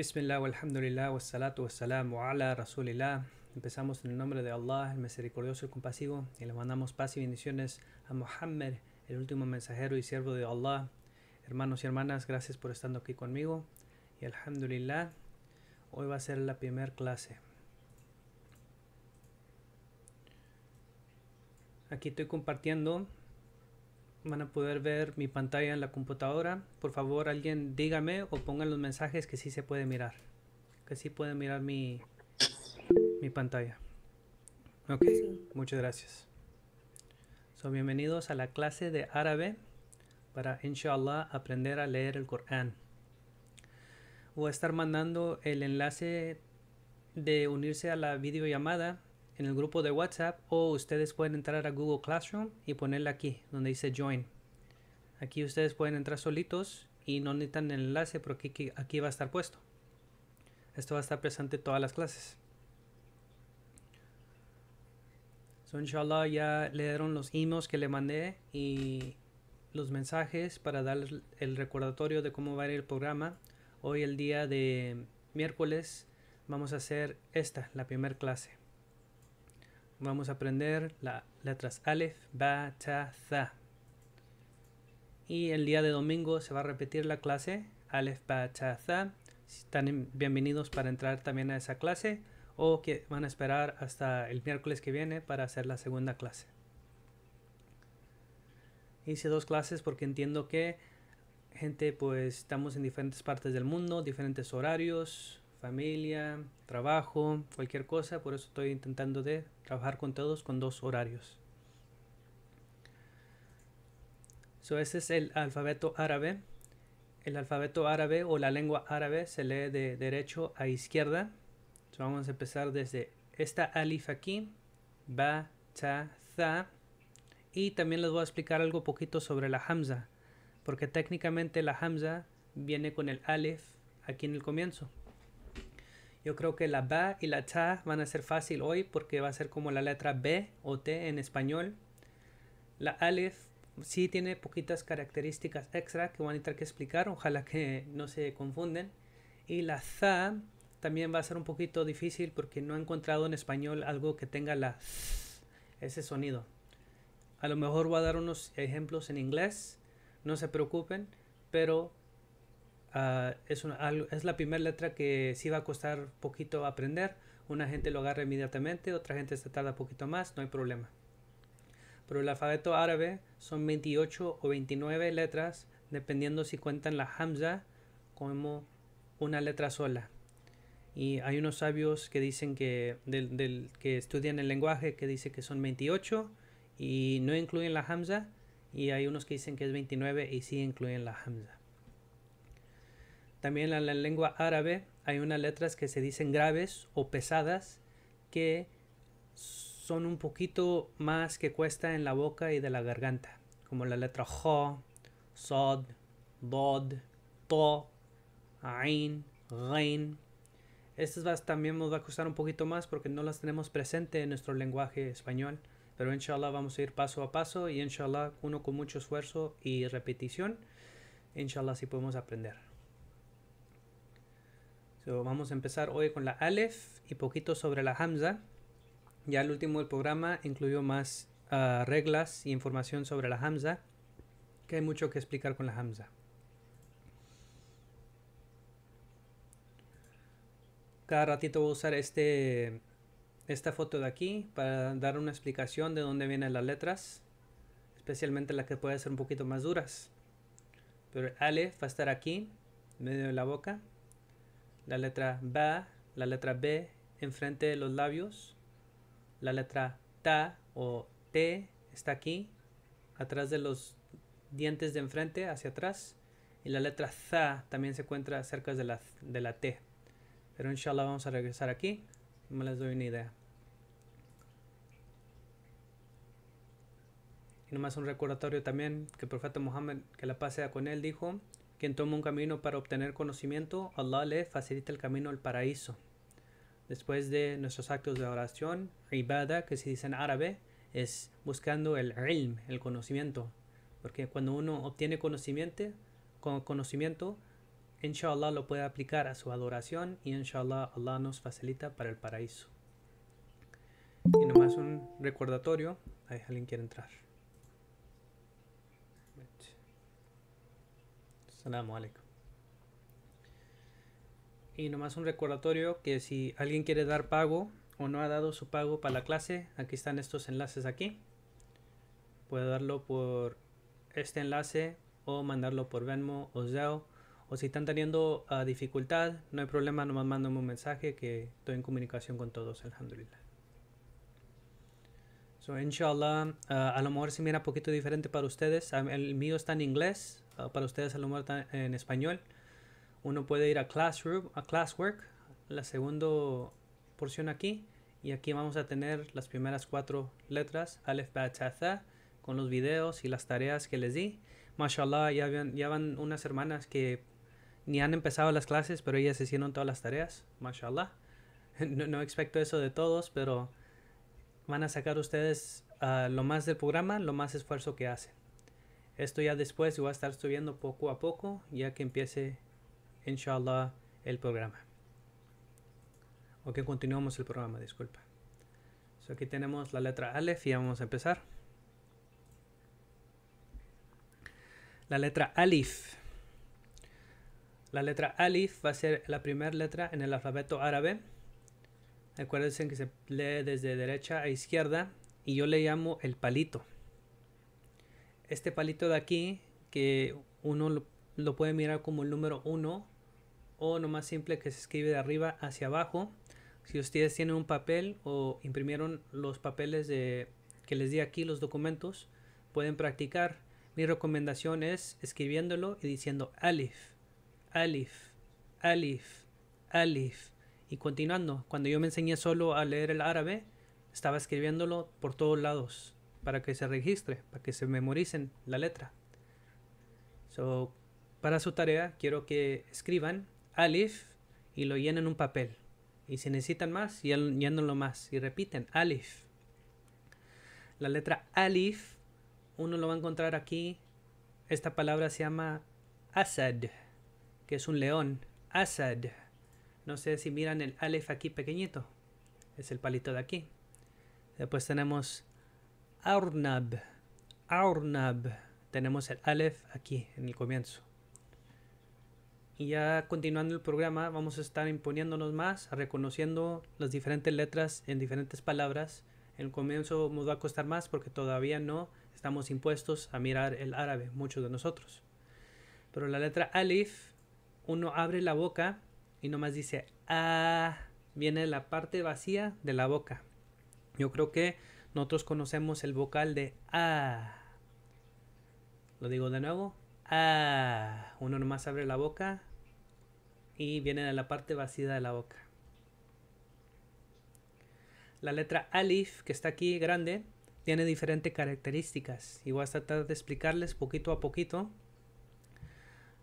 Bismillah, walhamdulillah, wassalatu wassalamu ala rasulillah. Empezamos en el nombre de Allah, el misericordioso, y compasivo, y le mandamos paz y bendiciones a Muhammad, el último mensajero y siervo de Allah. Hermanos y hermanas, gracias por estando aquí conmigo. Y alhamdulillah, hoy va a ser la primera clase. Aquí estoy compartiendo van a poder ver mi pantalla en la computadora. Por favor, alguien dígame o pongan los mensajes que sí se puede mirar. Que sí pueden mirar mi, mi pantalla. Ok, muchas gracias. Son bienvenidos a la clase de árabe para, inshallah, aprender a leer el Corán. Voy a estar mandando el enlace de unirse a la videollamada en el grupo de WhatsApp o ustedes pueden entrar a Google Classroom y ponerle aquí donde dice Join. Aquí ustedes pueden entrar solitos y no necesitan el enlace porque aquí, va a estar puesto. Esto va a estar presente todas las clases. So, inshallah, ya dieron los emails que le mandé y los mensajes para dar el recordatorio de cómo va a ir el programa. Hoy, el día de miércoles, vamos a hacer esta, la primera clase vamos a aprender las letras Aleph, Ba, Ta, Za. Y el día de domingo se va a repetir la clase Aleph, Ba, Ta, Za. Están bienvenidos para entrar también a esa clase o que van a esperar hasta el miércoles que viene para hacer la segunda clase. Hice dos clases porque entiendo que gente pues estamos en diferentes partes del mundo, diferentes horarios, familia, trabajo, cualquier cosa. Por eso estoy intentando de trabajar con todos con dos horarios. So, ese es el alfabeto árabe. El alfabeto árabe o la lengua árabe se lee de derecho a izquierda. vamos a empezar desde esta alif aquí. Ba, cha, za. Y también les voy a explicar algo poquito sobre la hamza. Porque técnicamente la hamza viene con el alef aquí en el comienzo. Yo creo que la ba y la ta van a ser fácil hoy porque va a ser como la letra B o T en español. La alef sí tiene poquitas características extra que van a tener que explicar, ojalá que no se confunden. Y la za también va a ser un poquito difícil porque no he encontrado en español algo que tenga la ese sonido. A lo mejor voy a dar unos ejemplos en inglés, no se preocupen, pero Ah, es, la primera letra que sí va a costar poquito aprender. Una gente lo agarra inmediatamente, otra gente se tarda poquito más, no hay problema. Pero el alfabeto árabe son 28 o 29 letras, dependiendo si cuentan la hamza como una letra sola. Y hay unos sabios que dicen que, del, que estudian el lenguaje que dice que son 28 y no incluyen la hamza. Y hay unos que dicen que es 29 y sí incluyen la hamza. También en la lengua árabe hay unas letras que se dicen graves o pesadas que son un poquito más que cuesta en la boca y de la garganta, como la letra J, Sod, Dod, To, Ain, Rein. Estas también nos va a costar un poquito más porque no las tenemos presente en nuestro lenguaje español. Pero inshallah vamos a ir paso a paso y inshallah uno con mucho esfuerzo y repetición, inshallah sí podemos aprender vamos a empezar hoy con la Aleph y poquito sobre la Hamza. Ya el último del programa incluyó más ah, reglas y información sobre la Hamza, que hay mucho que explicar con la Hamza. Cada ratito voy a usar este, esta foto de aquí para dar una explicación de dónde vienen las letras, especialmente las que pueden ser un poquito más duras. Pero Aleph va a estar aquí, en medio de la boca, la letra B, la letra b enfrente de los labios, la letra ta o t está aquí, atrás de los dientes de enfrente, hacia atrás, y la letra Z también se encuentra cerca de la, de la t. Pero inshallah vamos a regresar aquí, me les doy una idea. Y nomás un recordatorio también que el profeta Muhammad, que la pasea con él, dijo quien toma un camino para obtener conocimiento, Allah le facilita el camino al paraíso. Después de nuestros actos de oración, ibada, que se dice en árabe, es buscando el ilm, el conocimiento. Porque cuando uno obtiene conocimiento, con conocimiento, inshallah lo puede aplicar a su adoración y inshallah Allah nos facilita para el paraíso. Y nomás un recordatorio, ahí alguien quiere entrar. salamu alaikum. Y nomás un recordatorio que si alguien quiere dar pago o no ha dado su pago para la clase, aquí están estos enlaces aquí. Puede darlo por este enlace o mandarlo por Venmo o Zelle. O si están teniendo ah, dificultad, no hay problema, nomás mándame un mensaje que estoy en comunicación con todos, alhamdulillah. So, inshallah, ah, a lo mejor se mira un poquito diferente para ustedes. Ah, el mío está en inglés, Ah, para ustedes a lo mejor en español. Uno puede ir a Classroom, a Classwork, la segunda porción aquí. Y aquí vamos a tener las primeras cuatro letras, Aleph, con los videos y las tareas que les di. Mashallah, ya, van, ya van unas hermanas que ni han empezado las clases, pero ellas hicieron todas las tareas. Mashallah. No, no expecto eso de todos, pero van a sacar ustedes ah, lo más del programa, lo más esfuerzo que hacen. Esto ya después yo voy a estar subiendo poco a poco ya que empiece, inshallah, el programa. O que continuamos el programa, disculpa. aquí tenemos la letra Aleph y vamos a empezar. La letra Alif. La letra Alif va a ser la primera letra en el alfabeto árabe. Acuérdense que se lee desde derecha a izquierda y yo le llamo el palito este palito de aquí, que uno lo, puede mirar como el número 1 o más simple que se escribe de arriba hacia abajo. Si ustedes tienen un papel o imprimieron los papeles de, que les di aquí, los documentos, pueden practicar. Mi recomendación es escribiéndolo y diciendo alif, alif, alif, alif. Y continuando, cuando yo me enseñé solo a leer el árabe, estaba escribiéndolo por todos lados para que se registre, para que se memoricen la letra. So, para su tarea quiero que escriban Alif y lo llenen un papel. Y si necesitan más, llenenlo más. Y repiten Alif. La letra Alif, uno lo va a encontrar aquí. Esta palabra se llama Asad, que es un león. Asad. No sé si miran el Alif aquí pequeñito. Es el palito de aquí. Después tenemos Aurnab. Aurnab. Tenemos el Aleph aquí en el comienzo. Y ya continuando el programa, vamos a estar imponiéndonos más, reconociendo las diferentes letras en diferentes palabras. En el comienzo nos va a costar más porque todavía no estamos impuestos a mirar el árabe, muchos de nosotros. Pero la letra Alif, uno abre la boca y nomás dice ah, viene la parte vacía de la boca. Yo creo que nosotros conocemos el vocal de A. Lo digo de nuevo. A. Uno nomás abre la boca y viene de la parte vacía de la boca. La letra alif, que está aquí grande, tiene diferentes características y voy a tratar de explicarles poquito a poquito.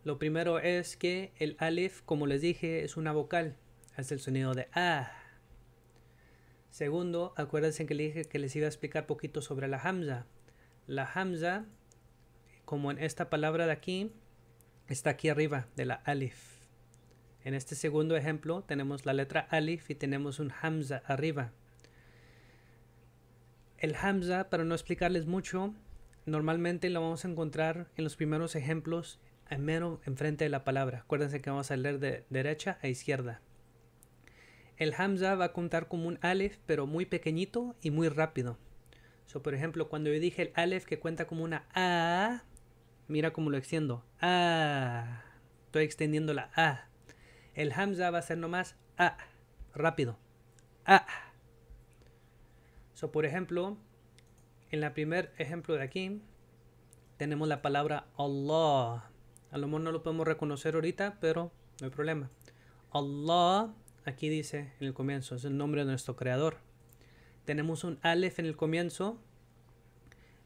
Lo primero es que el alif, como les dije, es una vocal. Es el sonido de A. Segundo, acuérdense que les dije que les iba a explicar poquito sobre la hamza. La hamza, como en esta palabra de aquí, está aquí arriba de la alif. En este segundo ejemplo tenemos la letra alif y tenemos un hamza arriba. El hamza, para no explicarles mucho, normalmente lo vamos a encontrar en los primeros ejemplos en menos enfrente de la palabra. Acuérdense que vamos a leer de derecha a izquierda. El hamza va a contar como un alef, pero muy pequeñito y muy rápido. So, por ejemplo, cuando yo dije el alef que cuenta como una a, mira cómo lo extiendo. Estoy extendiendo la a. El hamza va a ser nomás a, rápido. A. por ejemplo, en el primer ejemplo de aquí tenemos la palabra Allah. A lo mejor no lo podemos reconocer ahorita, pero no hay problema. Allah aquí dice en el comienzo, es el nombre de nuestro creador. Tenemos un Aleph en el comienzo,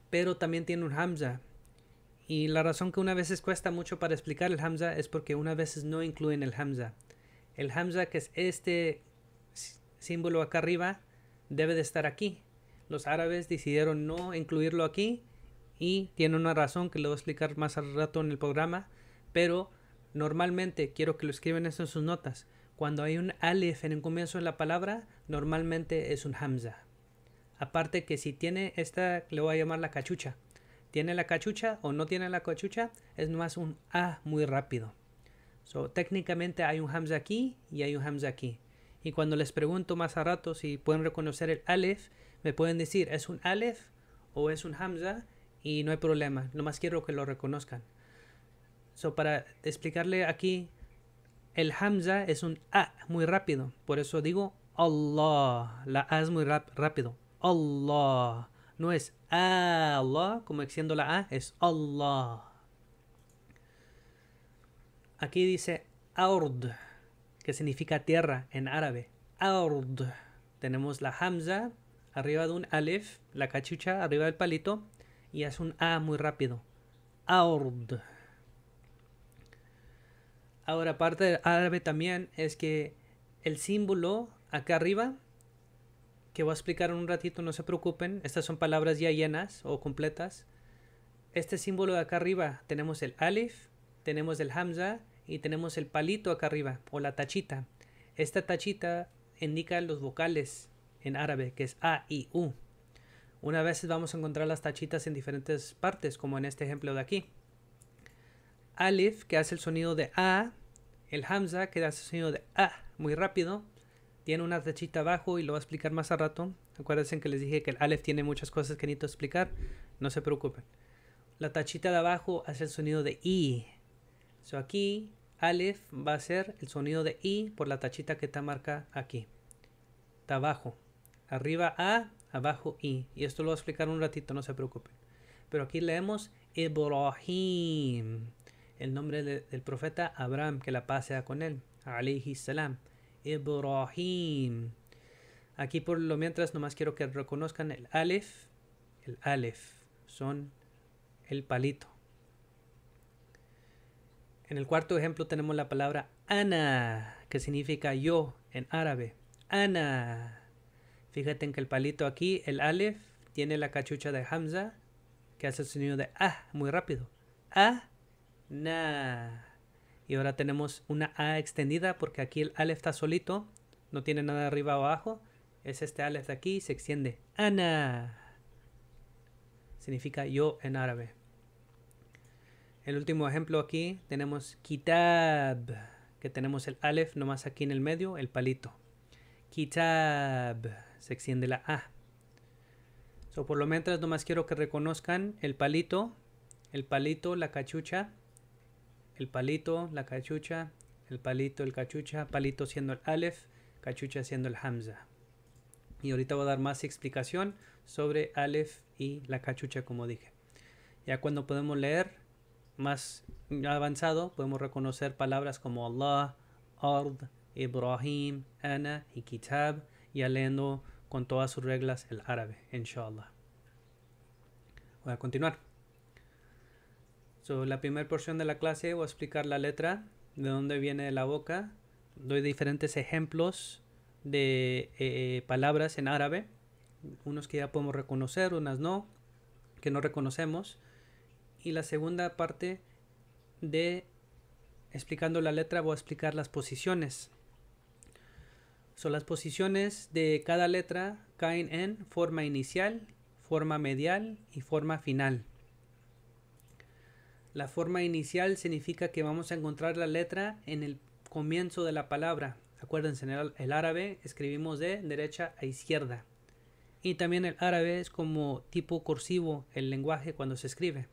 pero también tiene un Hamza. Y la razón que una vez cuesta mucho para explicar el Hamza es porque una vez no incluyen el Hamza. El Hamza, que es este símbolo acá arriba, debe de estar aquí. Los árabes decidieron no incluirlo aquí y tiene una razón que le voy a explicar más al rato en el programa, pero normalmente quiero que lo escriban en sus notas. Cuando hay un alef en el comienzo de la palabra, normalmente es un hamza. Aparte que si tiene esta, le voy a llamar la cachucha. Tiene la cachucha o no tiene la cachucha, es más un a muy rápido. So, técnicamente hay un hamza aquí y hay un hamza aquí. Y cuando les pregunto más a rato si pueden reconocer el alef, me pueden decir, ¿es un alef o es un hamza? Y no hay problema, nomás quiero que lo reconozcan. So, para explicarle aquí el hamza es un a muy rápido. Por eso digo Allah. La a es muy rápido. Allah. No es Allah como diciendo la a, es Allah. Aquí dice ard, que significa tierra en árabe. Ard. Tenemos la hamza arriba de un alef, la cachucha arriba del palito y es un a muy rápido. Ard. Ahora, parte del árabe también es que el símbolo acá arriba, que voy a explicar en un ratito, no se preocupen, estas son palabras ya llenas o completas. Este símbolo de acá arriba, tenemos el alif, tenemos el hamza y tenemos el palito acá arriba o la tachita. Esta tachita indica los vocales en árabe, que es A y U. Una vez vamos a encontrar las tachitas en diferentes partes, como en este ejemplo de aquí. Aleph, que hace el sonido de a, el hamza, que hace el sonido de a muy rápido, tiene una tachita abajo y lo va a explicar más a rato. Acuérdense que les dije que el alef tiene muchas cosas que necesito explicar. No se preocupen. La tachita de abajo hace el sonido de i. So aquí alef va a ser el sonido de i por la tachita que está marca aquí. Está abajo. Arriba a, abajo i. Y esto lo voy a explicar un ratito, no se preocupen. Pero aquí leemos Ibrahim el nombre del profeta Abraham, que la paz sea con él, alayhi salam, Ibrahim. Aquí por lo mientras nomás quiero que reconozcan el alef, el alef, son el palito. En el cuarto ejemplo tenemos la palabra ana, que significa yo en árabe. Ana. Fíjate en que el palito aquí, el alef, tiene la cachucha de Hamza, que hace el sonido de ah, muy rápido. Ah, Nah. Y ahora tenemos una A extendida porque aquí el Aleph está solito. No tiene nada arriba o abajo. Es este Aleph de aquí y se extiende. Ana. Significa yo en árabe. El último ejemplo aquí tenemos kitab. Que tenemos el Aleph nomás aquí en el medio, el palito. Kitab. Se extiende la A. por lo mientras nomás quiero que reconozcan el palito, el palito, la cachucha el palito, la cachucha, el palito, el cachucha, palito siendo el alef, cachucha siendo el hamza. Y ahorita voy a dar más explicación sobre alef y la cachucha como dije. Ya cuando podemos leer más avanzado, podemos reconocer palabras como Allah, Ard, Ibrahim, Ana y Kitab, ya leyendo con todas sus reglas el árabe, inshallah. Voy a continuar. So, la primera porción de la clase voy a explicar la letra, de dónde viene la boca. Doy diferentes ejemplos de eh, palabras en árabe, unos que ya podemos reconocer, unas no, que no reconocemos. Y la segunda parte de explicando la letra voy a explicar las posiciones. Son las posiciones de cada letra caen en forma inicial, forma medial y forma final. La forma inicial significa que vamos a encontrar la letra en el comienzo de la palabra. Acuérdense, en el, árabe escribimos de derecha a izquierda. Y también el árabe es como tipo cursivo el lenguaje cuando se escribe.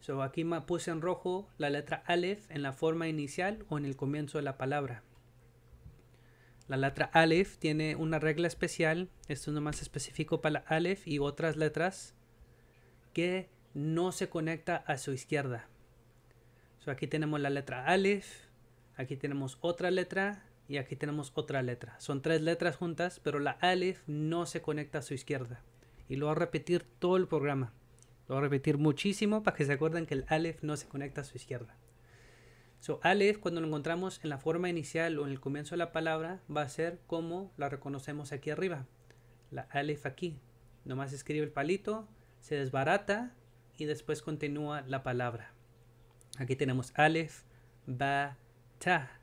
So, aquí puse en rojo la letra Aleph en la forma inicial o en el comienzo de la palabra. La letra Aleph tiene una regla especial, esto es más específico para la Aleph y otras letras, que no se conecta a su izquierda. aquí tenemos la letra Aleph, aquí tenemos otra letra y aquí tenemos otra letra. Son tres letras juntas, pero la Aleph no se conecta a su izquierda. Y lo va a repetir todo el programa. Lo va a repetir muchísimo para que se acuerden que el Aleph no se conecta a su izquierda. So, Aleph, cuando lo encontramos en la forma inicial o en el comienzo de la palabra, va a ser como la reconocemos aquí arriba. La Aleph aquí. Nomás escribe el palito, se desbarata y después continúa la palabra. Aquí tenemos Aleph, Ba, Ta.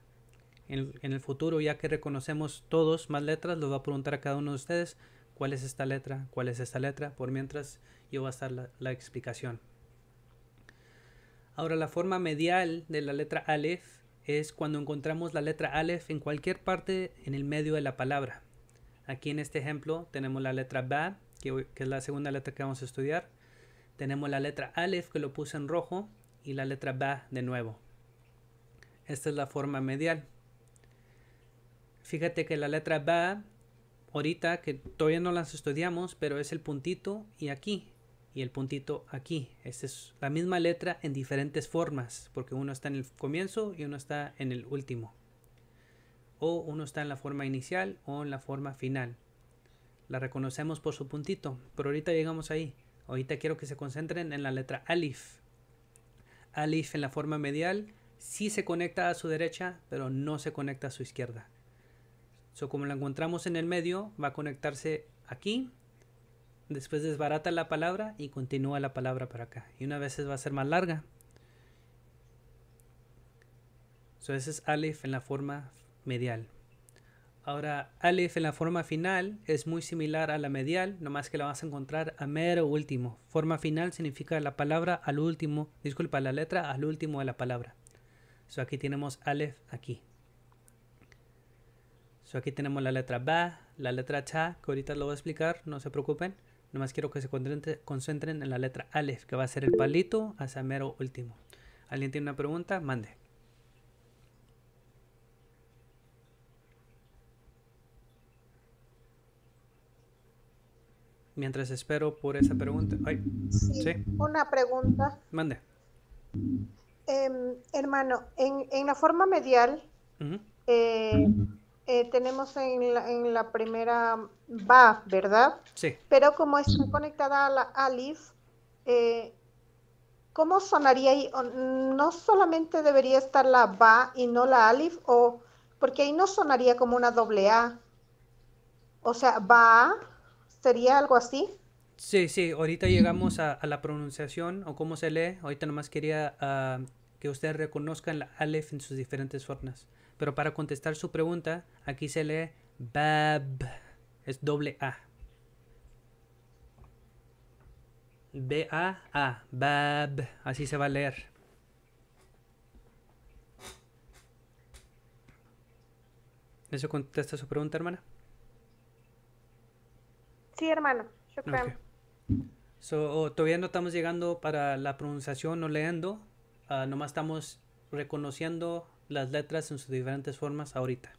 En, el futuro, ya que reconocemos todos más letras, les va a preguntar a cada uno de ustedes cuál es esta letra, cuál es esta letra. Por mientras, yo voy a estar la, explicación. Ahora, la forma medial de la letra Aleph es cuando encontramos la letra Aleph en cualquier parte en el medio de la palabra. Aquí en este ejemplo tenemos la letra Ba, que, es la segunda letra que vamos a estudiar tenemos la letra Aleph que lo puse en rojo y la letra Ba de nuevo. Esta es la forma medial. Fíjate que la letra Ba, ahorita que todavía no las estudiamos, pero es el puntito y aquí, y el puntito aquí. Esta es la misma letra en diferentes formas, porque uno está en el comienzo y uno está en el último. O uno está en la forma inicial o en la forma final. La reconocemos por su puntito, pero ahorita llegamos ahí. Ahorita quiero que se concentren en la letra alif. Alif en la forma medial sí se conecta a su derecha, pero no se conecta a su izquierda. So, como la encontramos en el medio, va a conectarse aquí. Después desbarata la palabra y continúa la palabra para acá. Y una vez va a ser más larga. So, ese es alif en la forma medial. Ahora, Aleph en la forma final es muy similar a la medial, nomás que la vas a encontrar a mero último. Forma final significa la palabra al último, disculpa, la letra al último de la palabra. So aquí tenemos Aleph aquí. So aquí tenemos la letra Ba, la letra Cha, que ahorita lo voy a explicar, no se preocupen. Nomás quiero que se concentren en la letra Aleph, que va a ser el palito hacia mero último. ¿Alguien tiene una pregunta? Mande. mientras espero por esa pregunta. Ay, sí, Una pregunta. Mande. Em, hermano, en, en, la forma medial eh, eh, tenemos en la, en la primera va ¿verdad? Sí. Pero como está conectada a la ALIF, eh, ¿cómo sonaría ahí? ¿No solamente debería estar la va y no la ALIF? O, porque ahí no sonaría como una doble A. O sea, va ¿Sería algo así? Sí, sí, ahorita llegamos a, la pronunciación o cómo se lee. Ahorita nomás quería ah, que usted reconozca la alef en sus diferentes formas. Pero para contestar su pregunta, aquí se lee Bab. Es doble A. b a -A, bab. Así se va a leer. ¿Eso contesta su pregunta, hermana? Sí, hermano, yo creo. Oh, todavía no estamos llegando para la pronunciación o leyendo, ah, nomás estamos reconociendo las letras en sus diferentes formas ahorita.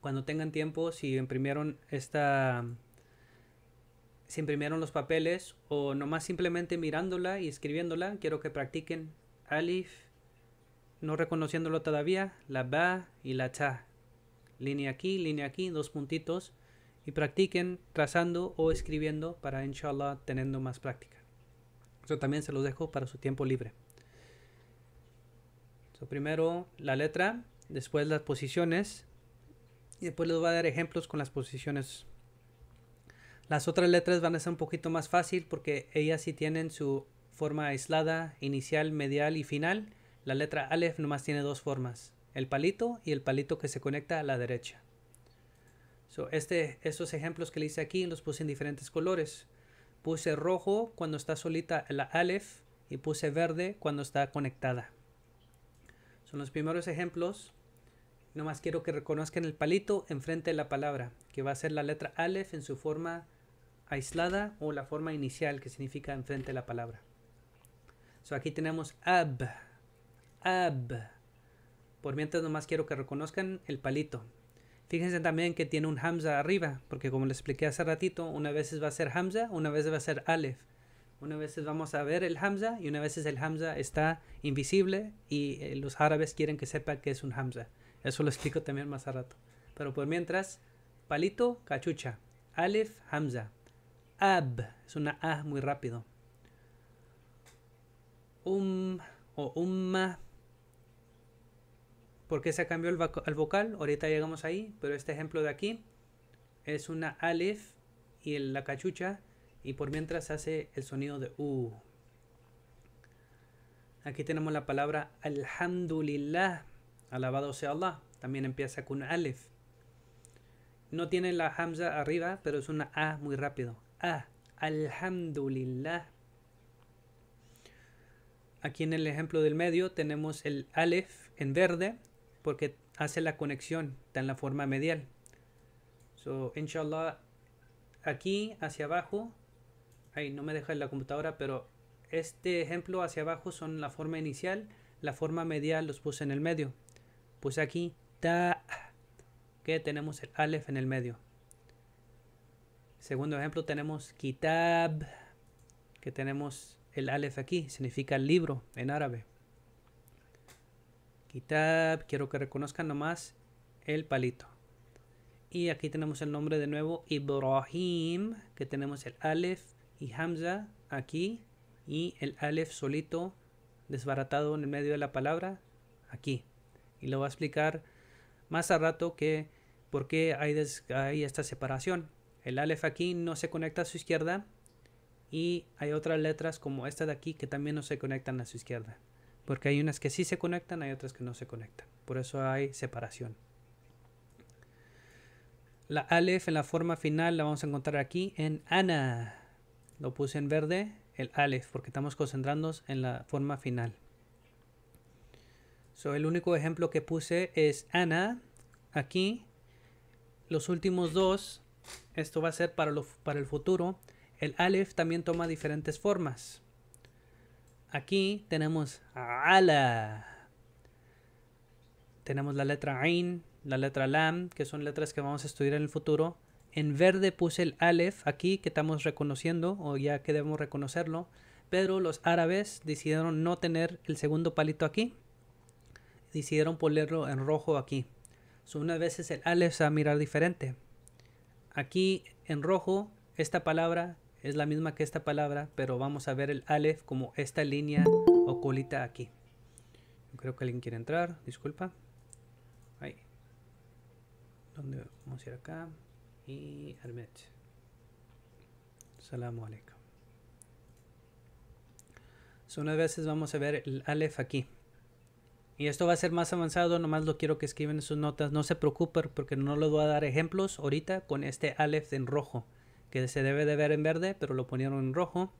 Cuando tengan tiempo, si imprimieron esta si imprimieron los papeles o nomás simplemente mirándola y escribiéndola, quiero que practiquen alif, no reconociéndolo todavía, la ba y la cha. Línea aquí, línea aquí, dos puntitos y practiquen trazando o escribiendo para inshallah teniendo más práctica. Eso también se los dejo para su tiempo libre. primero la letra, después las posiciones y después les voy a dar ejemplos con las posiciones. Las otras letras van a ser un poquito más fácil porque ellas sí tienen su forma aislada, inicial, medial y final. La letra Aleph nomás tiene dos formas, el palito y el palito que se conecta a la derecha estos ejemplos que le hice aquí los puse en diferentes colores. Puse rojo cuando está solita la Aleph y puse verde cuando está conectada. Son los primeros ejemplos. Nomás quiero que reconozcan el palito enfrente de la palabra, que va a ser la letra Aleph en su forma aislada o la forma inicial que significa enfrente de la palabra. aquí tenemos ab, ab. Por mientras nomás quiero que reconozcan el palito, Fíjense también que tiene un hamza arriba, porque como les expliqué hace ratito, una vez va a ser hamza, una vez va a ser aleph. Una vez vamos a ver el hamza y una vez el hamza está invisible y eh, los árabes quieren que sepa que es un hamza. Eso lo explico también más a rato. Pero por mientras, palito, cachucha. Aleph, hamza. Ab, es una A muy rápido. Um o umma ¿Por qué se cambió el al vocal? Ahorita llegamos ahí, pero este ejemplo de aquí es una alef y en la cachucha y por mientras hace el sonido de u. Aquí tenemos la palabra alhamdulillah, alabado sea Allah, también empieza con alef. No tiene la hamza arriba, pero es una a muy rápido. A, alhamdulillah. Aquí en el ejemplo del medio tenemos el alef en verde porque hace la conexión, está en la forma medial. So, inshallah, aquí hacia abajo, ahí no me deja en la computadora, pero este ejemplo hacia abajo son la forma inicial, la forma medial los puse en el medio. Pues aquí ta, que tenemos el alef en el medio. Segundo ejemplo tenemos kitab, que tenemos el alef aquí, significa libro en árabe tab, quiero que reconozcan nomás el palito. Y aquí tenemos el nombre de nuevo, Ibrahim, que tenemos el Aleph y Hamza aquí y el Aleph solito desbaratado en el medio de la palabra aquí. Y lo va a explicar más a rato que por qué hay, hay esta separación. El Aleph aquí no se conecta a su izquierda y hay otras letras como esta de aquí que también no se conectan a su izquierda. Porque hay unas que sí se conectan, hay otras que no se conectan. Por eso hay separación. La Aleph en la forma final la vamos a encontrar aquí en Ana. Lo puse en verde, el Aleph, porque estamos concentrándonos en la forma final. So, el único ejemplo que puse es Ana. Aquí, los últimos dos, esto va a ser para, para el futuro. El Aleph también toma diferentes formas. Aquí tenemos ala. Tenemos la letra ain, la letra lam, que son letras que vamos a estudiar en el futuro. En verde puse el alef aquí que estamos reconociendo o ya que debemos reconocerlo, pero los árabes decidieron no tener el segundo palito aquí. Decidieron ponerlo en rojo aquí. Una vez es el alef se va a mirar diferente. Aquí en rojo esta palabra es la misma que esta palabra, pero vamos a ver el alef como esta línea o colita aquí. creo que alguien quiere entrar, disculpa. Ahí. ¿Dónde? Vamos a ir acá. Y Armet. Salamu alaikum. Son unas veces vamos a ver el alef aquí. Y esto va a ser más avanzado, nomás lo quiero que escriben en sus notas. No se preocupen porque no les voy a dar ejemplos ahorita con este alef en rojo que se debe de ver en verde, pero lo ponieron en rojo.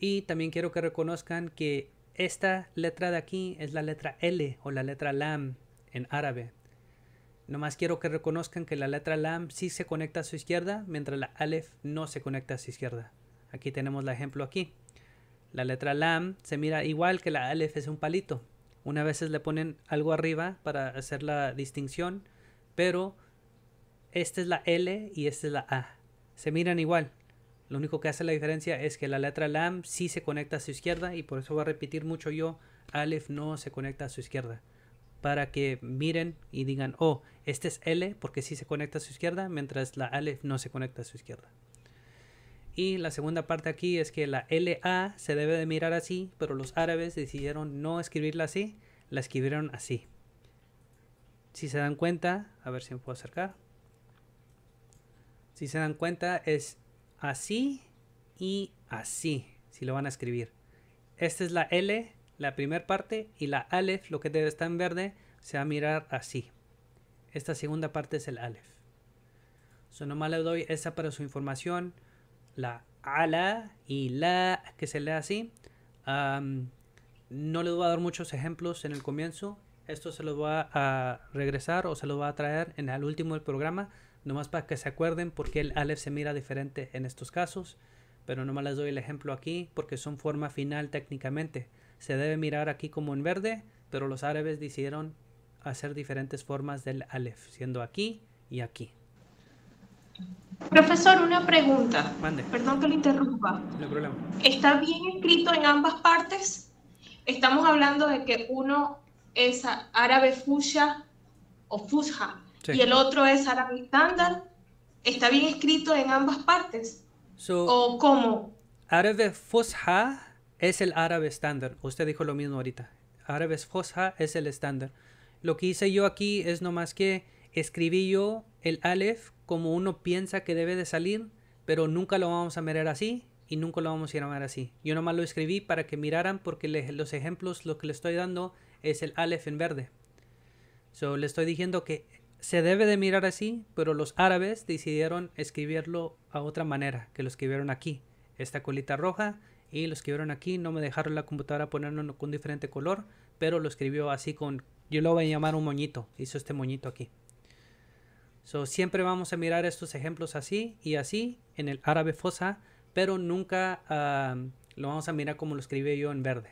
Y también quiero que reconozcan que esta letra de aquí es la letra L o la letra Lam en árabe. Nomás quiero que reconozcan que la letra Lam sí se conecta a su izquierda, mientras la Aleph no se conecta a su izquierda. Aquí tenemos el ejemplo aquí. La letra Lam se mira igual que la Alef es un palito. Una vez le ponen algo arriba para hacer la distinción, pero esta es la L y esta es la A. Se miran igual. Lo único que hace la diferencia es que la letra LAM sí se conecta a su izquierda y por eso va a repetir mucho yo, Aleph no se conecta a su izquierda. Para que miren y digan, oh, este es L porque sí se conecta a su izquierda, mientras la Aleph no se conecta a su izquierda. Y la segunda parte aquí es que la LA se debe de mirar así, pero los árabes decidieron no escribirla así, la escribieron así. Si se dan cuenta, a ver si me puedo acercar. Si se dan cuenta, es así y así, si lo van a escribir. Esta es la L, la primera parte, y la Aleph, lo que debe estar en verde, se va a mirar así. Esta segunda parte es el Aleph. So, nomás le doy esa para su información, la ala y la que se lee así. no le voy a dar muchos ejemplos en el comienzo. Esto se lo va a regresar o se los va a traer en el último del programa nomás para que se acuerden porque el Aleph se mira diferente en estos casos, pero nomás les doy el ejemplo aquí porque son forma final técnicamente. Se debe mirar aquí como en verde, pero los árabes decidieron hacer diferentes formas del Aleph, siendo aquí y aquí. Profesor, una pregunta. Mande. Perdón que lo interrumpa. No problema. ¿Está bien escrito en ambas partes? Estamos hablando de que uno es árabe fusha o fusha y el otro es árabe estándar. ¿Está bien escrito en ambas partes? ¿O cómo? Árabe fosha es el árabe estándar. Usted dijo lo mismo ahorita. Árabe fosha es el estándar. Lo que hice yo aquí es nomás que escribí yo el alef como uno piensa que debe de salir, pero nunca lo vamos a mirar así y nunca lo vamos a llamar así. Yo nomás lo escribí para que miraran porque los ejemplos, lo que le estoy dando es el alef en verde. So, le estoy diciendo que se debe de mirar así, pero los árabes decidieron escribirlo a otra manera, que lo escribieron aquí, esta colita roja, y lo escribieron aquí, no me dejaron la computadora ponerlo con diferente color, pero lo escribió así con, yo lo voy a llamar un moñito, hizo este moñito aquí. So, siempre vamos a mirar estos ejemplos así y así en el árabe fosa, pero nunca ah, lo vamos a mirar como lo escribí yo en verde.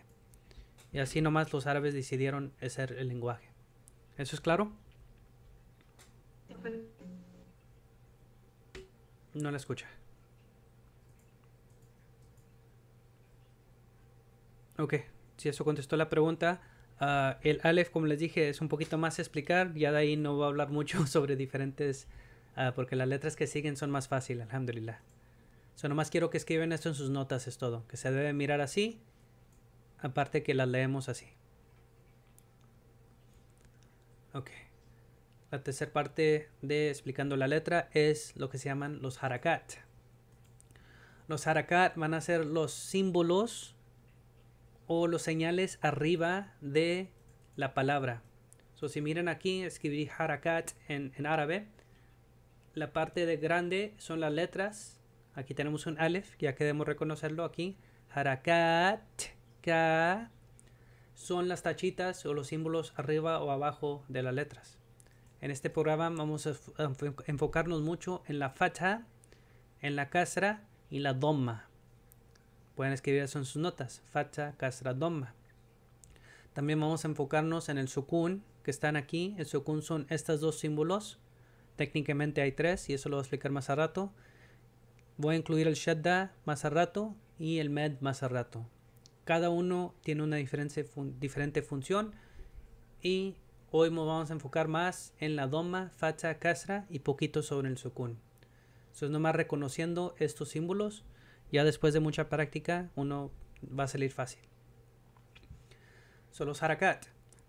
Y así nomás los árabes decidieron hacer el lenguaje. ¿Eso es claro? No la escucha. Ok, si eso contestó la pregunta. Ah, el Aleph, como les dije, es un poquito más explicar. Ya de ahí no va a hablar mucho sobre diferentes. Ah, porque las letras que siguen son más fáciles, alhamdulillah. So, nomás quiero que escriban esto en sus notas, es todo. Que se debe mirar así. Aparte que las leemos así. ok la tercera parte de explicando la letra es lo que se llaman los harakat. Los harakat van a ser los símbolos o los señales arriba de la palabra. So, si miran aquí, escribí harakat en, árabe. La parte de grande son las letras. Aquí tenemos un alef, ya queremos reconocerlo aquí. Harakat, ka, son las tachitas o los símbolos arriba o abajo de las letras. En este programa vamos a enfocarnos mucho en la facha, en la kasra y la doma. Pueden escribir eso en sus notas. Facha, kasra, doma. También vamos a enfocarnos en el sukun que están aquí. El sukun son estos dos símbolos. Técnicamente hay tres y eso lo voy a explicar más a rato. Voy a incluir el shadda más a rato y el med más a rato. Cada uno tiene una diferente, diferente función y Hoy nos vamos a enfocar más en la doma, facha, kasra y poquito sobre el sukun. Entonces nomás reconociendo estos símbolos, ya después de mucha práctica uno va a salir fácil. Son los harakat.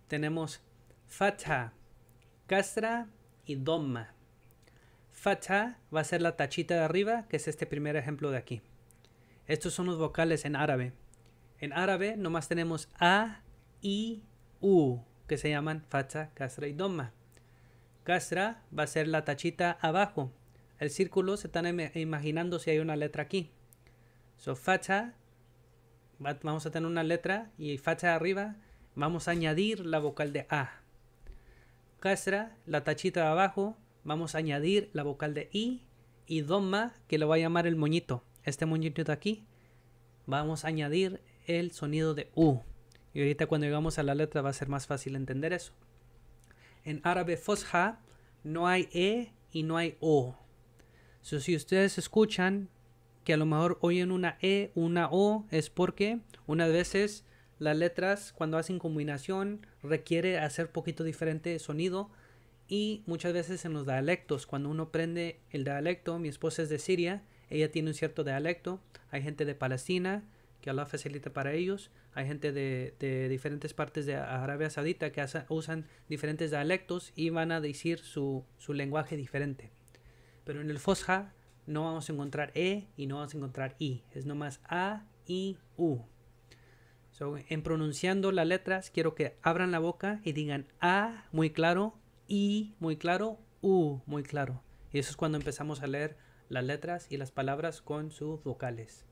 Tenemos fatha, kasra y doma. Fatha va a ser la tachita de arriba, que es este primer ejemplo de aquí. Estos son los vocales en árabe. En árabe nomás tenemos a, i, u que se llaman facha castra y Doma. castra va a ser la tachita abajo. El círculo se están imaginando si hay una letra aquí. So, facha vamos a tener una letra y facha arriba, vamos a añadir la vocal de A. castra la tachita abajo, vamos a añadir la vocal de I y Doma, que lo va a llamar el moñito. Este moñito de aquí, vamos a añadir el sonido de U. Y ahorita cuando llegamos a la letra va a ser más fácil entender eso. En árabe fosha no hay E y no hay O. si ustedes escuchan que a lo mejor oyen una E, una O, es porque unas veces las letras cuando hacen combinación requiere hacer poquito diferente sonido y muchas veces en los dialectos, cuando uno aprende el dialecto, mi esposa es de Siria, ella tiene un cierto dialecto, hay gente de Palestina, que Allah facilita para ellos. Hay gente de, diferentes partes de Arabia Saudita que usan diferentes dialectos y van a decir su, lenguaje diferente. Pero en el Fosha no vamos a encontrar E y no vamos a encontrar I. Es nomás A, I, U. en pronunciando las letras, quiero que abran la boca y digan A muy claro, I muy claro, U muy claro. Y eso es cuando empezamos a leer las letras y las palabras con sus vocales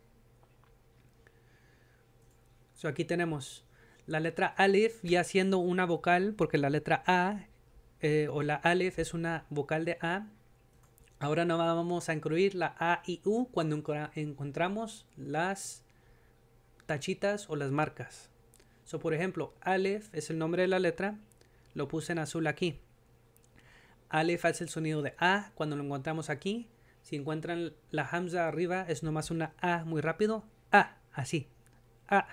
aquí tenemos la letra Aleph ya siendo una vocal, porque la letra A eh, o la Aleph es una vocal de A. Ahora no vamos a incluir la A y U cuando encontramos las tachitas o las marcas. So, por ejemplo, Aleph es el nombre de la letra, lo puse en azul aquí. Aleph hace el sonido de A cuando lo encontramos aquí. Si encuentran la hamza arriba, es nomás una A muy rápido. A, así. A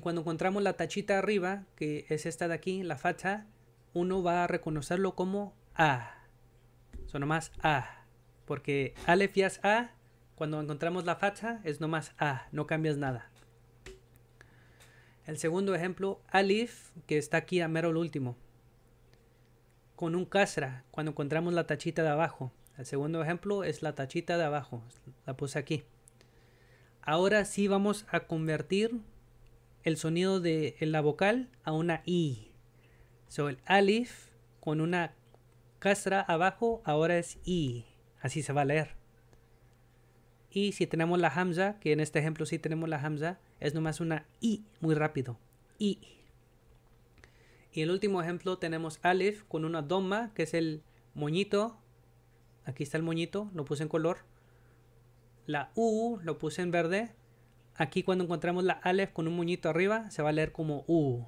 cuando encontramos la tachita arriba, que es esta de aquí, la facha uno va a reconocerlo como A. Son nomás A. Porque Aleph A. Cuando encontramos la facha es nomás A. No cambias nada. El segundo ejemplo, Alif, que está aquí a mero el último. Con un kasra, cuando encontramos la tachita de abajo. El segundo ejemplo es la tachita de abajo. La puse aquí. Ahora sí vamos a convertir el sonido de la vocal a una I. So, el alif con una castra abajo ahora es I. Así se va a leer. Y si tenemos la hamza, que en este ejemplo sí tenemos la hamza, es nomás una I muy rápido. I. Y el último ejemplo tenemos alif con una doma, que es el moñito. Aquí está el moñito, lo puse en color. La U lo puse en verde aquí cuando encontramos la alef con un muñito arriba, se va a leer como U.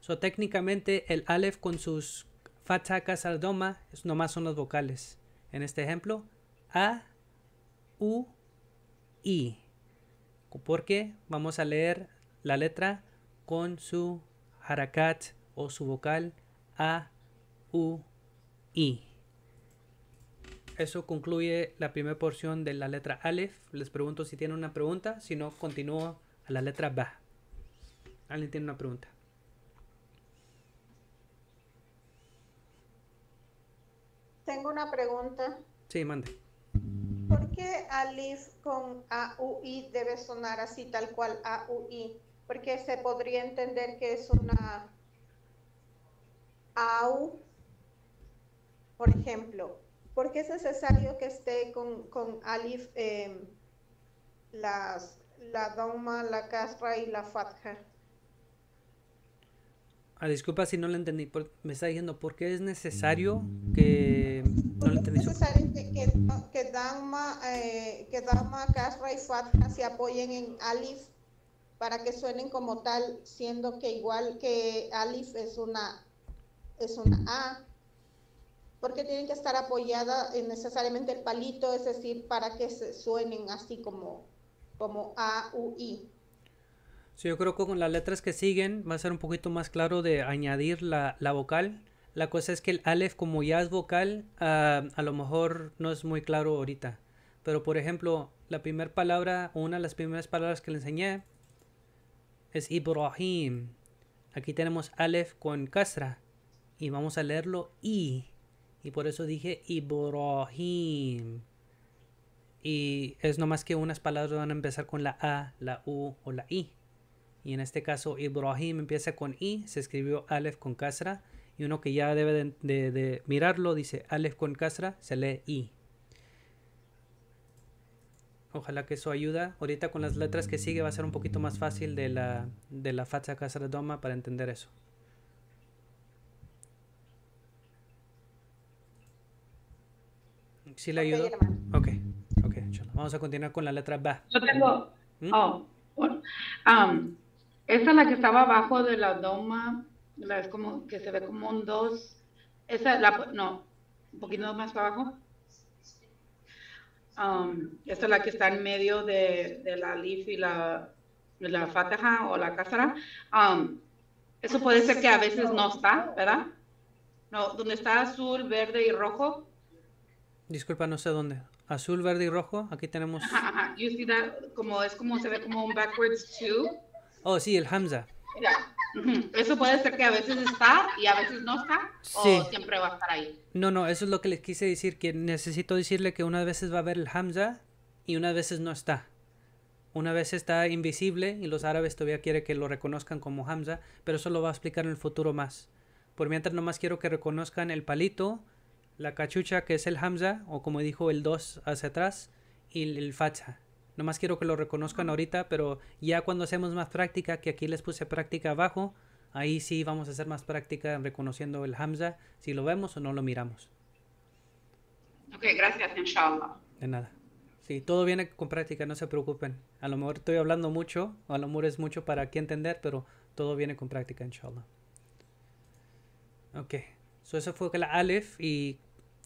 So, técnicamente el alef con sus fatakas al doma, nomás son los vocales. En este ejemplo, A, U, I. Porque vamos a leer la letra con su harakat o su vocal A, U, I. Eso concluye la primera porción de la letra Aleph. Les pregunto si tienen una pregunta. Si no, continúo a la letra B. ¿Alguien tiene una pregunta? Tengo una pregunta. Sí, mande. ¿Por qué Aleph con AUI debe sonar así tal cual AUI? Porque se podría entender que es una AU, por ejemplo, ¿por qué es necesario que esté con, con alif em, las, la doma, la Kasra y la fatja? Ah, disculpa si no lo entendí. me está diciendo, ¿por qué es necesario que... No lo entendí. Es necesario que, que, Dama, eh, Kasra y Fatha se apoyen en Alif para que suenen como tal, siendo que igual que Alif es una, es una A, porque tienen que estar apoyada necesariamente el palito, es decir, para que se suenen así como, como A, U, I. Sí, yo creo que con las letras que siguen va a ser un poquito más claro de añadir la, vocal. La cosa es que el Aleph, como ya es vocal, ah, a lo mejor no es muy claro ahorita. Pero por ejemplo, la primera palabra, una de las primeras palabras que le enseñé es Ibrahim. Aquí tenemos Aleph con Kasra. Y vamos a leerlo I. Y por eso dije Ibrahim. Y es nomás que unas palabras van a empezar con la A, la U o la I. Y en este caso Ibrahim empieza con I, se escribió Alef con Kasra. Y uno que ya debe de, mirarlo dice Aleph con Kasra, se lee I. Ojalá que eso ayuda. Ahorita con las letras que sigue va a ser un poquito más fácil de la, de la Fatsa Kasra Doma para entender eso. si le ayudo Ok, ok, Vamos a continuar con la letra B. Yo tengo. ¿Mm? Oh, um, esta es la que estaba abajo de la doma, la es como que se ve como un 2. Esa, la, no, un poquito más abajo. Um, esta es la que está en medio de, de la lif y la, la o la cáscara um, eso puede ser que a veces no está, ¿verdad? No, donde está azul, verde y rojo, Disculpa, no sé dónde. Azul, verde y rojo. Aquí tenemos. Como, es como se ve como un backwards two. Oh, sí, el Hamza. Eso puede ser que a veces está y a veces no está, o siempre va a estar ahí. No, no, eso es lo que les quise decir, que necesito decirle que unas veces va a haber el Hamza y unas veces no está. Una vez está invisible y los árabes todavía quieren que lo reconozcan como Hamza, pero eso lo va a explicar en el futuro más. Por mientras nomás quiero que reconozcan el palito, la cachucha que es el hamza o como dijo el 2 hacia atrás y el no Nomás quiero que lo reconozcan ahorita, pero ya cuando hacemos más práctica, que aquí les puse práctica abajo, ahí sí vamos a hacer más práctica reconociendo el hamza, si lo vemos o no lo miramos. Ok, gracias, inshallah. De nada. Sí, todo viene con práctica, no se preocupen. A lo mejor estoy hablando mucho, o a lo mejor es mucho para aquí entender, pero todo viene con práctica, inshallah. Ok, so eso fue la Aleph y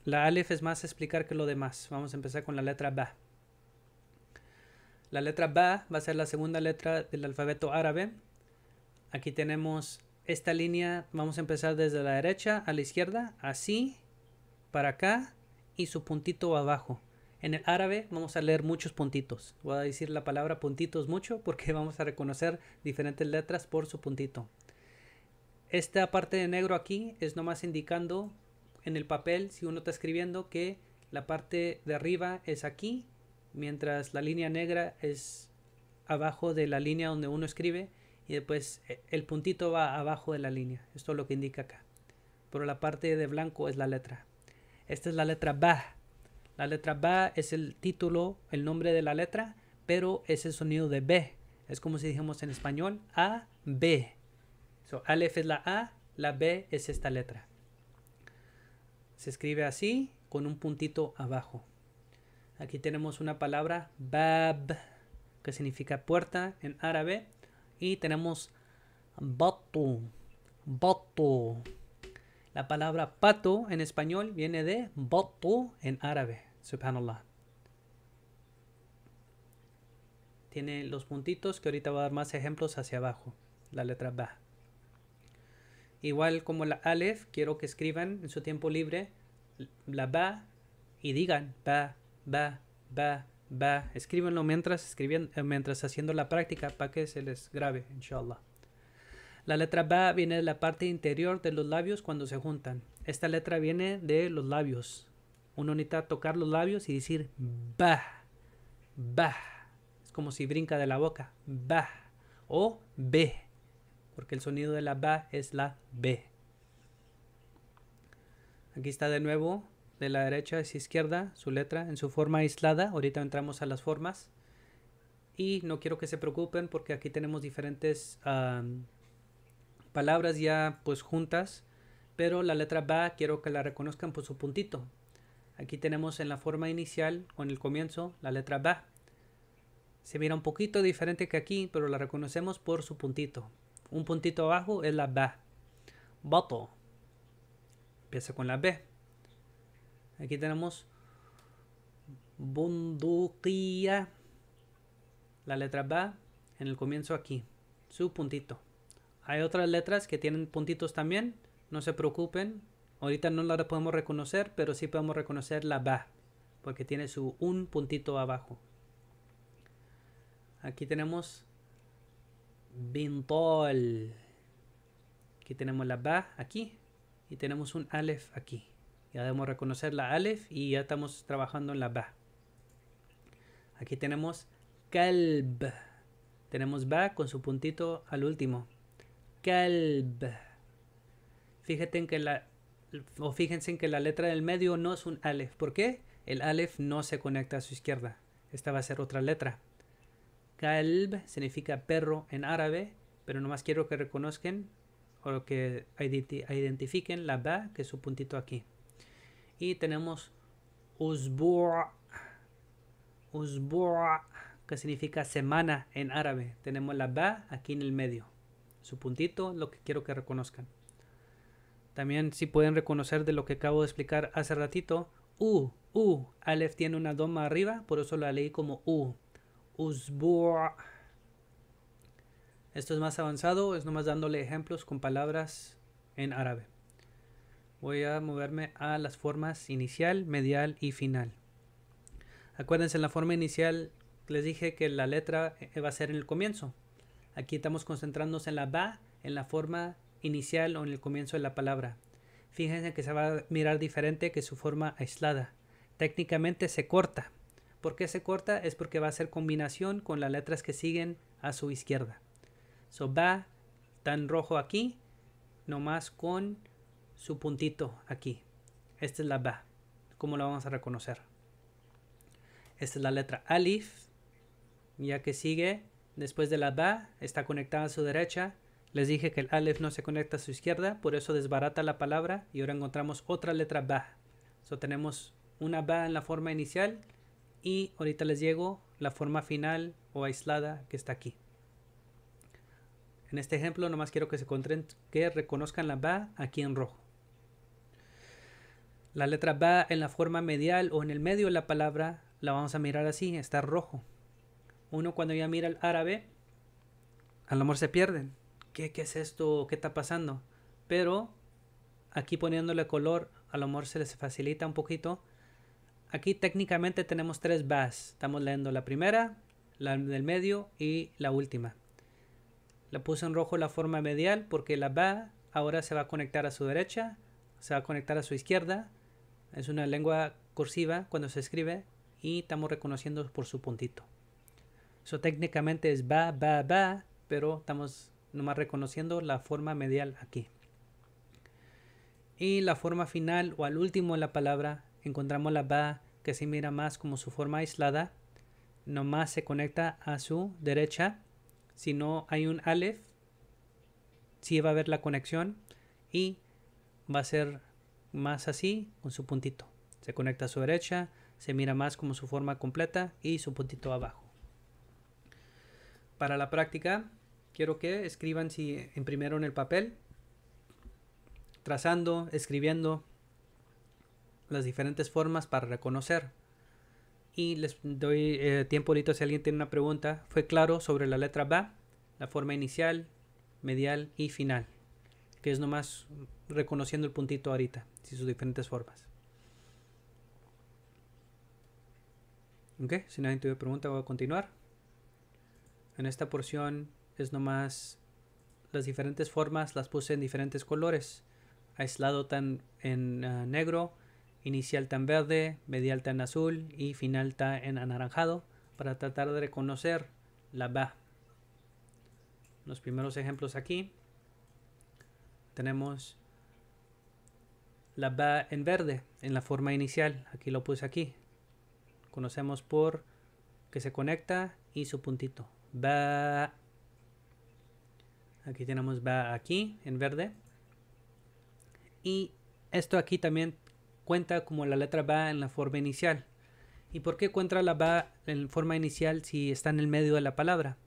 la alef es más explicar que lo demás. Vamos a empezar con la letra ba. La letra ba va a ser la segunda letra del alfabeto árabe. Aquí tenemos esta línea. Vamos a empezar desde la derecha a la izquierda, así, para acá y su puntito abajo. En el árabe vamos a leer muchos puntitos. Voy a decir la palabra puntitos mucho porque vamos a reconocer diferentes letras por su puntito. Esta parte de negro aquí es nomás indicando en el papel, si uno está escribiendo, que la parte de arriba es aquí, mientras la línea negra es abajo de la línea donde uno escribe y después eh, el puntito va abajo de la línea. Esto es lo que indica acá. Pero la parte de blanco es la letra. Esta es la letra B La letra B es el título, el nombre de la letra, pero es el sonido de b. Es como si dijéramos en español a b. So, alef es la a, la b es esta letra se escribe así con un puntito abajo. Aquí tenemos una palabra bab que significa puerta en árabe y tenemos batu, batu. La palabra pato en español viene de batu en árabe, subhanallah. Tiene los puntitos que ahorita voy a dar más ejemplos hacia abajo, la letra ba. Igual como la Aleph, quiero que escriban en su tiempo libre la Ba y digan Ba, Ba, Ba, Ba. Escríbanlo mientras, eh, mientras haciendo la práctica para que se les grabe, inshallah. La letra Ba viene de la parte interior de los labios cuando se juntan. Esta letra viene de los labios. Uno necesita tocar los labios y decir Ba, Ba. Es como si brinca de la boca. Ba o be porque el sonido de la ba es la b. Aquí está de nuevo, de la derecha hacia izquierda, su letra en su forma aislada. Ahorita entramos a las formas. Y no quiero que se preocupen porque aquí tenemos diferentes palabras ya pues juntas. Pero la letra ba quiero que la reconozcan por su puntito. Aquí tenemos en la forma inicial, o en el comienzo, la letra ba. Se mira un poquito diferente que aquí, pero la reconocemos por su puntito un puntito abajo es la b Bato. Empieza con la B. Aquí tenemos bundukia. La letra b en el comienzo aquí. Su puntito. Hay otras letras que tienen puntitos también. No se preocupen. Ahorita no las podemos reconocer, pero sí podemos reconocer la b Porque tiene su un puntito abajo. Aquí tenemos Bintol. Aquí tenemos la Ba aquí y tenemos un Aleph aquí. Ya debemos reconocer la Aleph y ya estamos trabajando en la Ba. Aquí tenemos Kalb. Tenemos Ba con su puntito al último. Kalb. Fíjate que la, o fíjense en que la letra del medio no es un Aleph. ¿Por qué? El Aleph no se conecta a su izquierda. Esta va a ser otra letra. Kalb significa perro en árabe, pero nomás quiero que reconozcan o que identifiquen la ba, que es su puntito aquí. Y tenemos usbu' que significa semana en árabe. Tenemos la ba aquí en el medio. Su puntito, lo que quiero que reconozcan. También si pueden reconocer de lo que acabo de explicar hace ratito, u, u, alef tiene una doma arriba, por eso la leí como u. Esto es más avanzado, es nomás dándole ejemplos con palabras en árabe. Voy a moverme a las formas inicial, medial y final. Acuérdense, en la forma inicial les dije que la letra va a ser en el comienzo. Aquí estamos concentrándonos en la ba, en la forma inicial o en el comienzo de la palabra. Fíjense que se va a mirar diferente que su forma aislada. Técnicamente se corta, ¿Por qué se corta? Es porque va a ser combinación con las letras que siguen a su izquierda. So va tan rojo aquí, nomás con su puntito aquí. Esta es la ba. ¿Cómo la vamos a reconocer? Esta es la letra alif, ya que sigue después de la ba, está conectada a su derecha. Les dije que el alif no se conecta a su izquierda, por eso desbarata la palabra y ahora encontramos otra letra ba. So tenemos una ba en la forma inicial y ahorita les llego la forma final o aislada que está aquí. En este ejemplo nomás quiero que se que reconozcan la ba aquí en rojo. La letra ba en la forma medial o en el medio de la palabra la vamos a mirar así, está rojo. Uno cuando ya mira el árabe, al amor se pierden. ¿Qué, qué es esto? ¿Qué está pasando? Pero aquí poniéndole color, al amor se les facilita un poquito aquí técnicamente tenemos tres bas. Estamos leyendo la primera, la del medio y la última. La puse en rojo la forma medial porque la ba ahora se va a conectar a su derecha, se va a conectar a su izquierda. Es una lengua cursiva cuando se escribe y estamos reconociendo por su puntito. Eso técnicamente es ba, ba, ba, pero estamos nomás reconociendo la forma medial aquí. Y la forma final o al último de la palabra encontramos la Ba que se mira más como su forma aislada, nomás se conecta a su derecha. Si no hay un alef, sí va a haber la conexión y va a ser más así con su puntito. Se conecta a su derecha, se mira más como su forma completa y su puntito abajo. Para la práctica, quiero que escriban si imprimieron el papel, trazando, escribiendo, las diferentes formas para reconocer. Y les doy eh, tiempo ahorita si alguien tiene una pregunta. Fue claro sobre la letra B la forma inicial, medial y final, que es nomás reconociendo el puntito ahorita sus diferentes formas. Ok, si nadie tuvo pregunta voy a continuar. En esta porción es nomás las diferentes formas, las puse en diferentes colores. Aislado tan en ah, negro, Inicial tan verde, medial en azul y final tan en anaranjado para tratar de reconocer la ba. Los primeros ejemplos aquí tenemos la ba en verde en la forma inicial. Aquí lo puse aquí. Conocemos por que se conecta y su puntito. Ba. Aquí tenemos ba aquí en verde. Y esto aquí también cuenta como la letra va en la forma inicial. ¿Y por qué cuenta la va en forma inicial si está en el medio de la palabra?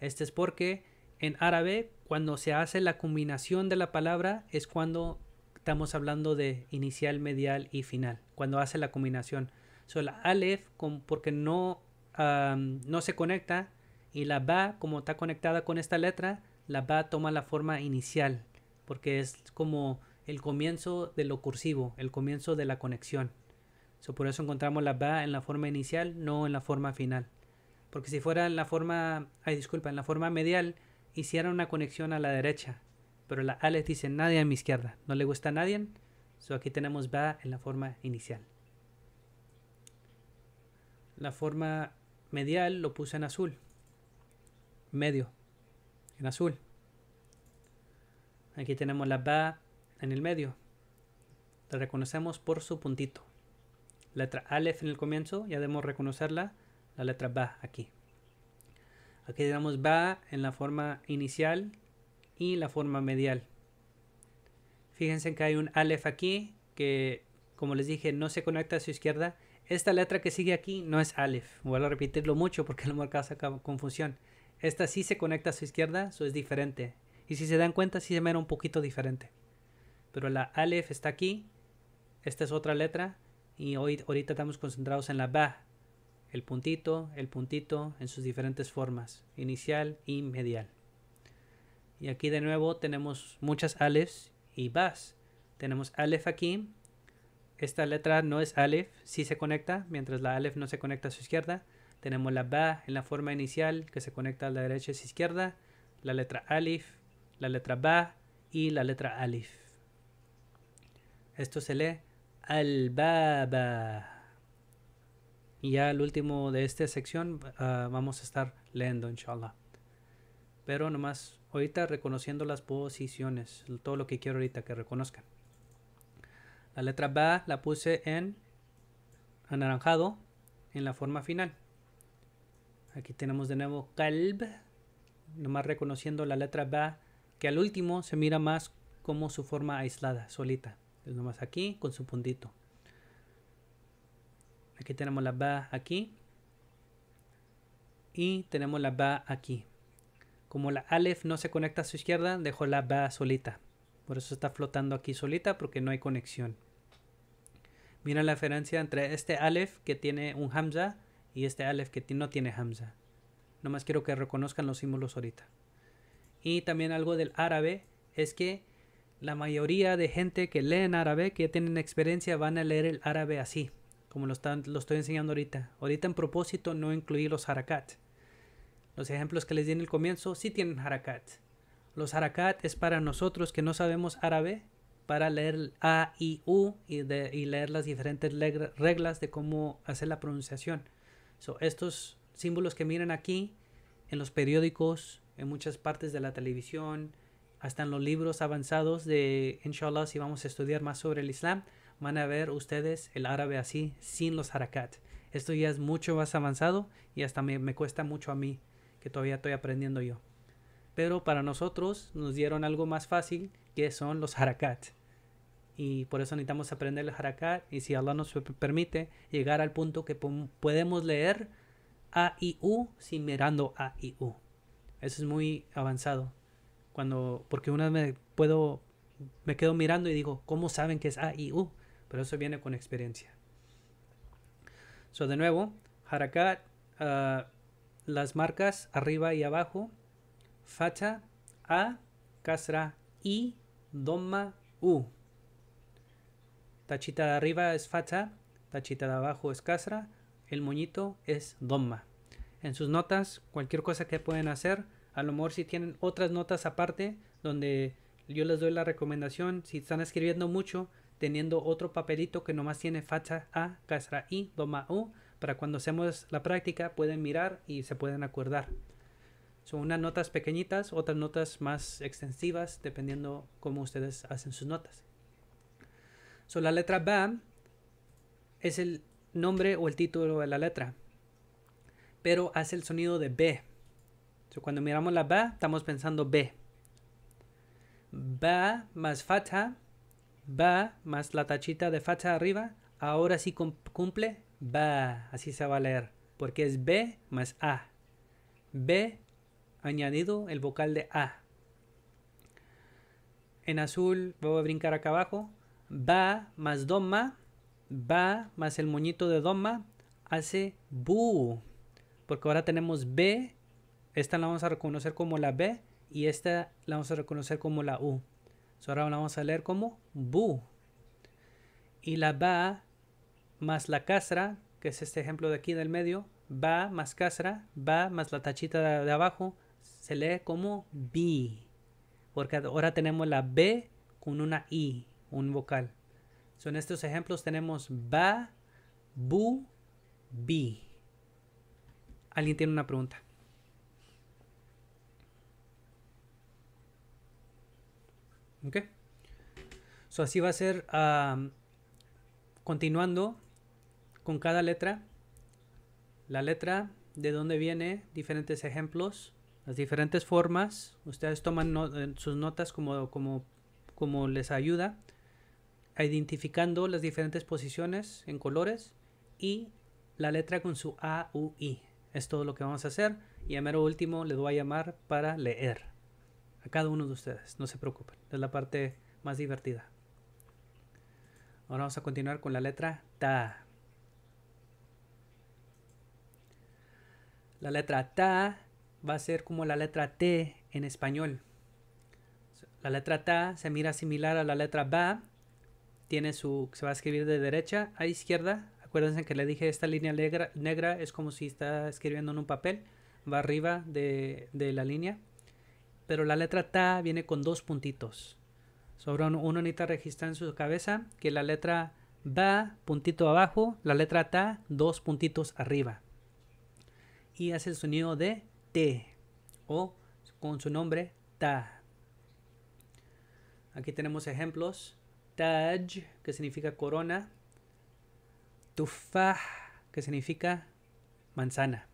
Este es porque en árabe, cuando se hace la combinación de la palabra, es cuando estamos hablando de inicial, medial y final, cuando hace la combinación. So, la alef, porque no, no se conecta, y la ba, como está conectada con esta letra, la ba toma la forma inicial, porque es como el comienzo de lo cursivo, el comienzo de la conexión. por eso encontramos la ba en la forma inicial, no en la forma final. Porque si fuera en la forma, ay disculpa, en la forma medial, hiciera una conexión a la derecha. Pero la A les dice nadie a mi izquierda, no le gusta a nadie. So, aquí tenemos ba en la forma inicial. La forma medial lo puse en azul. Medio. En azul. Aquí tenemos la ba en el medio. La reconocemos por su puntito. Letra Aleph en el comienzo, ya debemos reconocerla. La letra Ba aquí. Aquí damos Ba en la forma inicial y la forma medial. Fíjense que hay un Aleph aquí que, como les dije, no se conecta a su izquierda. Esta letra que sigue aquí no es Aleph. Vuelvo a repetirlo mucho porque lo mejor causa confusión. Esta sí se conecta a su izquierda, eso es diferente. Y si se dan cuenta, sí se mera un poquito diferente. Pero la Aleph está aquí. Esta es otra letra. Y hoy, ahorita estamos concentrados en la Ba. El puntito, el puntito en sus diferentes formas. Inicial y medial. Y aquí de nuevo tenemos muchas Alephs y Bas. Tenemos Aleph aquí. Esta letra no es Aleph, sí se conecta, mientras la Aleph no se conecta a su izquierda. Tenemos la Ba en la forma inicial que se conecta a la derecha y a su izquierda. La letra Aleph, la letra Ba y la letra Aleph. Esto se lee al-baba. Y ya el último de esta sección ah, vamos a estar leyendo, inshallah. Pero nomás ahorita reconociendo las posiciones, todo lo que quiero ahorita que reconozcan. La letra ba la puse en anaranjado en la forma final. Aquí tenemos de nuevo kalb, nomás reconociendo la letra ba, que al último se mira más como su forma aislada, solita nomás aquí con su puntito aquí tenemos la ba aquí y tenemos la ba aquí como la alef no se conecta a su izquierda dejó la ba solita por eso está flotando aquí solita porque no hay conexión mira la diferencia entre este alef que tiene un hamza y este alef que no tiene hamza nomás quiero que reconozcan los símbolos ahorita y también algo del árabe es que la mayoría de gente que lee en árabe, que ya tienen experiencia, van a leer el árabe así, como lo, están, lo estoy enseñando ahorita. Ahorita en propósito no incluí los harakat. Los ejemplos que les di en el comienzo sí tienen harakat. Los harakat es para nosotros que no sabemos árabe, para leer A, I, U y, leer las diferentes reglas de cómo hacer la pronunciación. So, estos símbolos que miran aquí en los periódicos, en muchas partes de la televisión, hasta en los libros avanzados de Inshallah, si vamos a estudiar más sobre el Islam, van a ver ustedes el árabe así, sin los harakat. Esto ya es mucho más avanzado y hasta me, cuesta mucho a mí, que todavía estoy aprendiendo yo. Pero para nosotros nos dieron algo más fácil, que son los harakat. Y por eso necesitamos aprender el harakat y si Allah nos permite, llegar al punto que podemos leer A y U sin mirando A y U. Eso es muy avanzado porque una vez me puedo, me quedo mirando y digo, ¿cómo saben que es A y U? Pero eso viene con experiencia. So, de nuevo, harakat, ah, las marcas arriba y abajo, facha, A, kasra, I, doma, U. Tachita de arriba es facha, tachita de abajo es kasra, el moñito es doma. En sus notas, cualquier cosa que pueden hacer, a lo mejor si tienen otras notas aparte, donde yo les doy la recomendación, si están escribiendo mucho, teniendo otro papelito que nomás tiene facha A, casra I, doma U, para cuando hacemos la práctica pueden mirar y se pueden acordar. Son unas notas pequeñitas, otras notas más extensivas, dependiendo cómo ustedes hacen sus notas. So, la letra B es el nombre o el título de la letra, pero hace el sonido de B cuando miramos la ba, estamos pensando b. Ba más facha ba más la tachita de facha arriba, ahora sí cumple ba, así se va a leer, porque es b más a. B añadido el vocal de a. En azul, voy a brincar acá abajo, ba más doma, ba más el moñito de doma hace bu, porque ahora tenemos b esta la vamos a reconocer como la B y esta la vamos a reconocer como la U. ahora la vamos a leer como bu. Y la ba más la casra, que es este ejemplo de aquí del medio, ba más casra, ba más la tachita de, abajo, se lee como bi. Porque ahora tenemos la B con una I, un vocal. So en estos ejemplos tenemos ba, bu, bi. ¿Alguien tiene una pregunta? ¿Ok? así va a ser continuando con cada letra. La letra, de dónde viene, diferentes ejemplos, las diferentes formas. Ustedes toman eh, sus notas como, les ayuda, identificando las diferentes posiciones en colores y la letra con su A, U, I. Es todo lo que vamos a hacer. Y a mero último le voy a llamar para leer cada uno de ustedes. No se preocupen, es la parte más divertida. Ahora vamos a continuar con la letra ta. La letra ta va a ser como la letra T en español. La letra ta se mira similar a la letra ba. Tiene su, se va a escribir de derecha a izquierda. Acuérdense que le dije esta línea negra, es como si está escribiendo en un papel. Va arriba de la línea pero la letra ta viene con dos puntitos. Sobre uno necesita registrar en su cabeza que la letra ba, puntito abajo, la letra ta, dos puntitos arriba. Y hace el sonido de T o con su nombre ta. Aquí tenemos ejemplos. Taj, que significa corona. Tufah, que significa manzana.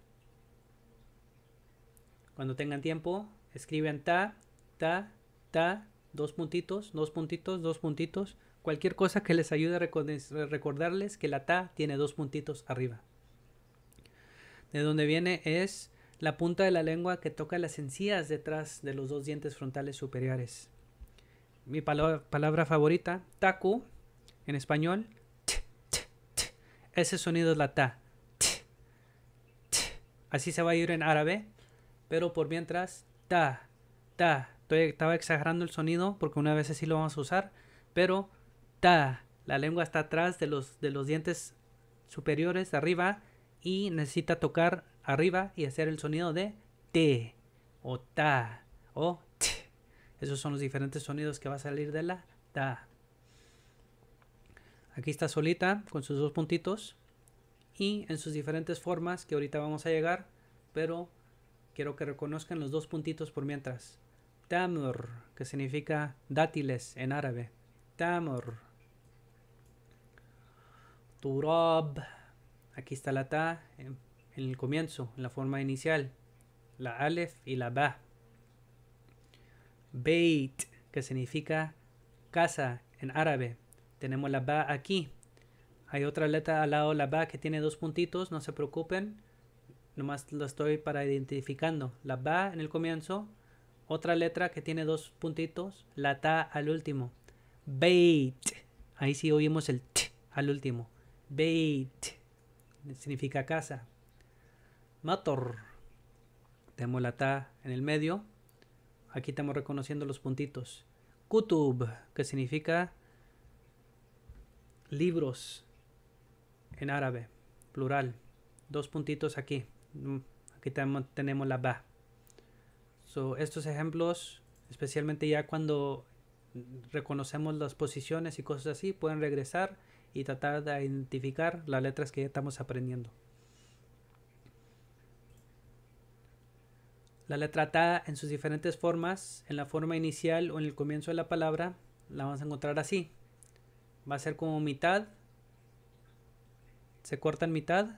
Cuando tengan tiempo, Escriben ta, ta, ta, dos puntitos, dos puntitos, dos puntitos. Cualquier cosa que les ayude a recordarles que la ta tiene dos puntitos arriba. De donde viene es la punta de la lengua que toca las encías detrás de los dos dientes frontales superiores. Mi palabra favorita, taku, en español, ese sonido es la ta. Así se va a ir en árabe, pero por mientras, ta, ta. estaba exagerando el sonido porque una vez sí lo vamos a usar, pero ta. La lengua está atrás de los, de los dientes superiores arriba y necesita tocar arriba y hacer el sonido de te o ta o t. Esos son los diferentes sonidos que va a salir de la ta. Aquí está solita con sus dos puntitos y en sus diferentes formas que ahorita vamos a llegar, pero Quiero que reconozcan los dos puntitos por mientras. Tamur, que significa dátiles en árabe. Tamur. Turab. Aquí está la ta en, en el comienzo, en la forma inicial. La alef y la ba. Beit, que significa casa en árabe. Tenemos la ba aquí. Hay otra letra al lado, la ba, que tiene dos puntitos, no se preocupen. Nomás lo estoy para identificando. La ba en el comienzo, otra letra que tiene dos puntitos, la ta al último. Bait. Ahí sí oímos el t al último. beit, Significa casa. Mator. Tenemos la ta en el medio. Aquí estamos reconociendo los puntitos. Kutub, que significa libros en árabe, plural. Dos puntitos aquí. Mm, aquí tenemos, la ba. estos ejemplos, especialmente ya cuando reconocemos las posiciones y cosas así, pueden regresar y tratar de identificar las letras que ya estamos aprendiendo. La letra ta en sus diferentes formas, en la forma inicial o en el comienzo de la palabra, la vamos a encontrar así. Va a ser como mitad, se corta en mitad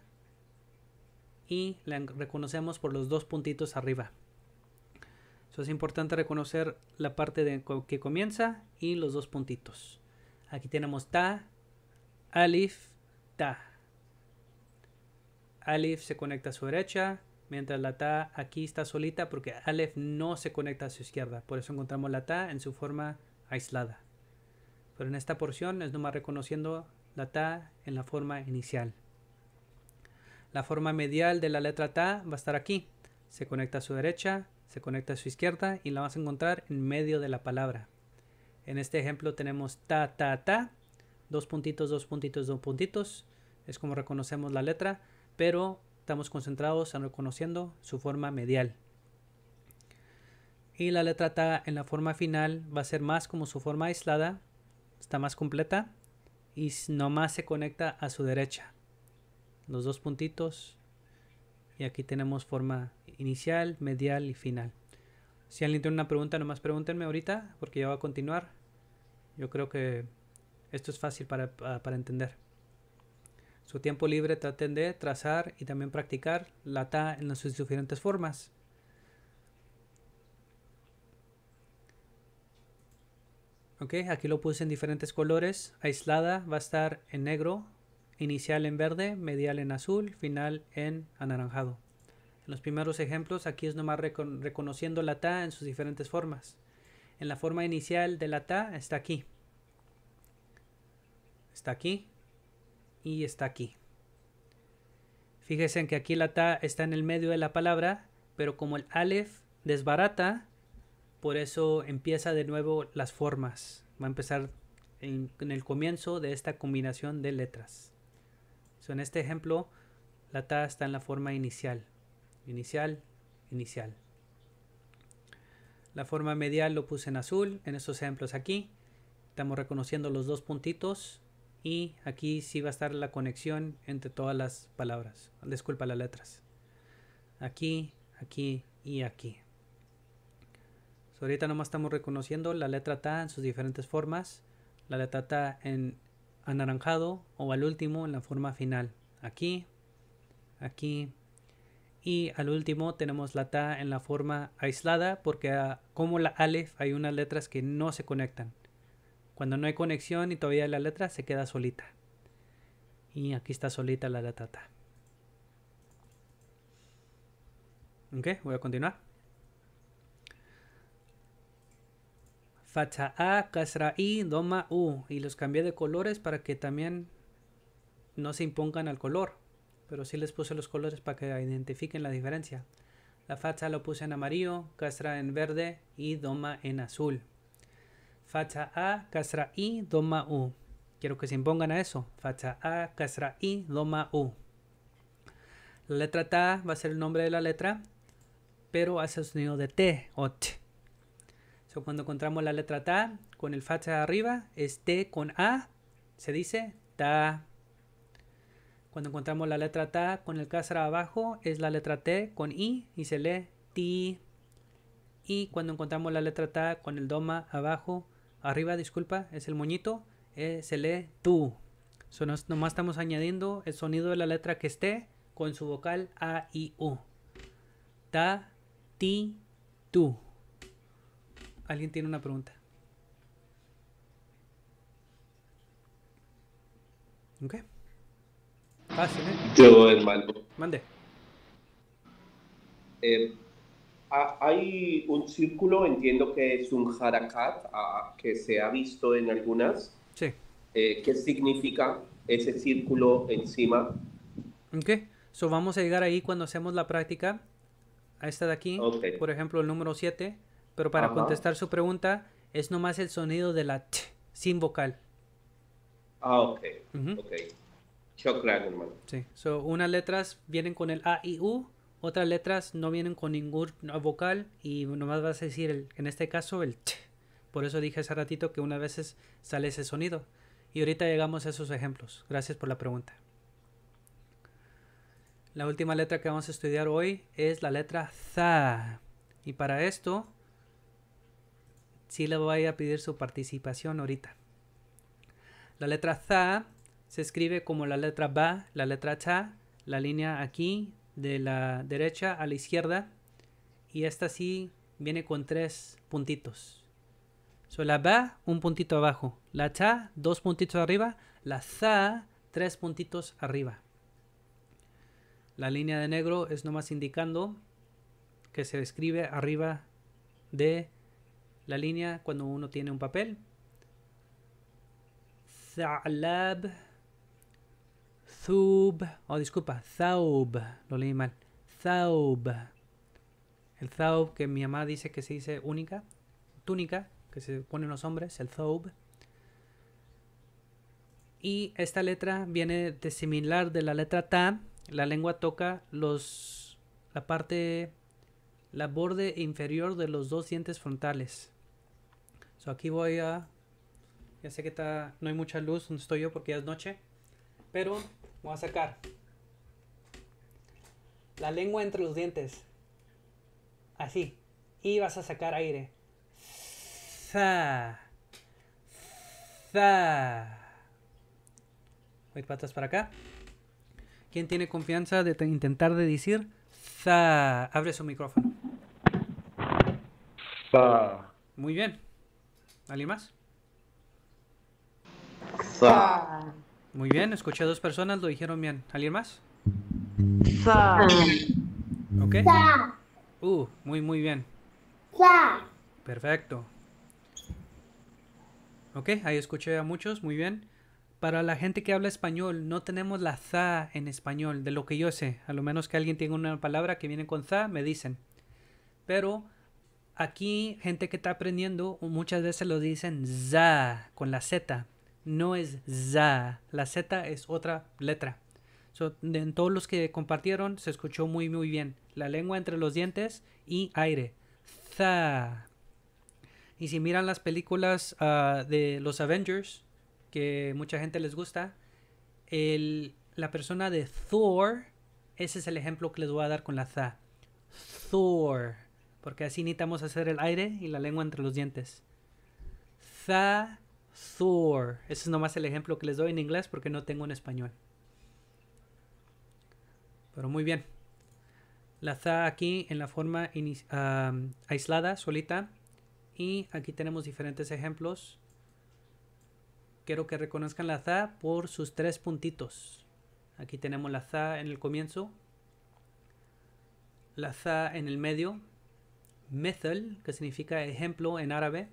y la reconocemos por los dos puntitos arriba. eso es importante reconocer la parte de que comienza y los dos puntitos. Aquí tenemos ta, alif, ta. Alif se conecta a su derecha, mientras la ta aquí está solita porque alif no se conecta a su izquierda. Por eso encontramos la ta en su forma aislada. Pero en esta porción es nomás reconociendo la ta en la forma inicial. La forma medial de la letra TA va a estar aquí. Se conecta a su derecha, se conecta a su izquierda y la vas a encontrar en medio de la palabra. En este ejemplo tenemos ta, ta, ta, dos puntitos, dos puntitos, dos puntitos. Es como reconocemos la letra, pero estamos concentrados en reconociendo su forma medial. Y la letra ta en la forma final va a ser más como su forma aislada, está más completa y nomás se conecta a su derecha los dos puntitos y aquí tenemos forma inicial, medial y final. Si alguien tiene una pregunta, nomás pregúntenme ahorita porque ya va a continuar. Yo creo que esto es fácil para, para entender. Su tiempo libre traten de trazar y también practicar la TA en sus diferentes formas. Ok, aquí lo puse en diferentes colores. Aislada va a estar en negro, inicial en verde, medial en azul, final en anaranjado. En los primeros ejemplos aquí es nomás reconociendo la ta en sus diferentes formas. En la forma inicial de la ta está aquí. Está aquí y está aquí. Fíjense en que aquí la ta está en el medio de la palabra, pero como el alef desbarata, por eso empieza de nuevo las formas. Va a empezar en el comienzo de esta combinación de letras en este ejemplo, la ta está en la forma inicial. Inicial, inicial. La forma medial lo puse en azul. En estos ejemplos aquí estamos reconociendo los dos puntitos y aquí sí va a estar la conexión entre todas las palabras. Disculpa las letras. Aquí, aquí y aquí. ahorita nomás estamos reconociendo la letra TA en sus diferentes formas. La letra TA en anaranjado o al último en la forma final. Aquí, aquí y al último tenemos la ta en la forma aislada porque ah, como la alef hay unas letras que no se conectan. Cuando no hay conexión y todavía la letra se queda solita. Y aquí está solita la data ta. Ok, voy a continuar. Facha A, castra I, Doma U. Y los cambié de colores para que también no se impongan al color. Pero sí les puse los colores para que identifiquen la diferencia. La facha lo puse en amarillo, castra en verde y Doma en azul. Facha A, castra I, Doma U. Quiero que se impongan a eso. Facha A, castra I, Doma U. La letra T va a ser el nombre de la letra, pero hace el sonido de T o T cuando encontramos la letra ta con el facha arriba, es t con a, se dice ta. Cuando encontramos la letra ta con el casra abajo, es la letra t con i y se lee ti. Y cuando encontramos la letra ta con el doma abajo, arriba, disculpa, es el moñito, eh, se lee tu. So, nomás estamos añadiendo el sonido de la letra que esté con su vocal a, i, u. Ta, ti, tu. ¿Alguien tiene una pregunta? ¿Ok? Fácil, ¿eh? Yo, hermano. Mande. Eh, hay un círculo, entiendo que es un harakat, que se ha visto en algunas. Sí. Eh, ¿Qué significa ese círculo encima? Ok, so vamos a llegar ahí cuando hacemos la práctica. A esta de aquí, okay. por ejemplo, el número 7 pero para contestar su pregunta, es nomás el sonido de la t sin vocal. Ah, ok. Ok. Chocolate, hermano. Sí. So, unas letras vienen con el A y U, otras letras no vienen con ningún vocal y nomás vas a decir, el, en este caso, el t. Por eso dije hace ratito que unas veces sale ese sonido. Y ahorita llegamos a esos ejemplos. Gracias por la pregunta. La última letra que vamos a estudiar hoy es la letra z Y para esto si le voy a pedir su participación ahorita. La letra za se escribe como la letra ba, la letra cha, la línea aquí de la derecha a la izquierda y esta sí viene con tres puntitos. So, la ba, un puntito abajo, la cha, dos puntitos arriba, la za, tres puntitos arriba. La línea de negro es nomás indicando que se escribe arriba de la línea cuando uno tiene un papel. Za'lab. Zub. Oh, disculpa. Zaub. Lo leí mal. Zaub. El zaub que mi mamá dice que se dice única. Túnica, que se ponen los hombres. El zaub. Y esta letra viene de similar de la letra ta. La lengua toca los la parte la borde inferior de los dos dientes frontales aquí voy a... Ya sé que está, no hay mucha luz donde estoy yo porque ya es noche. Pero voy a sacar la lengua entre los dientes. Así. Y vas a sacar aire. Za. Za. Voy patas para acá. ¿Quién tiene confianza de intentar de decir? Za. Abre su micrófono. Za. Muy bien. ¿Alguien más? Muy bien, escuché a dos personas, lo dijeron bien. ¿Alguien más? Sa. ¿Ok? Uh, muy, muy bien. Perfecto. Ok, ahí escuché a muchos, muy bien. Para la gente que habla español, no tenemos la za en español, de lo que yo sé. A lo menos que alguien tenga una palabra que viene con za, me dicen. Pero aquí gente que está aprendiendo muchas veces lo dicen za con la z. No es za, la z es otra letra. en todos los que compartieron se escuchó muy muy bien. La lengua entre los dientes y aire. Za. Y si miran las películas ah, de los Avengers, que mucha gente les gusta, la persona de Thor, ese es el ejemplo que les voy a dar con la za. Thor porque así necesitamos hacer el aire y la lengua entre los dientes. Tha, Thor. Ese es nomás el ejemplo que les doy en inglés porque no tengo en español. Pero muy bien. La za aquí en la forma aislada, solita. Y aquí tenemos diferentes ejemplos. Quiero que reconozcan la za por sus tres puntitos. Aquí tenemos la za en el comienzo. La za en el medio Methel, que significa ejemplo en árabe.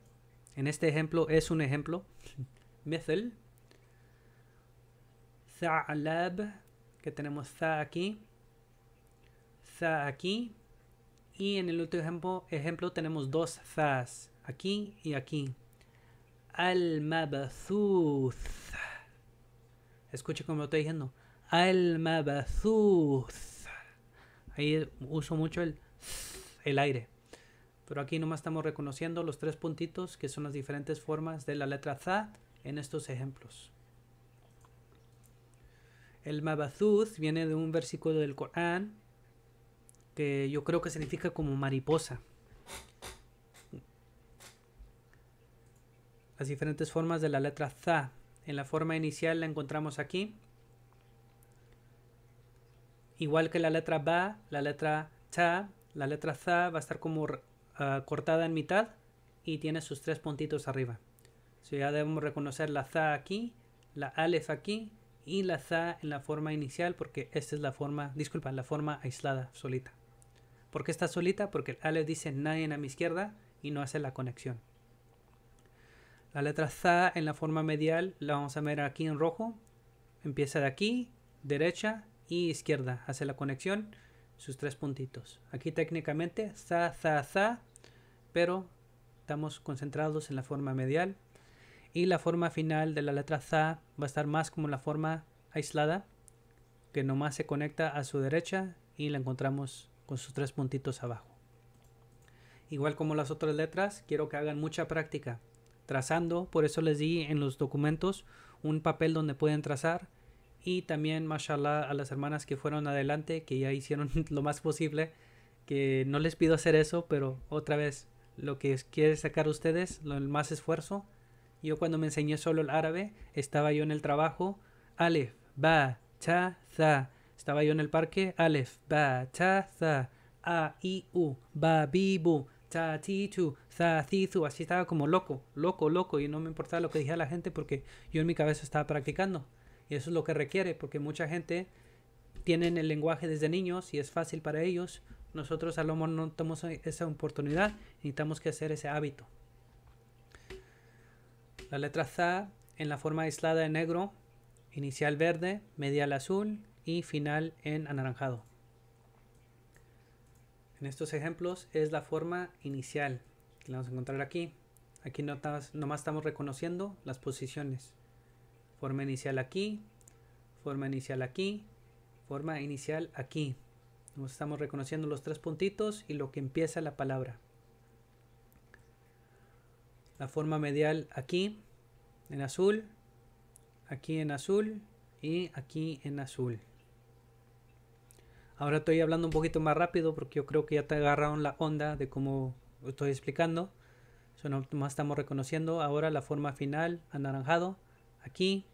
En este ejemplo es un ejemplo. Methel. que tenemos za aquí. Za aquí. Y en el último ejemplo, tenemos dos zas, aquí y aquí. al Escuche como lo estoy diciendo. al Ahí uso mucho el, el aire. Pero aquí nomás estamos reconociendo los tres puntitos que son las diferentes formas de la letra za en estos ejemplos. El Mabazuz viene de un versículo del Corán que yo creo que significa como mariposa. Las diferentes formas de la letra za. En la forma inicial la encontramos aquí. Igual que la letra ba, la letra ta, la letra za va a estar como Ah, cortada en mitad y tiene sus tres puntitos arriba. si ya debemos reconocer la za aquí, la alef aquí y la za en la forma inicial porque esta es la forma, disculpa, la forma aislada, solita. ¿Por qué está solita? Porque el alef dice nadie a mi izquierda y no hace la conexión. La letra za en la forma medial la vamos a ver aquí en rojo. Empieza de aquí, derecha y izquierda. Hace la conexión sus tres puntitos. Aquí técnicamente za, za, za, pero estamos concentrados en la forma medial y la forma final de la letra za va a estar más como la forma aislada que nomás se conecta a su derecha y la encontramos con sus tres puntitos abajo. Igual como las otras letras, quiero que hagan mucha práctica trazando, por eso les di en los documentos un papel donde pueden trazar y también, mashallah, a las hermanas que fueron adelante, que ya hicieron lo más posible, que no les pido hacer eso, pero otra vez, lo que quiere sacar ustedes, lo, el más esfuerzo. Yo cuando me enseñé solo el árabe, estaba yo en el trabajo, alef, ba, cha, za. Estaba yo en el parque, alef, ba, cha, za, a, i, u, ba, bi, bu, ta, ti, tu, za, ti, tu. Así estaba como loco, loco, loco, y no me importaba lo que dijera la gente porque yo en mi cabeza estaba practicando eso es lo que requiere, porque mucha gente tienen el lenguaje desde niños y es fácil para ellos. Nosotros a lo mejor no tomamos esa oportunidad, necesitamos que hacer ese hábito. La letra Z en la forma aislada de negro, inicial verde, medial azul y final en anaranjado. En estos ejemplos es la forma inicial que vamos a encontrar aquí. Aquí no nomás estamos reconociendo las posiciones forma inicial aquí, forma inicial aquí, forma inicial aquí. estamos reconociendo los tres puntitos y lo que empieza la palabra. La forma medial aquí, en azul, aquí en azul y aquí en azul. Ahora estoy hablando un poquito más rápido porque yo creo que ya te agarraron la onda de cómo estoy explicando. Eso más estamos reconociendo ahora la forma final anaranjado aquí,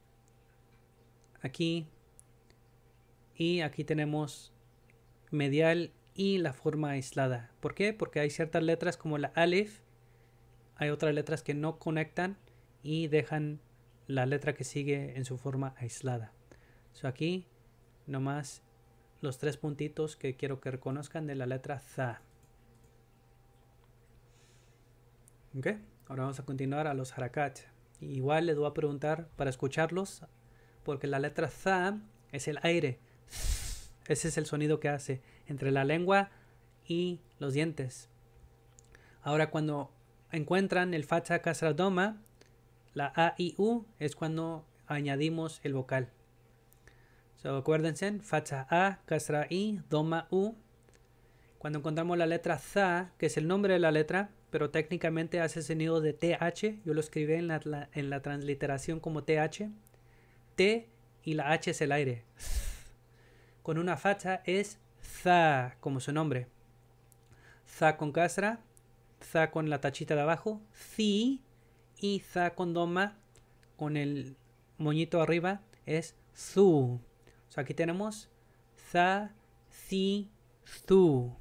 aquí. Y aquí tenemos medial y la forma aislada. ¿Por qué? Porque hay ciertas letras como la alif. hay otras letras que no conectan y dejan la letra que sigue en su forma aislada. aquí nomás los tres puntitos que quiero que reconozcan de la letra za. ahora vamos a continuar a los harakat. Igual les voy a preguntar para escucharlos porque la letra za es el aire. Ese es el sonido que hace entre la lengua y los dientes. Ahora cuando encuentran el facha kasra doma, la a y u es cuando añadimos el vocal. So, acuérdense, facha a, casra i, doma u. Cuando encontramos la letra za, que es el nombre de la letra, pero técnicamente hace sonido de th, yo lo escribí en la transliteración como th, T y la H es el aire. Con una facha es za, como su nombre. Za con casra, za con la tachita de abajo, zi y za con doma, con el moñito arriba, es zu. aquí tenemos za, zi, zu.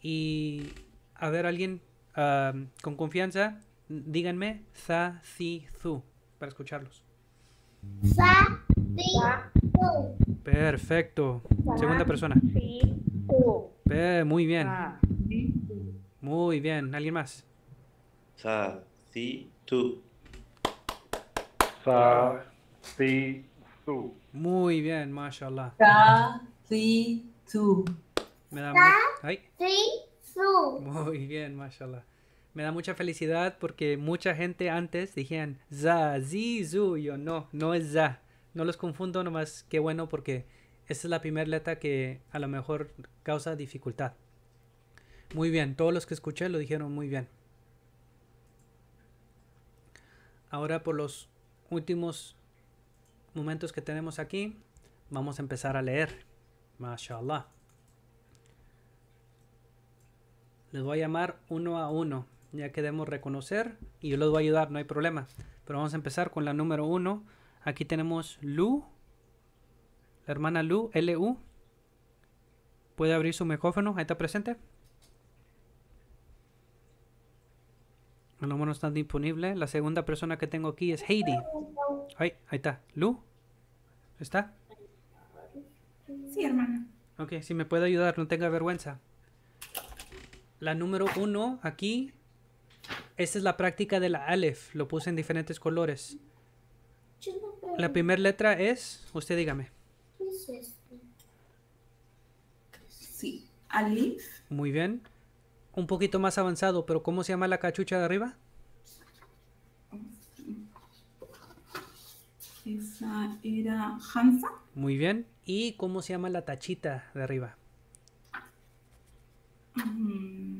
Y a ver, alguien ah, con confianza, díganme za, zi, zu para escucharlos. Perfecto. Segunda persona. muy bien. Muy bien. ¿Alguien más? Muy bien, mashallah. Me muy... Muy bien, mashallah me da mucha felicidad porque mucha gente antes dijían za, zi, zu. Yo no, no es za. No los confundo nomás. Qué bueno porque esa es la primera letra que a lo mejor causa dificultad. Muy bien, todos los que escuché lo dijeron muy bien. Ahora por los últimos momentos que tenemos aquí, vamos a empezar a leer. MashaAllah. Les voy a llamar uno a uno ya queremos reconocer y yo los voy a ayudar, no hay problema. Pero vamos a empezar con la número uno. Aquí tenemos Lu, la hermana Lu, L-U. Puede abrir su micrófono, ahí está presente. No, número no está disponible. La segunda persona que tengo aquí es Heidi. Ahí, ahí está. Lu, ¿está? Sí, hermana. Ok, si me puede ayudar, no tenga vergüenza. La número uno aquí esta es la práctica de la Aleph. Lo puse en diferentes colores. La primera letra es, usted dígame. Sí, Aleph. Muy bien. Un poquito más avanzado, pero ¿cómo se llama la cachucha de arriba? Esa era Hansa. Muy bien. ¿Y cómo se llama la tachita de arriba? Mm.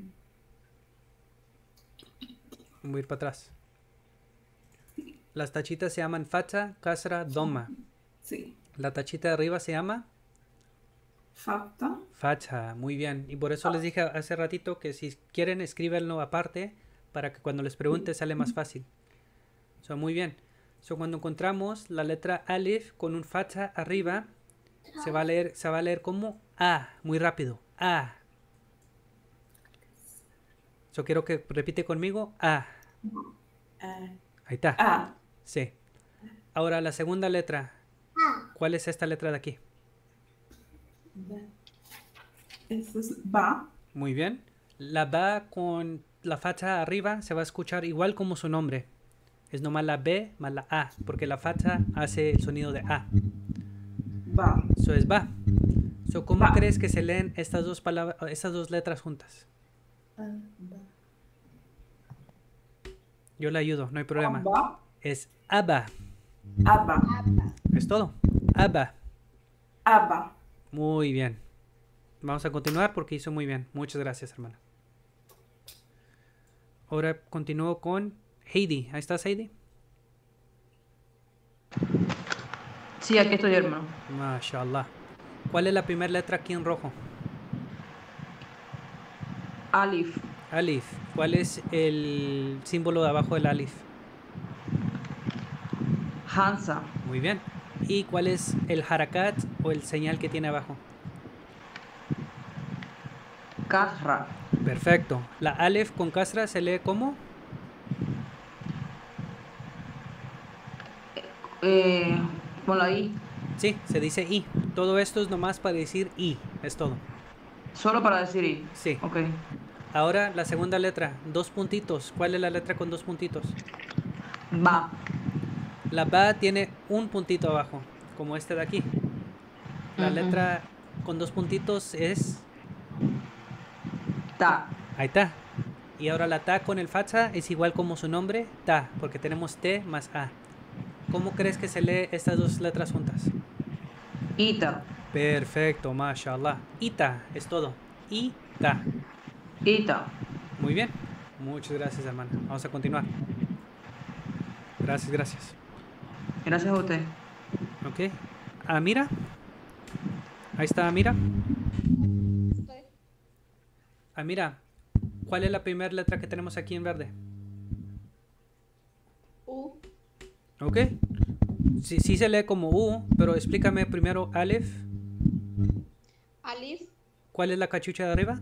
Voy a ir para atrás. Las tachitas se llaman facha, Kasra, Doma. Sí. La tachita de arriba se llama. Fata. Facha, muy bien. Y por eso les dije hace ratito que si quieren escríbanlo aparte para que cuando les pregunte sale más fácil. So, muy bien. So, cuando encontramos la letra alif con un facha arriba, se va a leer, se va a leer como A, muy rápido. A. Yo quiero que repite conmigo. A. Ahí está. A. Sí. Ahora la segunda letra. ¿Cuál es esta letra de aquí? eso es ba. Muy bien. La va con la facha arriba se va a escuchar igual como su nombre. Es nomás la B más la A, porque la facha hace el sonido de A. Ba. Eso es ba. So, ¿Cómo crees que se leen estas dos palabras, estas dos letras juntas? Yo le ayudo, no hay problema. Es Abba. Abba. Es todo. Abba. Abba. Muy bien. Vamos a continuar porque hizo muy bien. Muchas gracias, hermana. Ahora continúo con Heidi. ¿Ahí estás, Heidi? Sí, aquí estoy, hermano. MashaAllah. ¿Cuál es la primera letra aquí en rojo? Alif. Alif. ¿Cuál es el símbolo de abajo del Alif? Hansa. Muy bien. ¿Y cuál es el harakat o el señal que tiene abajo? Kasra. Perfecto. La alef con Kasra se lee como? con la I. Sí, se dice I. Todo esto es nomás para decir I, es todo. Solo para decir I. Sí. Ok. Ahora la segunda letra, dos puntitos. ¿Cuál es la letra con dos puntitos? Ba. La ba tiene un puntito abajo, como este de aquí. La letra con dos puntitos es ta. Ahí está. Y ahora la ta con el facha es igual como su nombre, ta, porque tenemos t más a. ¿Cómo crees que se lee estas dos letras juntas? Ita. Perfecto, mashallah. Ita es todo. Ita. Muy bien. Muchas gracias, hermana. Vamos a continuar. Gracias, gracias. Gracias a usted. Ok. Amira. Ahí está Amira. Amira, ¿cuál es la primera letra que tenemos aquí en verde? U. Ok. Sí, sí se lee como U, pero explícame primero Aleph. ¿Aleph? ¿Cuál es la cachucha de arriba?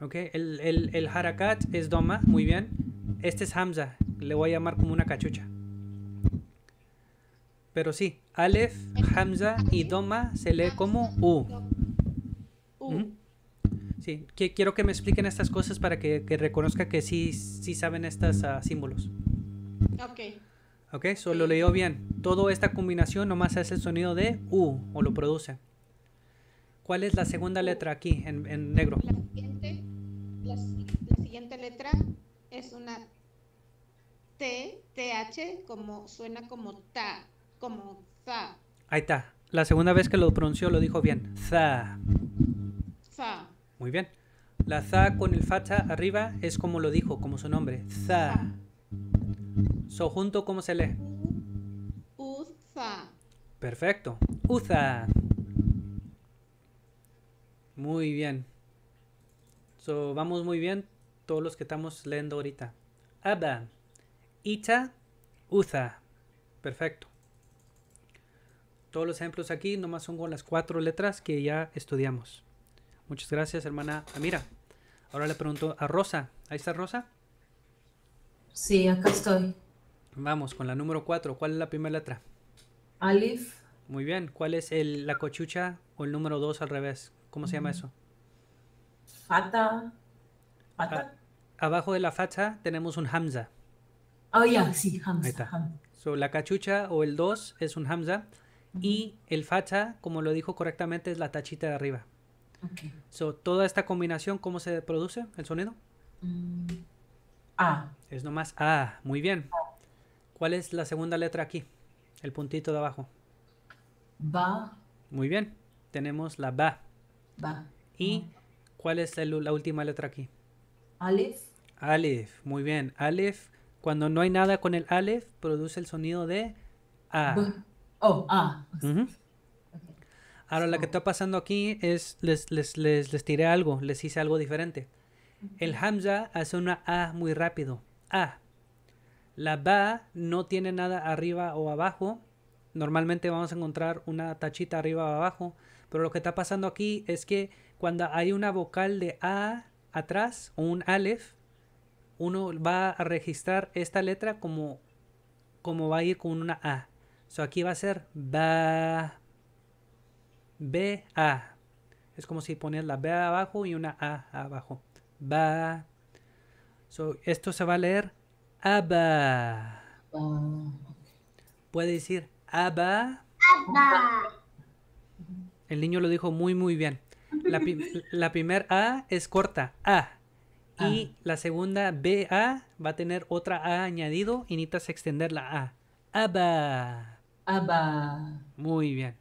Ok, el, harakat es doma, muy bien. Este es Hamza, le voy a llamar como una cachucha. Pero sí, alef, Hamza y Doma se lee como U. Sí, quiero que me expliquen estas cosas para que, reconozca que sí, sí saben estos ah, símbolos. Ok. Okay, solo leyó bien. Toda esta combinación nomás hace el sonido de U o lo produce. ¿Cuál es la segunda letra aquí en, negro? La siguiente, letra es una T, TH, como suena como ta, como za. Ahí está. La segunda vez que lo pronunció lo dijo bien. Za. Za. Muy bien. La za con el fata arriba es como lo dijo, como su nombre. Za. So junto, ¿cómo se lee? U-ZA. Perfecto. U-ZA. Muy bien. So, vamos muy bien todos los que estamos leyendo ahorita. Abba, Ita, Uza. Perfecto. Todos los ejemplos aquí nomás son con las cuatro letras que ya estudiamos. Muchas gracias, hermana Amira. Ahora le pregunto a Rosa. ¿Ahí está Rosa? Sí, acá estoy. Vamos con la número cuatro, ¿Cuál es la primera letra? Alif. Muy bien. ¿Cuál es el, la cochucha o el número dos al revés? ¿Cómo se llama eso? Fata. Ah, abajo de la facha tenemos un hamza. Oh, ya, sí, hamza. So, la cachucha o el 2 es un hamza. Y el facha, como lo dijo correctamente, es la tachita de arriba. So, toda esta combinación, ¿cómo se produce el sonido? Mm, A. Es nomás A. muy bien. ¿Cuál es la segunda letra aquí? El puntito de abajo. Ba. Muy bien. Tenemos la ba. ¿Y ah. cuál es la última letra aquí? Aleph. Aleph, muy bien. Aleph, cuando no hay nada con el Aleph, produce el sonido de A. oh, A. Ahora, lo que está pasando aquí es, les, les, les, tiré algo, les hice algo diferente. El Hamza hace una A muy rápido. A. La Ba no tiene nada arriba o abajo. Normalmente vamos a encontrar una tachita arriba o abajo. Pero lo que está pasando aquí es que cuando hay una vocal de A atrás, un Aleph, uno va a registrar esta letra como, como va a ir con una A. So aquí va a ser ba, B, Es como si pones la B abajo y una A abajo. Ba. So esto se va a leer ABA. Ah. Puede decir ABA. ABA. El niño lo dijo muy, muy bien. La, primera A es corta, A. Ah. Y la segunda BA va a tener otra A añadido y necesitas extender la A. ABA. ABA. Muy bien.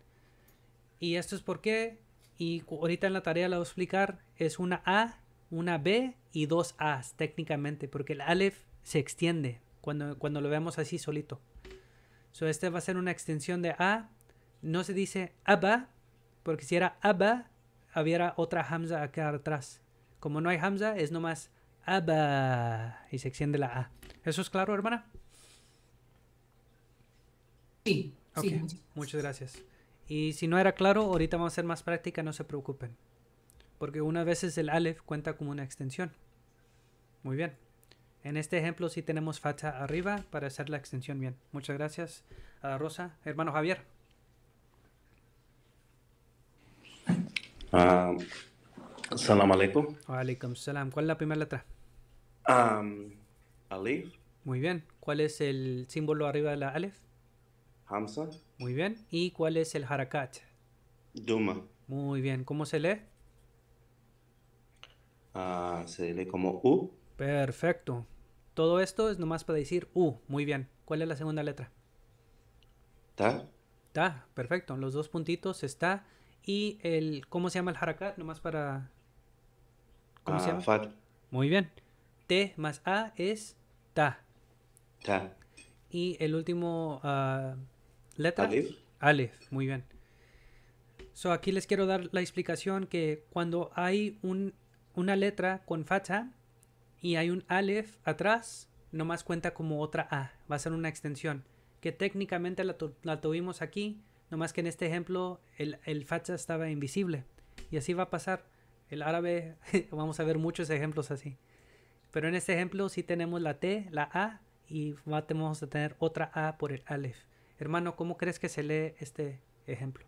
Y esto es por qué y ahorita en la tarea la voy a explicar, es una A, una B y dos As técnicamente, porque el Aleph se extiende cuando, cuando lo vemos así solito. So, este va a ser una extensión de A. No se dice ABA, porque si era Abba, había otra Hamza acá atrás. Como no hay Hamza, es nomás Abba. Y se extiende la A. ¿Eso es claro, hermana? Sí. Ok, muchas, gracias. Y si no era claro, ahorita vamos a hacer más práctica, no se preocupen. Porque una vez es el Aleph cuenta como una extensión. Muy bien. En este ejemplo sí tenemos facha arriba para hacer la extensión bien. Muchas gracias a Rosa. Hermano Javier. Ah, salam Aleikum salam. ¿Cuál es la primera letra? Aleph Muy bien. ¿Cuál es el símbolo arriba de la alef? Hamza. Muy bien. ¿Y cuál es el harakat? Duma. Muy bien. ¿Cómo se lee? Ah, se lee como U. Perfecto. Todo esto es nomás para decir U. Muy bien. ¿Cuál es la segunda letra? Ta. Ta. Perfecto. Los dos puntitos está y el, ¿cómo se llama el harakat? Nomás para... ¿Cómo se ah, llama? Fat. Muy bien. T más A es ta. Ta. Y el último ah, letra. Alef. Alef, muy bien. So, aquí les quiero dar la explicación que cuando hay un, una letra con facha y hay un alef atrás, nomás cuenta como otra A. Va a ser una extensión. Que técnicamente la tuvimos aquí más que en este ejemplo el, el facha estaba invisible. Y así va a pasar. El árabe, vamos a ver muchos ejemplos así. Pero en este ejemplo sí tenemos la T, la A y vamos a tener otra A por el Aleph. Hermano, ¿cómo crees que se lee este ejemplo?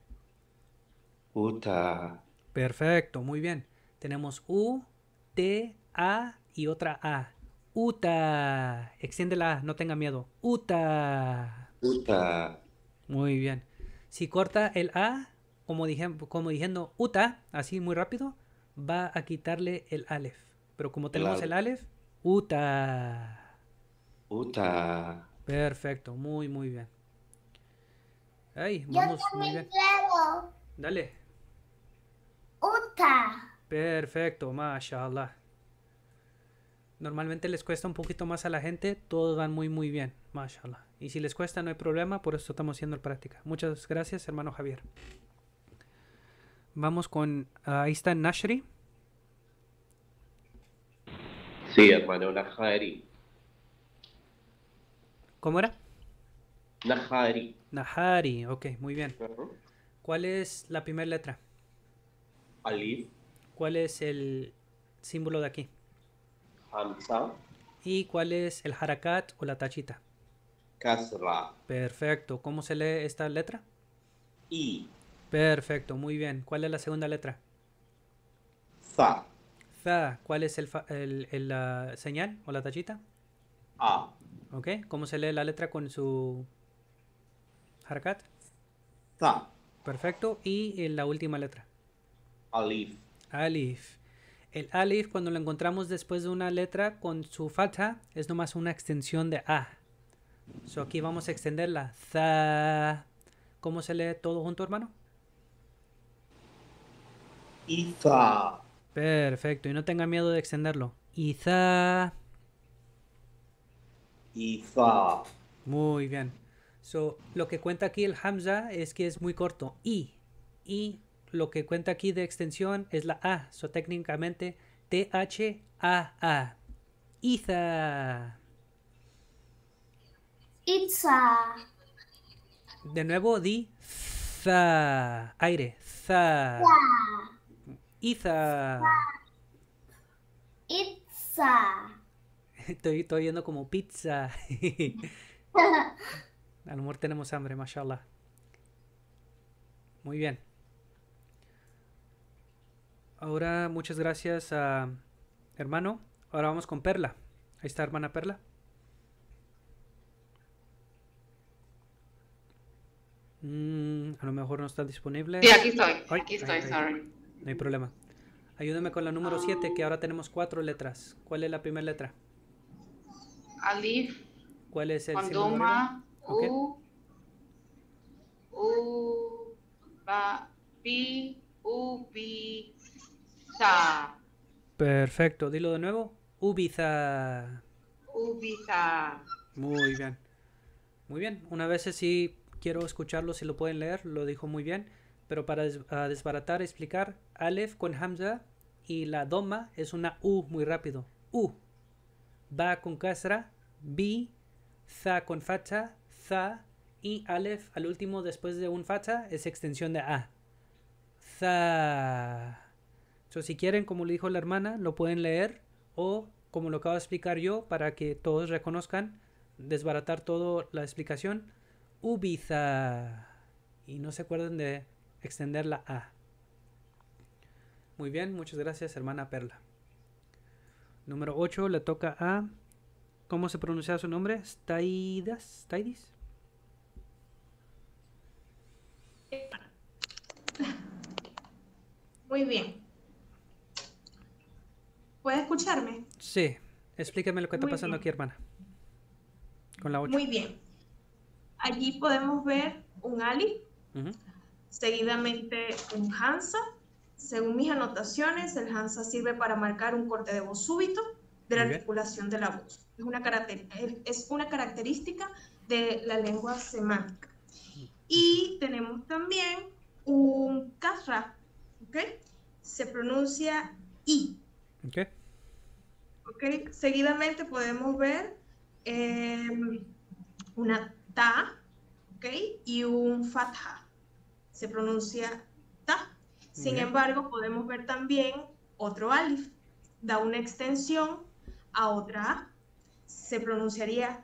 Uta. Perfecto, muy bien. Tenemos U, T, A y otra A. Uta. Extiende la A, no tenga miedo. Uta. Uta. Muy bien. Si corta el A, como, dije, como diciendo uta, así muy rápido, va a quitarle el alef. Pero como tenemos el, Aleph, alef, uta. Uta. Perfecto, muy, muy bien. Yo muy bien. Dale. Uta. Perfecto, mashallah. Normalmente les cuesta un poquito más a la gente, todos van muy, muy bien, mashallah. Y si les cuesta, no hay problema, por eso estamos haciendo la práctica. Muchas gracias, hermano Javier. Vamos con. Ah, ahí está Nashri. Sí, hermano Nahari. ¿Cómo era? Nahari. Nahari, ok, muy bien. ¿Cuál es la primera letra? Alif. ¿Cuál es el símbolo de aquí? Hamza. ¿Y cuál es el harakat o la tachita? Kasra. Perfecto. ¿Cómo se lee esta letra? I. Perfecto, muy bien. ¿Cuál es la segunda letra? Za. Za. ¿Cuál es el, la señal o la tachita? A. ¿Cómo se lee la letra con su harakat? Za. Perfecto. ¿Y eh, la última letra? Alif. Alif. El alif, cuando lo encontramos después de una letra con su fatha, es nomás una extensión de A. So aquí vamos a extenderla. ¿Cómo se lee todo junto, hermano? Iza. Perfecto, y no tenga miedo de extenderlo. Iza. Iza. Muy bien. So, lo que cuenta aquí el Hamza es que es muy corto. I. Y lo que cuenta aquí de extensión es la A. So, técnicamente, T-H-A-A. -A. Iza. Itza De nuevo, di za. Aire. Za. Iza. Itza. Estoy, estoy viendo como pizza. A lo tenemos hambre, mashallah. Muy bien. Ahora, muchas gracias a ah, hermano. Ahora vamos con Perla. Ahí está, hermana Perla. Mm, a lo mejor no está disponible. Sí, aquí estoy. aquí estoy, No hay problema. Ayúdame con la número 7, que ahora tenemos cuatro letras. ¿Cuál es la primera letra? Alif. ¿Cuál es el Condoma, U, U, B U, B Perfecto, dilo de nuevo. Ubiza. Ubiza. Muy bien. Muy bien, una vez así... Quiero escucharlo si lo pueden leer, lo dijo muy bien. Pero para desbaratar, explicar, Aleph con Hamza y la Doma es una U muy rápido. U. Ba con Kasra, Bi, Za con Facha, Za. Y Aleph al último después de un Facha es extensión de A. Za. So, si quieren, como le dijo la hermana, lo pueden leer o como lo acabo de explicar yo para que todos reconozcan, desbaratar toda la explicación. Ubiza. Y no se acuerden de extender la A. Muy bien, muchas gracias, hermana Perla. Número 8 le toca a. ¿Cómo se pronuncia su nombre? Staidas. Staidis. Muy bien. ¿Puede escucharme? Sí. Explícame lo que está pasando aquí, hermana. Con la 8. Muy bien. Allí podemos ver un Ali, seguidamente un Hansa. Según mis anotaciones, el Hansa sirve para marcar un corte de voz súbito de la articulación de la voz. Es una, es una característica de la lengua semántica. Y tenemos también un kasra, ¿ok? Se pronuncia I. Seguidamente podemos ver em, una ta, ¿ok? Y un fatha. Se pronuncia ta. Sin embargo, podemos ver también otro alif. Da una extensión a otra Se pronunciaría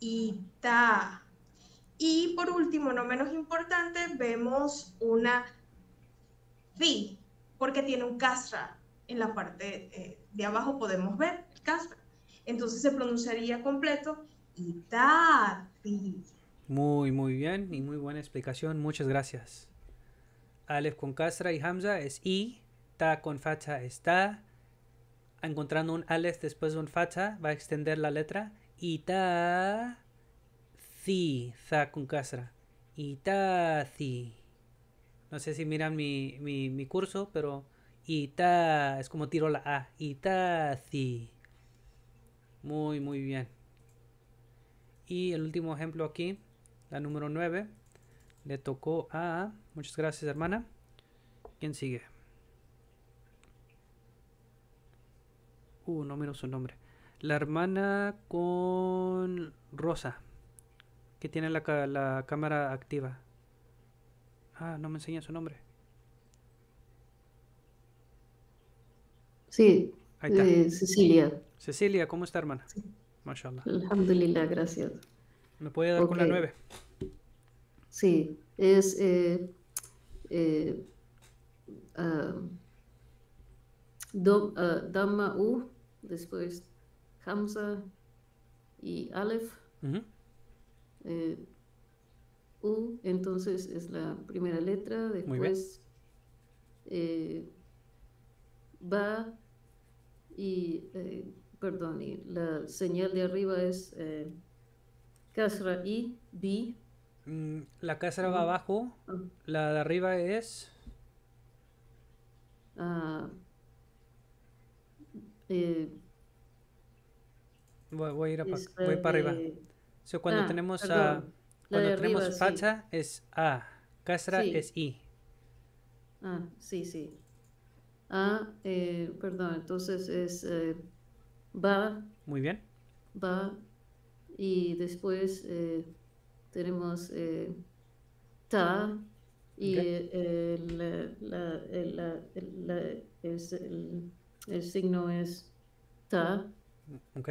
ita. Y por último, no menos importante, vemos una fi, porque tiene un kasra en la parte eh, de abajo, podemos ver el kasra. Entonces se pronunciaría completo muy, muy bien y muy buena explicación. Muchas gracias. Alef con Kasra y Hamza es I. Ta con facha es Ta. Encontrando un Alef después de un facha va a extender la letra. Ita. Zi. Za con Kasra. Itazi. No sé si miran mi, curso, pero Ita es como tiro la A. Itazi. Muy, muy bien. Y el último ejemplo aquí, la número 9, le tocó a... Muchas gracias, hermana. ¿Quién sigue? Uh, no miro su nombre. La hermana con Rosa, que tiene la, cámara activa. Ah, no me enseña su nombre. Sí, eh, Cecilia. Cecilia, ¿cómo está, hermana? Mashallah. Alhamdulillah, gracias. ¿Me puede dar con la 9? Sí, es. Eh, eh ah, ah, U, después Hamza y Aleph. Eh, U, entonces es la primera letra, después eh, Ba y perdón, y la señal de arriba es eh, I, B. Mm, la Kasra va abajo, ah. la de arriba es... Ah, eh, voy, a ir a voy para arriba. cuando ah, tenemos a, cuando tenemos es A, Kasra es I. Ah, sí, sí. a eh, perdón, entonces es eh, va. Muy bien. Va. Y después eh, tenemos eh, ta. Y el, signo es ta. Ok.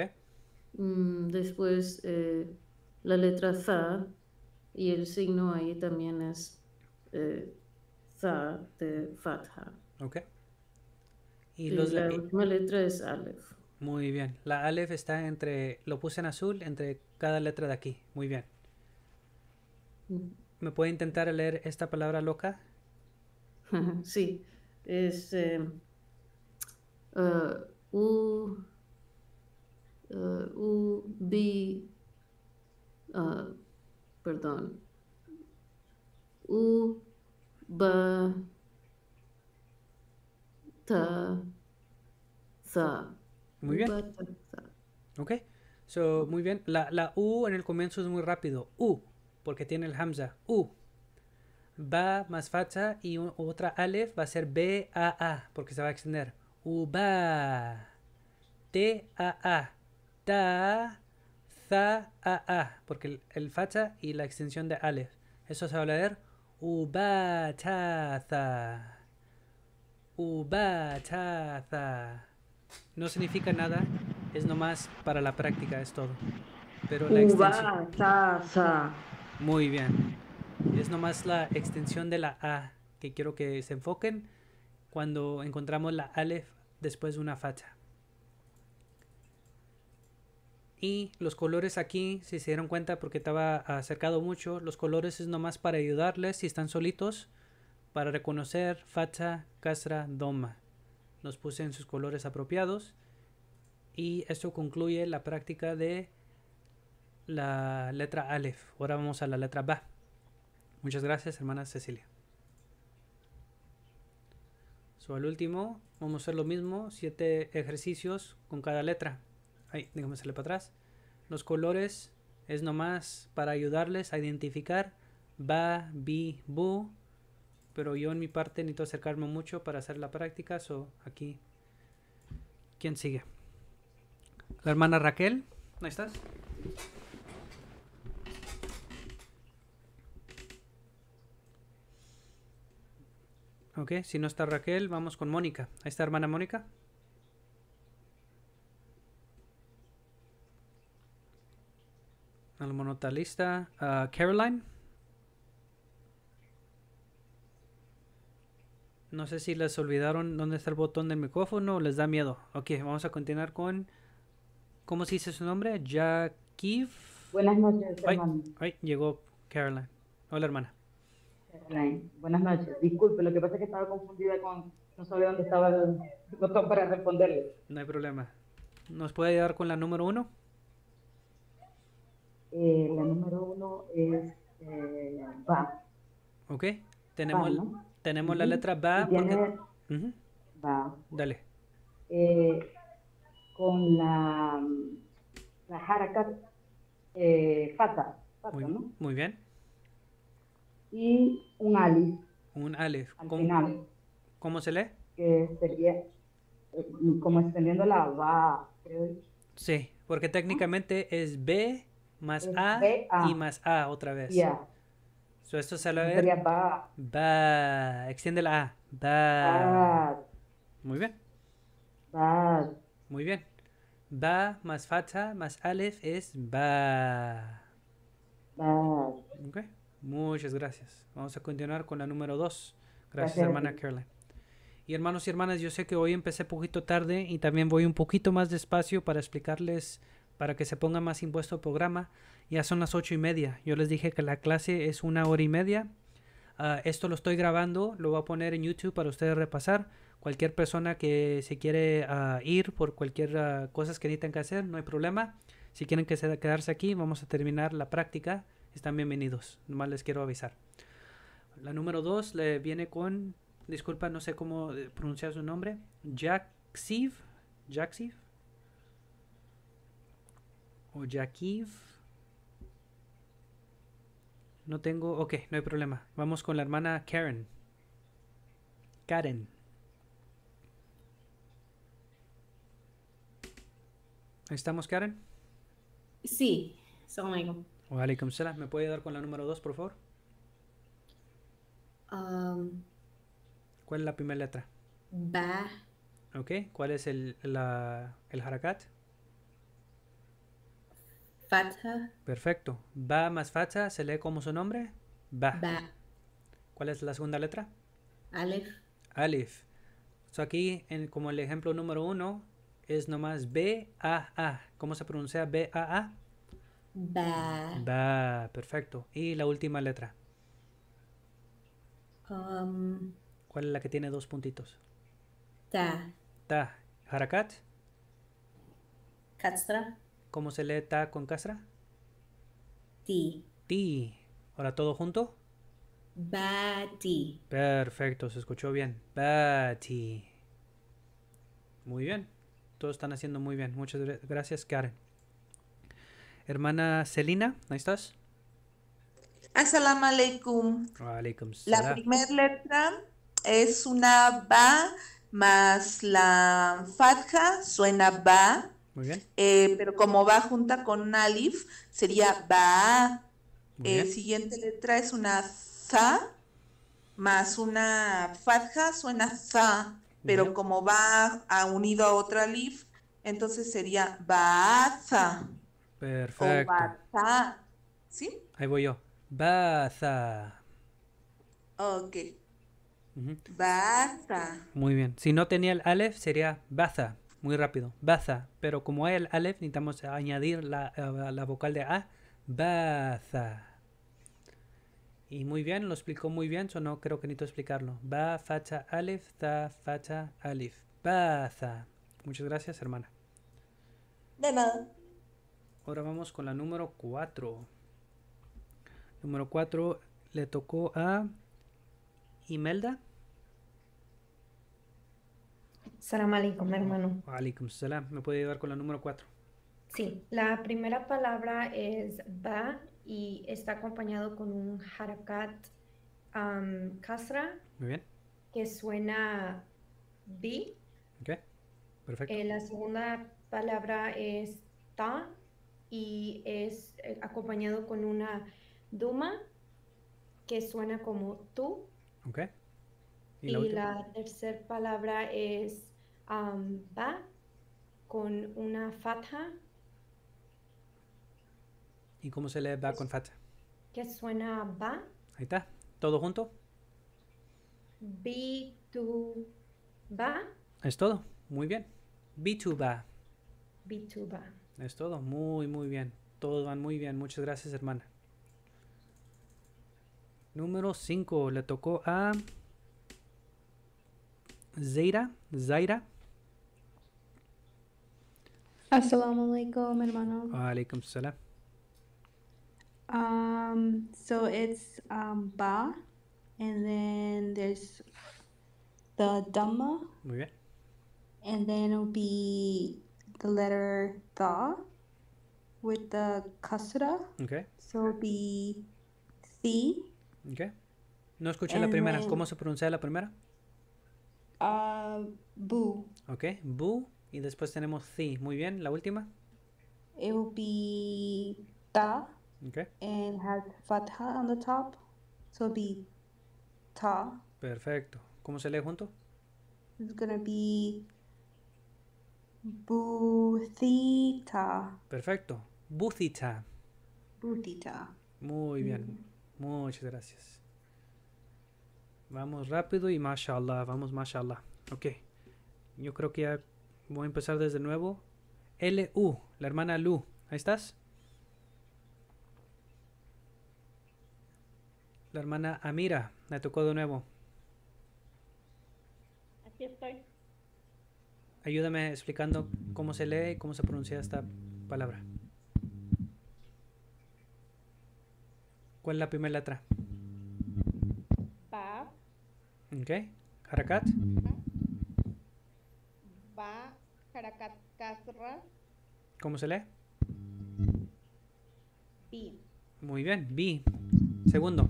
Mm, después eh, la letra za y el signo ahí también es za de fatha. Ok. Y, la última letra es aleph. Muy bien. La alef está entre. Lo puse en azul entre cada letra de aquí. Muy bien. ¿Me puede intentar leer esta palabra loca? Sí. Es. Eh, uh, u. Uh, u. b uh, perdón. U. b t muy bien. Ok. So, muy bien. La, U en el comienzo es muy rápido. U, porque tiene el hamza. U. Ba más facha y otra alef va a ser B, A, A, porque se va a extender. Uba. T, A, A. Ta, za, A, A, porque el, el facha y la extensión de alef. Eso se va a leer. Uba, cha, Uba, Ta, no significa nada, es nomás para la práctica, es todo. Pero la extensión... Muy bien. Es nomás la extensión de la A que quiero que se enfoquen cuando encontramos la Aleph después de una facha. Y los colores aquí, si se dieron cuenta porque estaba acercado mucho, los colores es nomás para ayudarles si están solitos para reconocer facha, Castra, doma. Nos puse en sus colores apropiados y esto concluye la práctica de la letra Aleph. Ahora vamos a la letra Ba. Muchas gracias, hermana Cecilia. So, al último, vamos a hacer lo mismo, siete ejercicios con cada letra. Ahí, déjame hacerle para atrás. Los colores es nomás para ayudarles a identificar Ba, Bi, Bu, pero yo en mi parte necesito acercarme mucho para hacer la práctica, so aquí. ¿Quién sigue? La hermana Raquel, ¿no estás? Ok, si no está Raquel, vamos con Mónica. Ahí está hermana Mónica. al monotalista ah, Caroline. No sé si les olvidaron dónde está el botón del micrófono o les da miedo. Ok, vamos a continuar con. ¿Cómo se dice su nombre? Jackie. Buenas noches, hermano. Ay, llegó Caroline. Hola, hermana. Caroline, buenas noches. Disculpe, lo que pasa es que estaba confundida con. No sabía dónde estaba el botón para responderle. No hay problema. ¿Nos puede ayudar con la número uno? Eh, la número uno es. Eh, va. Ok, tenemos. el. Tenemos la letra ba. Porque... Dale. Eh, con la, la harakat eh, fata. fata muy, ¿no? muy, bien. Y un alif. Un alif. Al ¿Cómo, final, ¿Cómo se lee? Que sería eh, como extendiendo la ba, creo. Sí, porque técnicamente es B más a, y más A otra vez esto sale a Ba. Ba. Extiende la A. Ba. Muy bien. Ba. Muy bien. Ba más fatha más alef es ba. Ba. Muchas gracias. Vamos a continuar con la número dos. Gracias, hermana Caroline. Y hermanos y hermanas, yo sé que hoy empecé un poquito tarde y también voy un poquito más despacio para explicarles, para que se ponga más impuesto el programa ya son las ocho y media. Yo les dije que la clase es una hora y media. Ah, esto lo estoy grabando, lo voy a poner en YouTube para ustedes repasar. Cualquier persona que se quiere ah, ir por cualquier cosa ah, cosas que necesiten que hacer, no hay problema. Si quieren quedarse aquí, vamos a terminar la práctica. Están bienvenidos. Nomás les quiero avisar. La número dos le viene con, disculpa, no sé cómo eh, pronunciar su nombre. Jack Siv O Jack no tengo. Ok, no hay problema. Vamos con la hermana Karen. Karen. ¿Estamos, Karen? Sí. Salam alaikum. Walaikum ¿Me puede dar con la número 2, por favor? Um, ¿Cuál es la primera letra? Ba. Ok. ¿Cuál es el, la, el harakat? Perfecto. Ba más facha se lee como su nombre. Ba. ¿Cuál es la segunda letra? Alef. Alef. aquí, en, como el ejemplo número uno, es nomás B-A-A. -A. a cómo se pronuncia B-A-A? Ba. Ba, perfecto. ¿Y la última letra? Um, ¿Cuál es la que tiene dos puntitos? Ta. Ta. ¿Harakat? Katstra ¿Cómo se lee ta con castra? Ti. Ti. Ahora todo junto. Bati. Perfecto, se escuchó bien. Bati. Muy bien. Todos están haciendo muy bien. Muchas gracias, Karen. Hermana Celina, ahí estás. Assalamu alaikum. alaikum la primera letra es una ba más la fatja, suena ba. Muy bien. Eh, pero como va junta con alif, sería ba. el siguiente letra es una za más una fatja, suena za, pero como va unido a otra alif, entonces sería baza. Perfecto. baza. ¿Sí? Ahí voy yo. Baza. Ok. Baza. Muy bien. Si no tenía el alef, sería baza muy rápido. Baza. Pero como hay el alef, necesitamos añadir eh, la, vocal de A. Baza. Y muy bien, lo explicó muy bien, yo no creo que necesito explicarlo. Ba, facha, alef, ta, facha, alif. Baza. Muchas gracias, hermana. De nada. Ahora vamos con la número 4. Número 4 le tocó a Imelda. Salam alaikum, hermano. Alaikum salam. ¿Me puede ayudar con la número cuatro? Sí, la primera palabra es ba y está acompañado con un harakat kasra. Muy bien. Que suena bi. Ok, perfecto. Eh, la segunda palabra es ta y es eh, acompañado con una duma que suena como tu. Ok. Y la, y la tercera palabra es va con una fatha. ¿Y cómo se lee va con fatha? Que suena ba. Ahí está, todo junto. b tu ba. Es todo, muy bien. B2 ba. b ba. Es todo, muy, muy bien. todo va muy bien, muchas gracias hermana. Número 5 le tocó a Zaira, Zaira. Assalamualaikum, hermano. Alaikum salam. Um, so it's um, ba, and then there's the dhamma. Okay. And then it'll be the letter da with the kasra. Okay. So it'll be thi. Okay. No escuché la primera. Then, ¿Cómo se pronuncia la primera? Uh, bu. Okay, bu. Y después tenemos si. Muy bien, la última. It will be Ta. Okay. And has Fatha on the top. So will be Ta. Perfecto. ¿Cómo se lee junto? It's gonna be Buthita. Perfecto. Buthita. Buthita. Muy bien. Mm. Muchas gracias. Vamos rápido y mashallah. Vamos mashallah. Ok. Yo creo que ya Voy a empezar desde nuevo. L-U, la hermana Lu. ¿Ahí estás? La hermana Amira, me tocó de nuevo. Aquí estoy. Ayúdame explicando cómo se lee y cómo se pronuncia esta palabra. ¿Cuál es la primera letra? Ba. Ok. Harakat. Ba. ¿Cómo se lee? B. Muy bien, B. Segundo.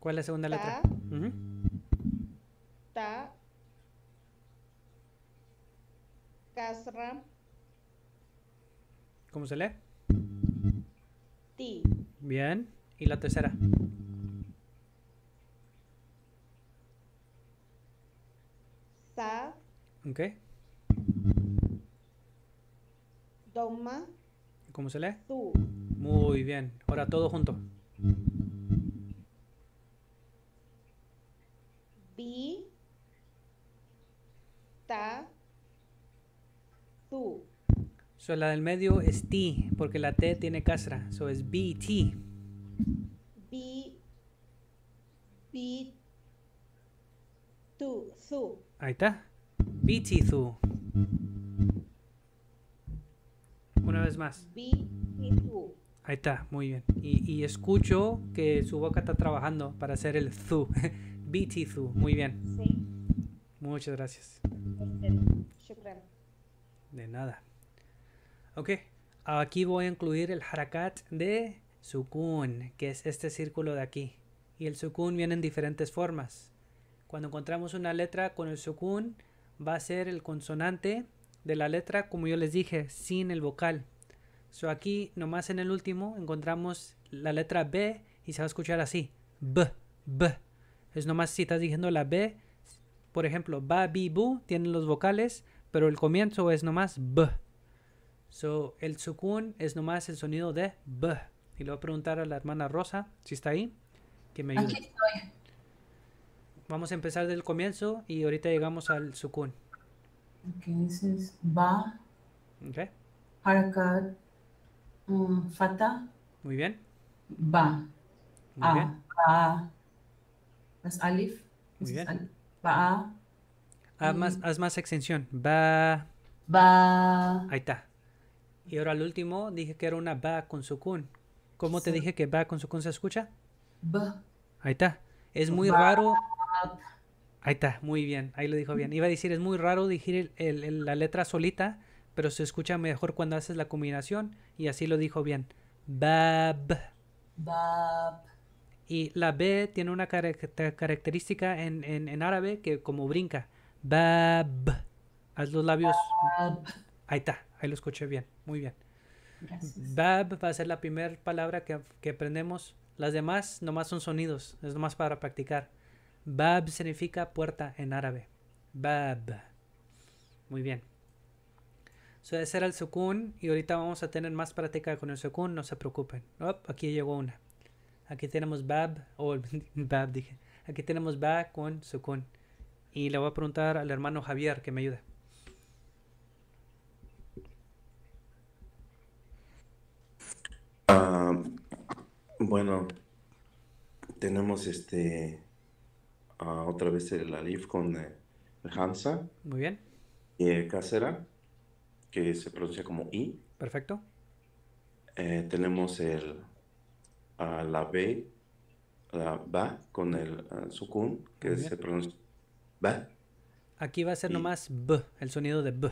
¿Cuál es la segunda letra? Ta. ¿Cómo se lee? Ti. Bien. ¿Y la tercera? Okay. Doma. ¿Cómo se lee? Tu. Muy bien. Ahora todo junto. vi Ta. Tu. So, la del medio es ti, porque la T tiene casra. So, es BT. B. B. Tu. Su. Ahí está. Bichizu. Una vez más. Bichizu. Ahí está, muy bien. Y, escucho que su boca está trabajando para hacer el zu. Bichizu, muy bien. Sí. Muchas gracias. Este, de nada. Ok, aquí voy a incluir el harakat de sukun, que es este círculo de aquí. Y el sukun viene en diferentes formas. Cuando encontramos una letra con el sukun, va a ser el consonante de la letra, como yo les dije, sin el vocal. So aquí, nomás en el último, encontramos la letra B y se va a escuchar así. B, B. Es nomás si estás diciendo la B, por ejemplo, ba, bi, bu, tienen los vocales, pero el comienzo es nomás B. So, el sukun es nomás el sonido de B. Y le voy a preguntar a la hermana Rosa si está ahí, que me ayude. Aquí estoy. Vamos a empezar del comienzo y ahorita llegamos al sukun. ¿Qué dices ba. Okay. Harakat. Mm, fata. Muy bien. Ba. Muy bien. Ba. Más alif. Muy bien. Ba. Haz más, extensión. Ba. Ba. Ahí está. Y ahora al último dije que era una ba con sukun. ¿Cómo te dije que ba con sukun se escucha? Ba. Ahí está. Es muy raro Ahí está, muy bien, ahí lo dijo bien. Iba a decir, es muy raro dirigir la letra solita, pero se escucha mejor cuando haces la combinación y así lo dijo bien. Bab. Bab. Y la B tiene una característica en, árabe que como brinca. Bab. Haz los labios. Ahí está, ahí lo escuché bien, muy bien. Bab va a ser la primera palabra que, que aprendemos. Las demás nomás son sonidos, es nomás para practicar. Bab significa puerta en árabe. Bab. Muy bien. So, ser el sukun y ahorita vamos a tener más práctica con el sukun, no se preocupen. aquí llegó una. Aquí tenemos bab, o bab dije. Aquí tenemos ba con sukun. Y le voy a preguntar al hermano Javier que me ayude. Ah, bueno, tenemos este otra vez el Alif con eh, el Hansa. Muy bien. Y el eh, Cácera, que se pronuncia como I. Perfecto. Eh, tenemos el, la B, la Ba con el Sukun, que se pronuncia Ba. Aquí va a ser nomás B, el sonido de B.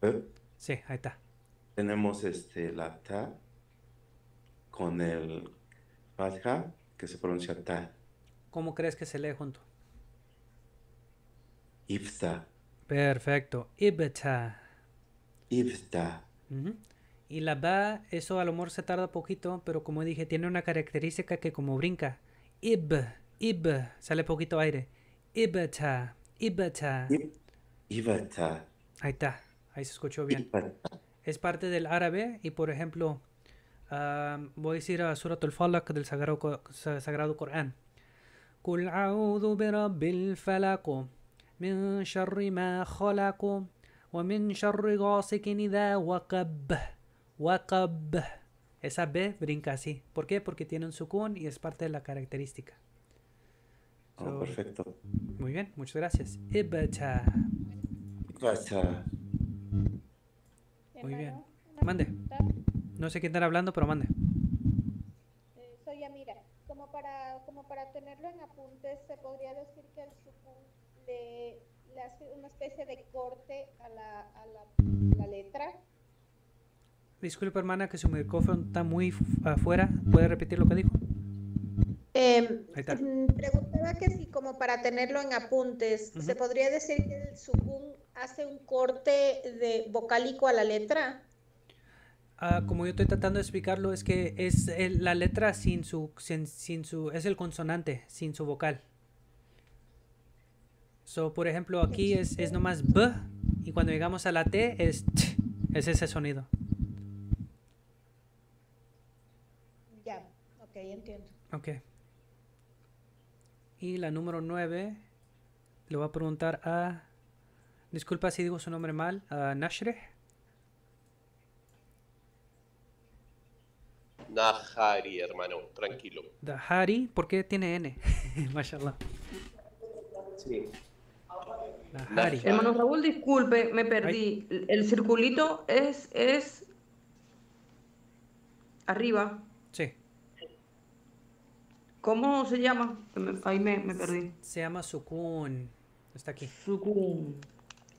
B. Sí, ahí está. Tenemos este, la Ta con el baja, que se pronuncia Ta. ¿Cómo crees que se lee junto? Ibta. Perfecto. Ibta. Y la ba, eso a lo mejor se tarda poquito, pero como dije, tiene una característica que como brinca. Ib, ib, sale poquito aire. Ibta, ibta. Ibta. Ahí está, ahí se escuchó bien. Es parte del árabe y por ejemplo, voy a decir a Surat al-Falaq del Sagrado, Sagrado Corán. من شر ما خلق ومن شر esa B brinca así. ¿Por qué? Porque tiene un sukun y es parte de la característica. Ah, perfecto. Muy bien, muchas gracias. Muy bien. Mande. No sé quién está hablando, pero mande. Eh, soy Amira. Como para, como para tenerlo en apuntes, se podría decir que el sukun le hace una especie de corte a la, letra. Disculpe, hermana, que su micrófono está muy afuera. ¿Puede repetir lo que dijo? Em, mm, preguntaba que si como para tenerlo en apuntes, ¿se podría decir que el sukun hace un corte de vocálico a la letra? Ah, como yo estoy tratando de explicarlo, es que es la letra sin su, sin su, es el consonante, sin su vocal. So, por ejemplo, aquí es, es nomás B y cuando llegamos a la T es es ese sonido. Ya, ok, entiendo. Ok. Y la número 9 le voy a preguntar a... Disculpa si digo su nombre mal, a Nashre Dahari, hermano, tranquilo. Dahari, ¿por qué tiene N? Mashallah. Sí. Hermano Raúl, disculpe, me perdí. El circulito es, es arriba. Sí. ¿Cómo se llama? Ahí me, perdí. Se llama Sukun. Está aquí. Sukun.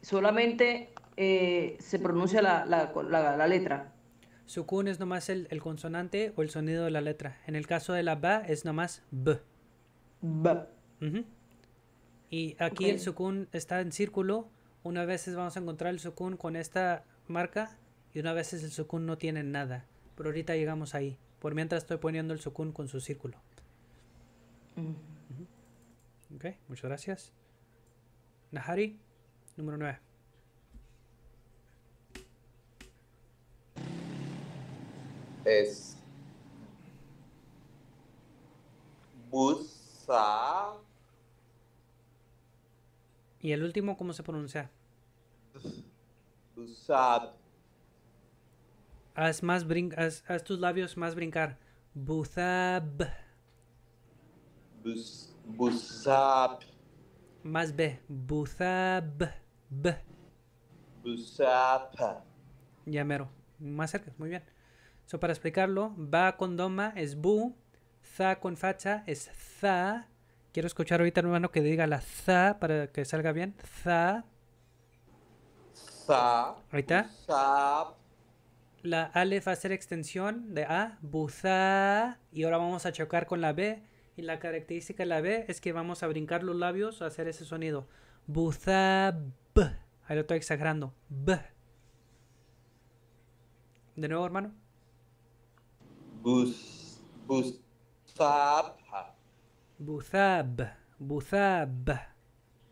Solamente eh, se pronuncia la, la, letra. Sukun es nomás el, consonante o el sonido de la letra. En el caso de la B es nomás b. B. Y aquí el sukun está en círculo. Una vez vamos a encontrar el sukun con esta marca y una vez el sukun no tiene nada. Pero ahorita llegamos ahí. Por mientras estoy poniendo el sukun con su círculo. Mm. muchas gracias. Nahari, número 9. Es Busa ¿Y el último cómo se pronuncia? buzab Haz más brin tus labios más brincar. Buzab. Más B. Buzab. B. Ya mero. Más cerca, muy bien. So, para explicarlo, va con doma es bu, za con facha es za, Quiero escuchar ahorita, hermano, que diga la za para que salga bien. Za. Za. Ahorita. Za. La alef va a ser extensión de A, buza. Y ahora vamos a chocar con la B. Y la característica de la B es que vamos a brincar los labios a hacer ese sonido. Buza, b. Ahí lo estoy exagerando. B. De nuevo, hermano. buza. Buzab. Buzab.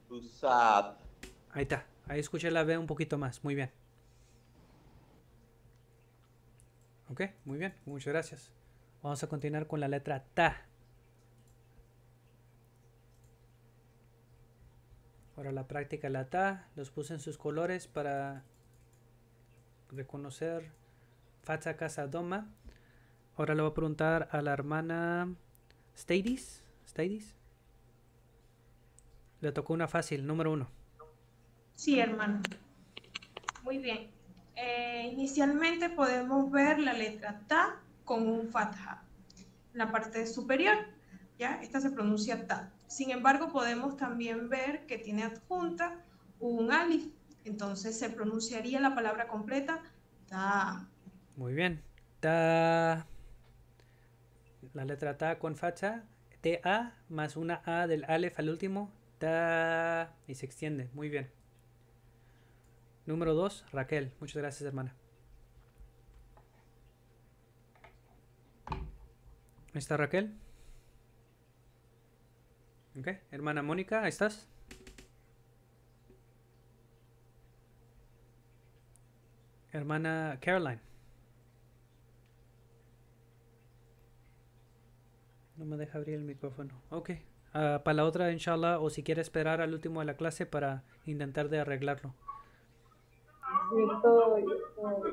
Buzab. Ahí está. Ahí escuché la B un poquito más. Muy bien. Ok, muy bien. Muchas gracias. Vamos a continuar con la letra Ta. Ahora la práctica la Ta. Los puse en sus colores para reconocer Fatsa Casa Doma. Ahora le voy a preguntar a la hermana Stadis. ¿Estáis? Le tocó una fácil, número uno. Sí, hermano. Muy bien. Eh, inicialmente podemos ver la letra Ta con un fatha en la parte superior. ¿ya? Esta se pronuncia Ta. Sin embargo, podemos también ver que tiene adjunta un alif. Entonces se pronunciaría la palabra completa Ta. Muy bien. Ta. La letra Ta con fatha. TA más una A del Aleph al último, Ta, y se extiende. Muy bien. Número 2, Raquel. Muchas gracias, hermana. Ahí está Raquel. Ok, hermana Mónica, ¿ahí estás? Hermana Caroline. me deja abrir el micrófono. Ok. Ah, para la otra, inshallah, o si quiere esperar al último de la clase para intentar de arreglarlo. Estoy,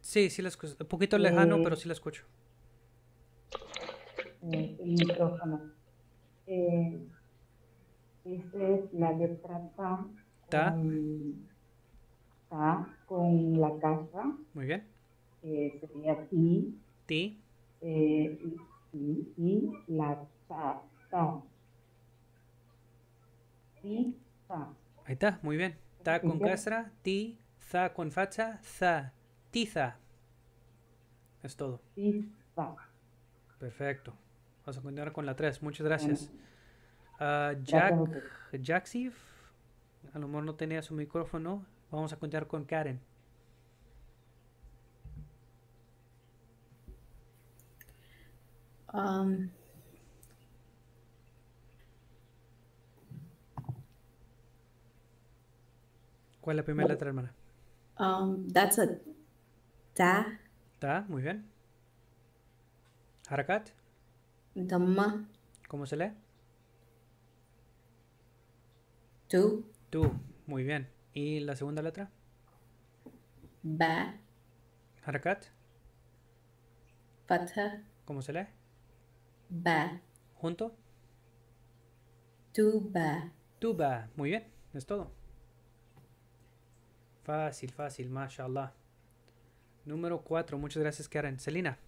Sí, sí la escucho. Un poquito lejano, pero sí la escucho. Eh, micrófono. Eh, esta es la letra Ta. Ta. Con, ta con la casa. Muy bien. Eh, sería Ti. Eh, ti. y, la Ta. Ta. Ti. Ta. Ahí está, muy bien. Ta con casa, ti, za con facha, za, tiza. Es todo. Perfecto. Vamos a continuar con la 3. Muchas gracias. Ah, Jack, Jack a lo mejor no tenía su micrófono. Vamos a contar con Karen. Um, ¿Cuál es la primera letra, hermana? Um, that's a ta. Ta, muy bien. Harakat. Dhamma. ¿Cómo se lee? Tú. Tú, muy bien. ¿Y la segunda letra? Ba. Harakat. Fatha. ¿Cómo se lee? Ba. ¿Junto? Tuba. Tuba, muy bien, es todo. Fácil, fácil, mashallah. Número cuatro. muchas gracias Karen. Selina.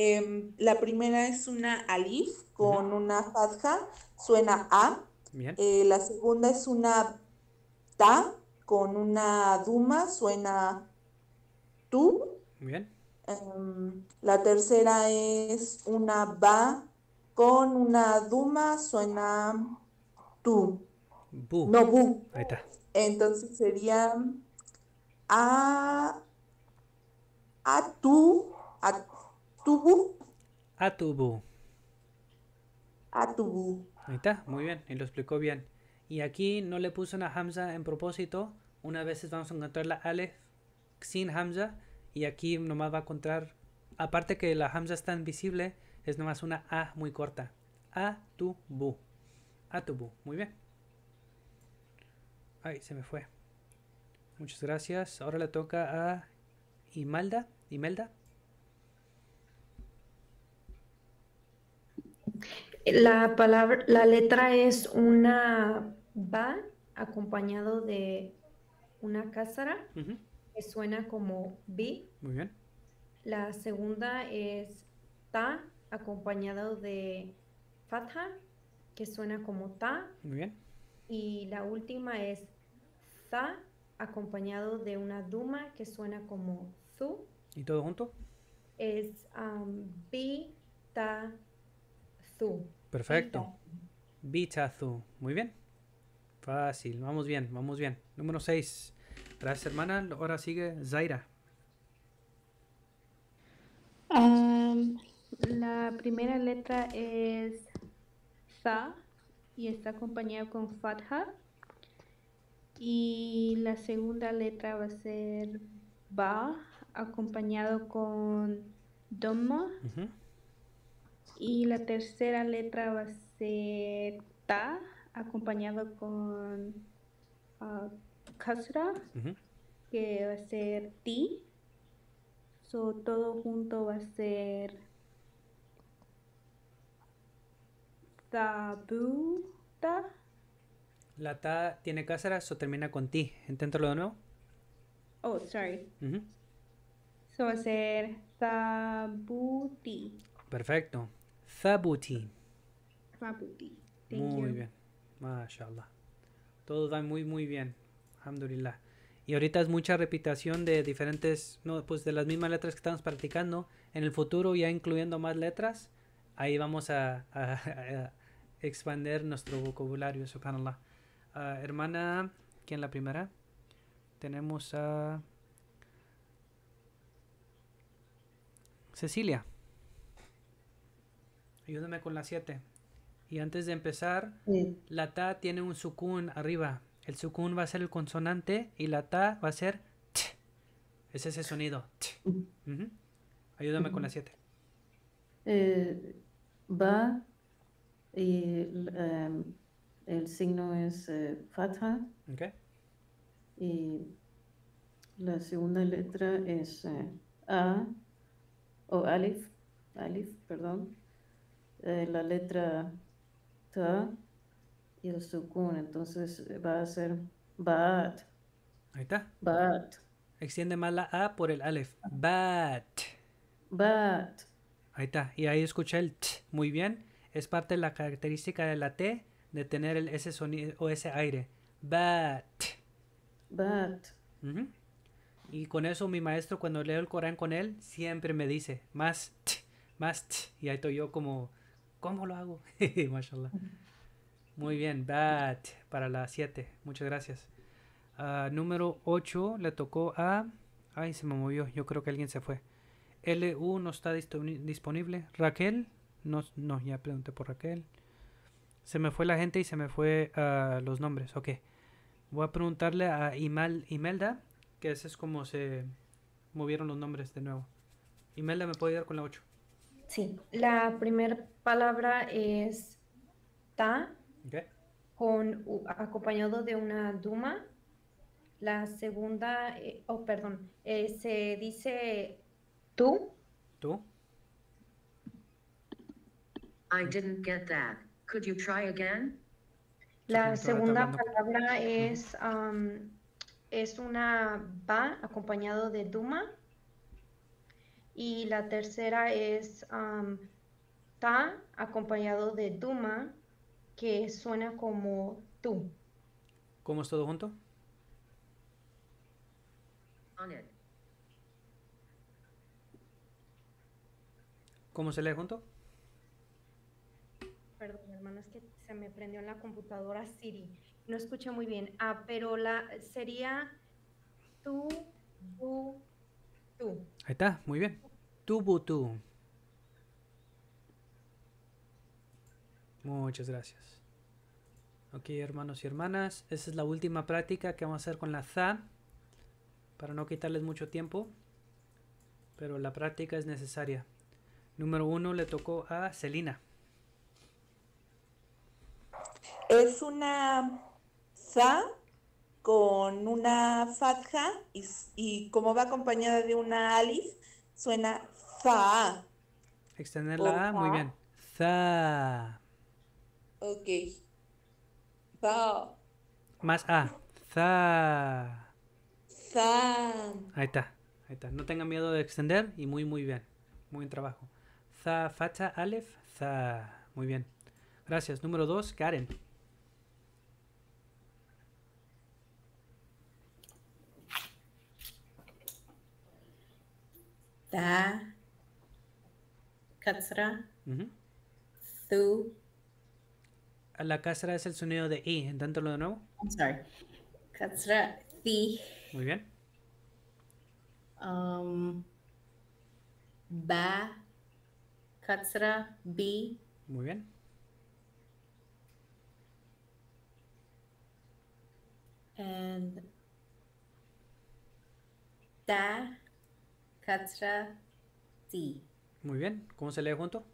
Em, la primera es una alif con una fadja, suena a. Eh, la segunda es una ta con una duma, suena tu. Em, la tercera es una ba con una duma, suena tu. Bu. No bu. Ahí está. Entonces sería a a tu a Atubu. Atubu. Atubu. Ahí está, muy bien, y lo explicó bien. Y aquí no le puso una hamza en propósito. Una vez vamos a encontrar la alef sin hamza. Y aquí nomás va a encontrar, aparte que la hamza está invisible, es nomás una a muy corta. Atubu. Atubu, muy bien. Ay, se me fue. Muchas gracias. Ahora le toca a Imelda. Imelda. La palabra, la letra es una ba acompañado de una cásara que suena como bi. Muy bien. La segunda es ta acompañado de fatha que suena como ta. Muy bien. Y la última es za acompañado de una duma que suena como zu. ¿Y todo junto? Es bi, ta, Perfecto. azul. Muy bien. Fácil. Vamos bien, vamos bien. Número 6. Gracias, hermana. Ahora sigue Zaira. la primera letra es Za y está acompañada con Fatha. Y la segunda letra va a ser Ba, acompañado con Doma. Y la tercera letra va a ser ta, acompañado con ah, kasra, que va a ser ti. So, todo junto va a ser tabuta. La ta tiene kasra, so termina con ti. Inténtalo de nuevo. Oh, sorry. So va a ser tabuti. Perfecto. Fabuti. Fabuti. muy bien. MashaAllah. Todos va muy, muy bien. Alhamdulillah. Y ahorita es mucha repetición de diferentes, no, pues de las mismas letras que estamos practicando. En el futuro, ya incluyendo más letras, ahí vamos a, a, nuestro vocabulario, subhanallah. Ah, hermana, ¿quién la primera? Tenemos a Cecilia. Ayúdame con la 7. Y antes de empezar, la ta tiene un sukun arriba. El sukun va a ser el consonante y la ta va a ser t. Es ese sonido. T. Ayúdame con la 7. Eh, va y em, el signo es eh, Fata fatha. Okay. Y la segunda letra es eh, A o alif. Alif, perdón. Eh, la letra T y el sukun. Entonces va a ser bat. Ahí está. Bat. Extiende más la A por el alef. Bat. Bat. Ahí está. Y ahí escucha el T. Muy bien. Es parte de la característica de la T de tener ese sonido o ese aire. Bat. Bat. Y con eso mi maestro cuando leo el Corán con él siempre me dice más t, más t. Y ahí estoy yo como ¿Cómo lo hago? Muy bien, Bat para la 7. Muchas gracias. Ah, número 8 le tocó a. Ay, se me movió. Yo creo que alguien se fue. LU no está disponible. Raquel. No, no, ya pregunté por Raquel. Se me fue la gente y se me fue ah, los nombres. Ok. Voy a preguntarle a Imal, Imelda, que ese es como se movieron los nombres de nuevo. Imelda, ¿me puede ayudar con la 8? Sí, la primera palabra es ta, con, acompañado de una duma. La segunda, eh, oh, perdón, eh, se dice tú. Tú. I didn't get that. Could you try again? La segunda palabra es, es una ba acompañado de duma y la tercera es ta acompañado de duma, que suena como tú. ¿Cómo es todo junto? ¿Cómo se lee junto? Perdón, hermano, es que se me prendió en la computadora Siri. No escuché muy bien. Ah, pero la sería tú, tú, tú. Ahí está, muy bien. Tubutú. Muchas gracias. Ok, hermanos y hermanas, esa es la última práctica que vamos a hacer con la ZA para no quitarles mucho tiempo, pero la práctica es necesaria. Número uno le tocó a Celina. Es una ZA con una fatja y, como va acompañada de una alif, suena Za. Extender la muy bien. Za. Ok. Za. Más A. Za. Za. Ahí está. Ahí está. No tengan miedo de extender y muy, muy bien. Muy buen trabajo. Za, facha, alef, za. Muy bien. Gracias. Número dos, Karen. Katra, Uh ah, La katra es el sonido de I, inténtalo de nuevo. I'm sorry. Kasra, Thi. Muy bien. Um, ba, Katra Bi. Muy bien. And Ta, Katra Ti. Muy bien, ¿cómo se lee junto?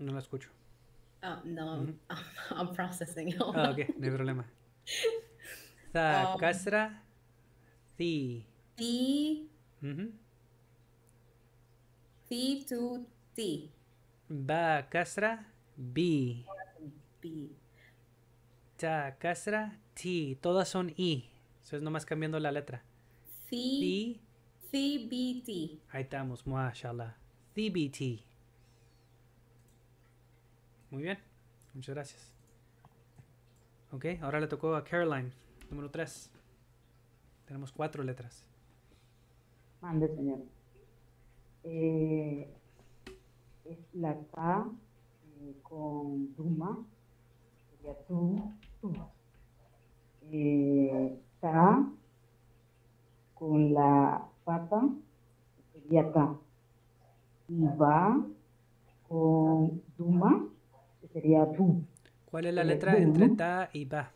No la escucho. ah no, I'm, processing. ah, ok, no hay problema. Sa, castra um, ti. Ti. Ti, tu, ti. Ba, castra bi. Ta, Sí, Todas son I. entonces nomás cambiando la letra. C. CBT. Ahí estamos, mashallah. CBT. Muy bien. Muchas gracias. Ok, ahora le tocó a Caroline, número 3. Tenemos cuatro letras. Mande, señor. Eh, es la A eh, con Duma. Sería tú, tú. Ta con la pata, sería ta Y va con Duma, sería tu ¿Cuál es la letra entre Ta y va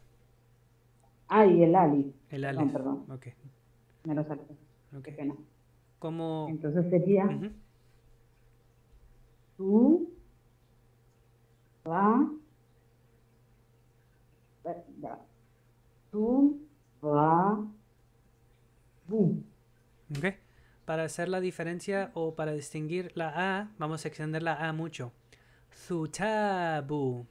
Ah, y el Ali. El Ali. perdón. Ok. Me lo salto Entonces sería Tu va tu, Para hacer la diferencia o para distinguir la A, vamos a extender la A mucho. Zutabu.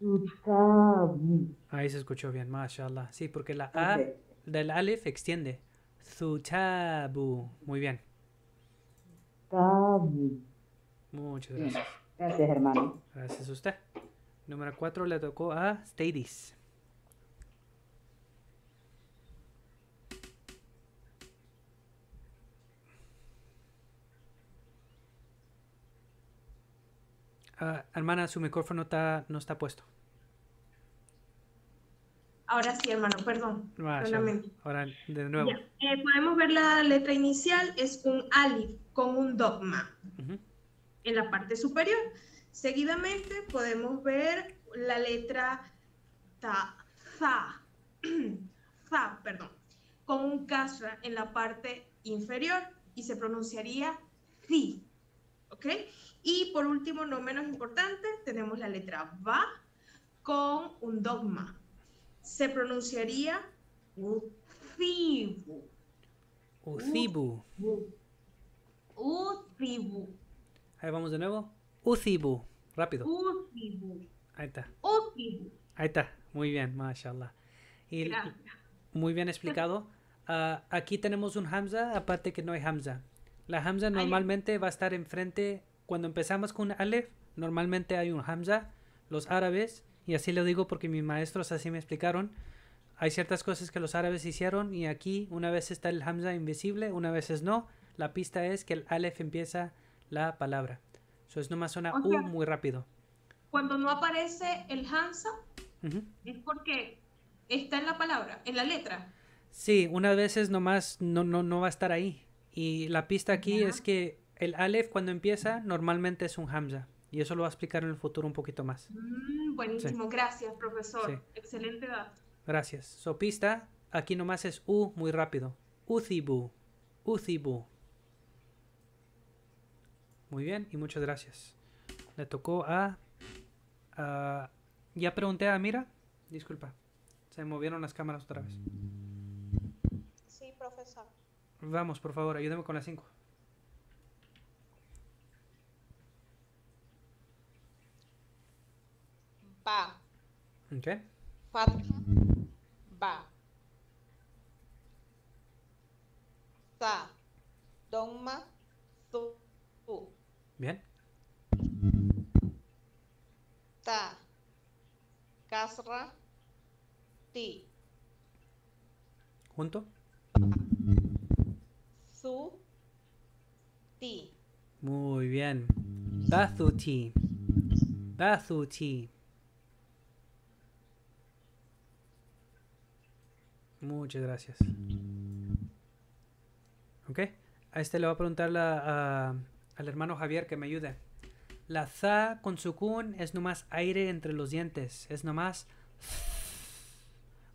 Zutabu. Ahí se escuchó bien, mashallah. Sí, porque la A del Aleph extiende. Zutabu. Muy bien. Muchas gracias. Gracias, hermano. Gracias a usted. Número 4 le tocó a Stadis. Ah, hermana, su micrófono está, no está puesto. Ahora sí, hermano, perdón. ahora, de nuevo. Eh, podemos ver la letra inicial, es un alif con un dogma en la parte superior. Seguidamente podemos ver la letra ta, za, perdón, con un kasra en la parte inferior y se pronunciaría zi, ¿ok? Y por último, no menos importante, tenemos la letra va con un dogma. Se pronunciaría Ucibu. Ucibu. Ucibu. Ahí vamos de nuevo. Ucibu. Rápido. Ucibu. Ahí está. Ahí está. Muy bien, mashallah. Y muy bien explicado. Ah, aquí tenemos un Hamza, aparte que no hay Hamza. La Hamza normalmente va a estar enfrente cuando empezamos con Aleph, normalmente hay un Hamza, los árabes, y así lo digo porque mis maestros así me explicaron, hay ciertas cosas que los árabes hicieron y aquí una vez está el Hamza invisible, una vez es no. La pista es que el Aleph empieza la palabra. Eso es nomás una U muy rápido. Cuando no aparece el Hamza, es porque está en la palabra, en la letra. Sí, una vez es nomás no, no, no va a estar ahí. Y la pista aquí es que el Aleph cuando empieza normalmente es un Hamza. Y eso lo va a explicar en el futuro un poquito más. Mm, buenísimo, gracias profesor. Excelente dato. Gracias. Sopista, aquí nomás es U muy rápido. Uthibu. Uthibu. Muy bien y muchas gracias. Le tocó a... a ya pregunté a Mira. Disculpa. Se movieron las cámaras otra vez. Sí, profesor. Vamos, por favor, ayúdame con las cinco. va. Okay. ba, Ba Sa. Doma. Su. Bien. Ta. Kasra. Ti. Junto. Su. Ti. Muy bien. su su ti. Muchas gracias. ¿Ok? A este le voy a preguntar al hermano Javier que me ayude. La za con su kun es nomás aire entre los dientes. Es nomás...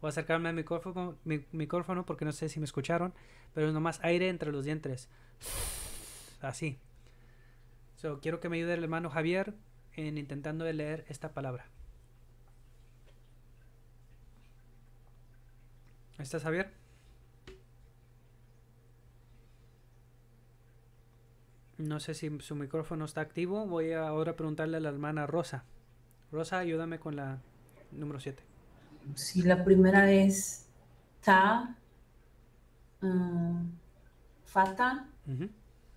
Voy a acercarme al micrófono, mi, micrófono porque no sé si me escucharon. Pero es nomás aire entre los dientes. Así. So, quiero que me ayude el hermano Javier en intentando leer esta palabra. ¿Estás Javier? No sé si su micrófono está activo. Voy ahora a preguntarle a la hermana Rosa. Rosa, ayúdame con la número 7. Si la primera es Ta eh, Fata.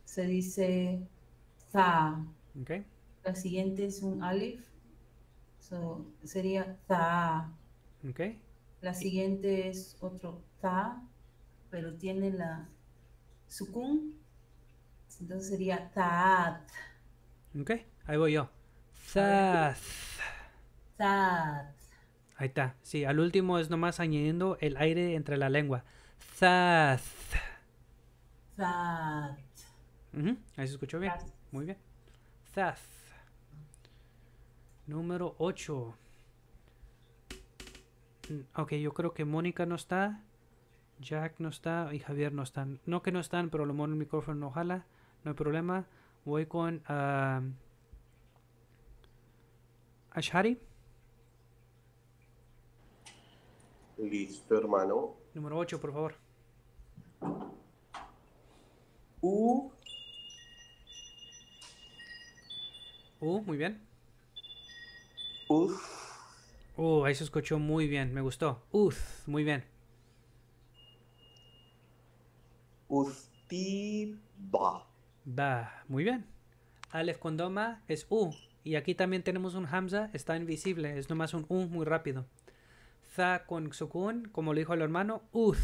Se dice Ta. La siguiente es un alif. So, sería Ta. Okay. La siguiente es otro ta, pero tiene la sukun. Entonces sería taat. Ok, ahí voy yo. Zaz. Zaz. Ahí está. Sí, al último es nomás añadiendo el aire entre la lengua. Zaz. Zaz. Ahí se escuchó bien. Muy bien. Zaz. Número 8. Ok, yo creo que Mónica no está. Jack no está y Javier no están. No que no están, pero lo mono el micrófono no No hay problema. Voy con ah, Ashari. Listo, hermano. Número 8, por favor. U. U, muy bien. Uf. Uh, ahí se escuchó muy bien, me gustó. Uf, muy bien. ti Ba, Ba, muy bien. Alef con doma es U. Y aquí también tenemos un Hamza, está invisible, es nomás un U muy rápido. Za con sukun, como lo dijo el hermano, Uz.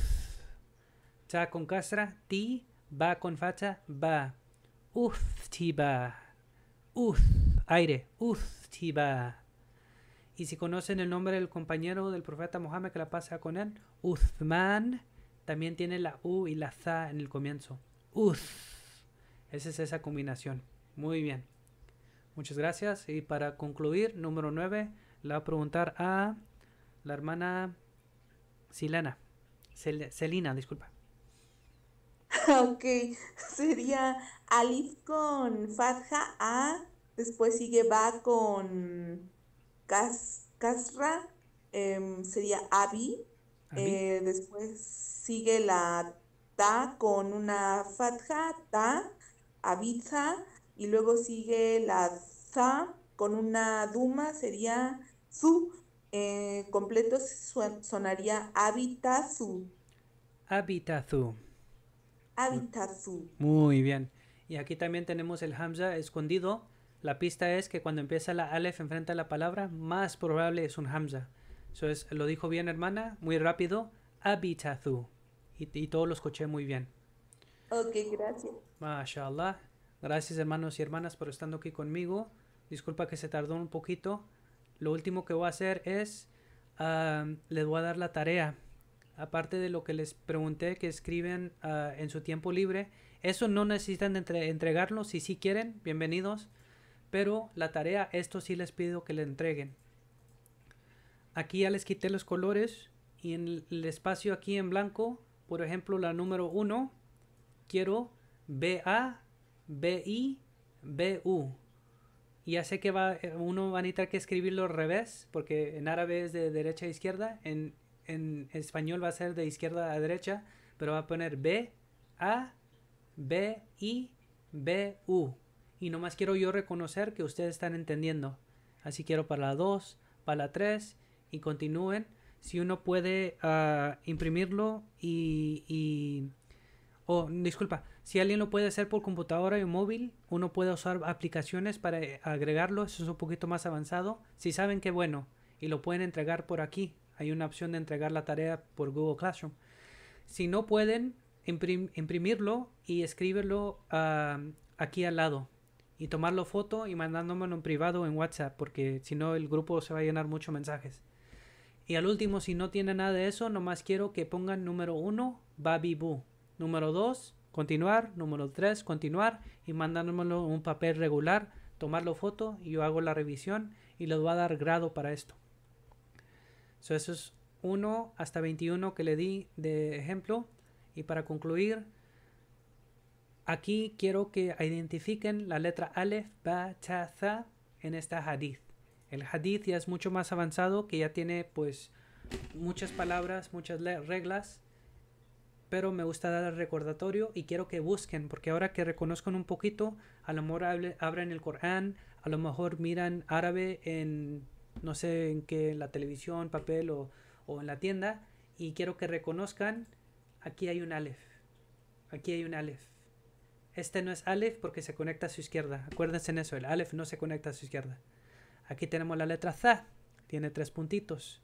Za con kasra, ti. Ba con facha, ba. ti ba. Uf, aire. ti ba. Y si conocen el nombre del compañero del profeta Mohammed, que la pasa con él, Uthman, también tiene la U y la Za en el comienzo. Uth. Esa es esa combinación. Muy bien. Muchas gracias. Y para concluir, número 9, le voy a preguntar a la hermana Silana. Selina disculpa. Ok, sería Alif con Fatja A, después sigue Ba con Casra em, sería Abi. Eh, después sigue la Ta con una fatha, Ta, Abiza. Y luego sigue la Za con una Duma, sería su eh, completo sonaría abitazu. Abitazu. Abitazu. Muy bien. Y aquí también tenemos el Hamza escondido la pista es que cuando empieza la Aleph enfrente a la palabra, más probable es un Hamza. Eso es, lo dijo bien, hermana, muy rápido, Abitazu. Y, y todo lo escuché muy bien. Ok, gracias. MashaAllah. Gracias, hermanos y hermanas, por estando aquí conmigo. Disculpa que se tardó un poquito. Lo último que voy a hacer es, les voy a dar la tarea aparte de lo que les pregunté que escriben ah, en su tiempo libre. Eso no necesitan entregarlo, si sí quieren, bienvenidos pero la tarea, esto sí les pido que le entreguen. Aquí ya les quité los colores y en el espacio aquí en blanco, por ejemplo, la número 1, quiero B-A-B-I-B-U. Ya sé que eh, uno va a necesitar que escribirlo al revés, porque en árabe es de derecha a izquierda, en, en español va a ser de izquierda a derecha, pero va a poner B, A, B, I, B, U y nomás quiero yo reconocer que ustedes están entendiendo. Así quiero para la 2, para la 3 y continúen. Si uno puede ah, imprimirlo y... o oh, disculpa, si alguien lo puede hacer por computadora y móvil, uno puede usar aplicaciones para eh, agregarlo, eso es un poquito más avanzado. Si saben que bueno, y lo pueden entregar por aquí, hay una opción de entregar la tarea por Google Classroom. Si no pueden, imprimirlo y escribirlo ah, aquí al lado y tomarlo foto y mandándomelo en privado en WhatsApp, porque si no el grupo se va a llenar muchos mensajes. Y al último, si no tiene nada de eso, nomás quiero que pongan número 1, Baby Número 2, continuar. Número 3, continuar. Y mandándomelo un papel regular, tomarlo foto y yo hago la revisión y les voy a dar grado para esto. eso es 1 hasta 21 que le di de ejemplo. Y para concluir, Aquí quiero que identifiquen la letra Aleph, Ba, Cha, Za en esta hadith. El hadith ya es mucho más avanzado, que ya tiene pues muchas palabras, muchas reglas, pero me gusta dar el recordatorio y quiero que busquen, porque ahora que reconozcan un poquito, a lo mejor abren el Corán, a lo mejor miran árabe en, no sé, en qué, la televisión, papel o, o en la tienda, y quiero que reconozcan, aquí hay un Aleph, aquí hay un Aleph este no es Aleph porque se conecta a su izquierda. Acuérdense en eso, el Aleph no se conecta a su izquierda. Aquí tenemos la letra Z, tiene tres puntitos.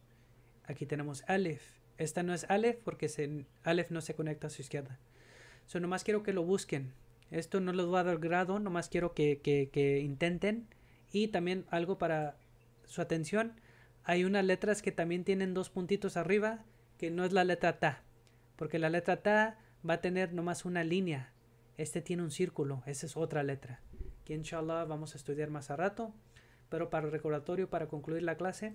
Aquí tenemos Aleph. Esta no es Aleph porque se, Aleph no se conecta a su izquierda. So, nomás quiero que lo busquen. Esto no lo va a dar grado, nomás quiero que, que intenten. Y también algo para su atención. Hay unas letras que también tienen dos puntitos arriba, que no es la letra T, Porque la letra T va a tener nomás una línea. Este tiene un círculo, esa es otra letra, que inshallah vamos a estudiar más a rato. Pero para el recordatorio, para concluir la clase,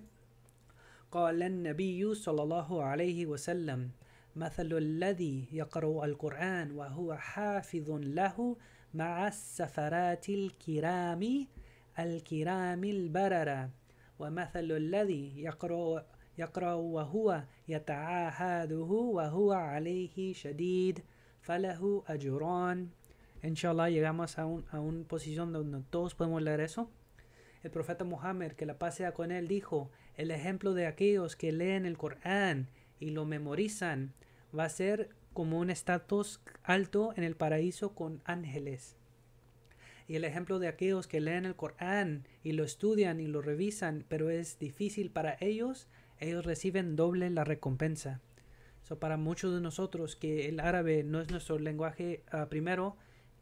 قال النبي صلى الله عليه وسلم مثل الذي يقرأ القرآن وهو حافظ له مع السفرات الكرام الكرام البررة ومثل الذي يقرأ يقرأ وهو يتعاهده وهو عليه شديد فله أجران inshallah, llegamos a, una posición donde todos podemos leer eso. El profeta Muhammad, que la pasea con él, dijo, el ejemplo de aquellos que leen el Corán y lo memorizan va a ser como un estatus alto en el paraíso con ángeles. Y el ejemplo de aquellos que leen el Corán y lo estudian y lo revisan, pero es difícil para ellos, ellos reciben doble la recompensa. So, para muchos de nosotros que el árabe no es nuestro lenguaje ah, primero,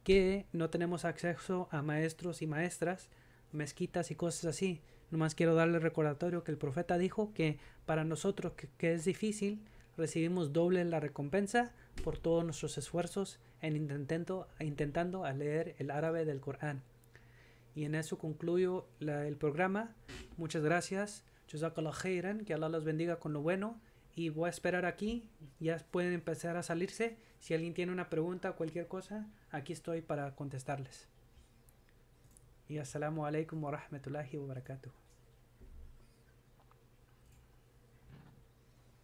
que no tenemos acceso a maestros y maestras, mezquitas y cosas así. Nomás quiero darle recordatorio que el profeta dijo que para nosotros que, es difícil, recibimos doble la recompensa por todos nuestros esfuerzos en intentando, intentando a leer el árabe del Corán. Y en eso concluyo el programa. Muchas gracias. Que Allah los bendiga con lo bueno y voy a esperar aquí. Ya pueden empezar a salirse. Si alguien tiene una pregunta o cualquier cosa, aquí estoy para contestarles. Y asalamu alaikum wa rahmatullahi wa barakatuh.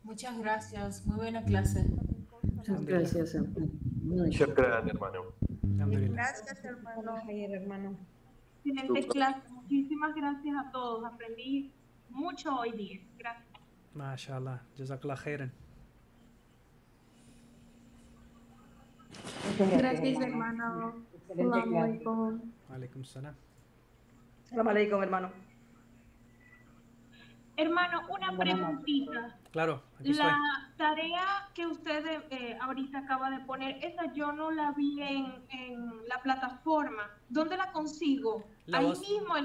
Muchas gracias, muy buena clase. Muchas gracias, hermano. Gracias, hermano. Excelente clase, muchísimas gracias a todos. Aprendí mucho hoy día. Gracias. MashaAllah, Jazakallah khairan. Gracias, hermano. alaikum. Salam Aleikum hermano. Hermano, una preguntita. Claro, aquí La tarea que usted eh, ahorita acaba de poner, esa yo no la vi en, en la plataforma. ¿Dónde la consigo? Ahí mismo.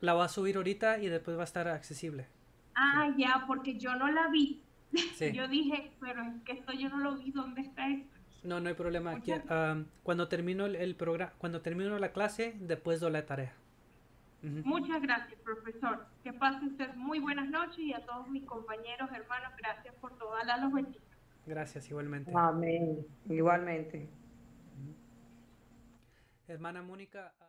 La va a subir ahorita y después va a estar accesible. Ah, ya, porque yo no la vi. yo dije, pero es que esto yo no lo vi, ¿dónde está esto? No, no hay problema. Ah, cuando termino el, programa, cuando termino la clase, después doy la tarea. Muchas gracias, profesor. Que pasen usted muy buenas noches y a todos mis compañeros, hermanos, gracias por todas los bendiciones. Gracias, igualmente. Amén, igualmente. Hermana Mónica. Ah,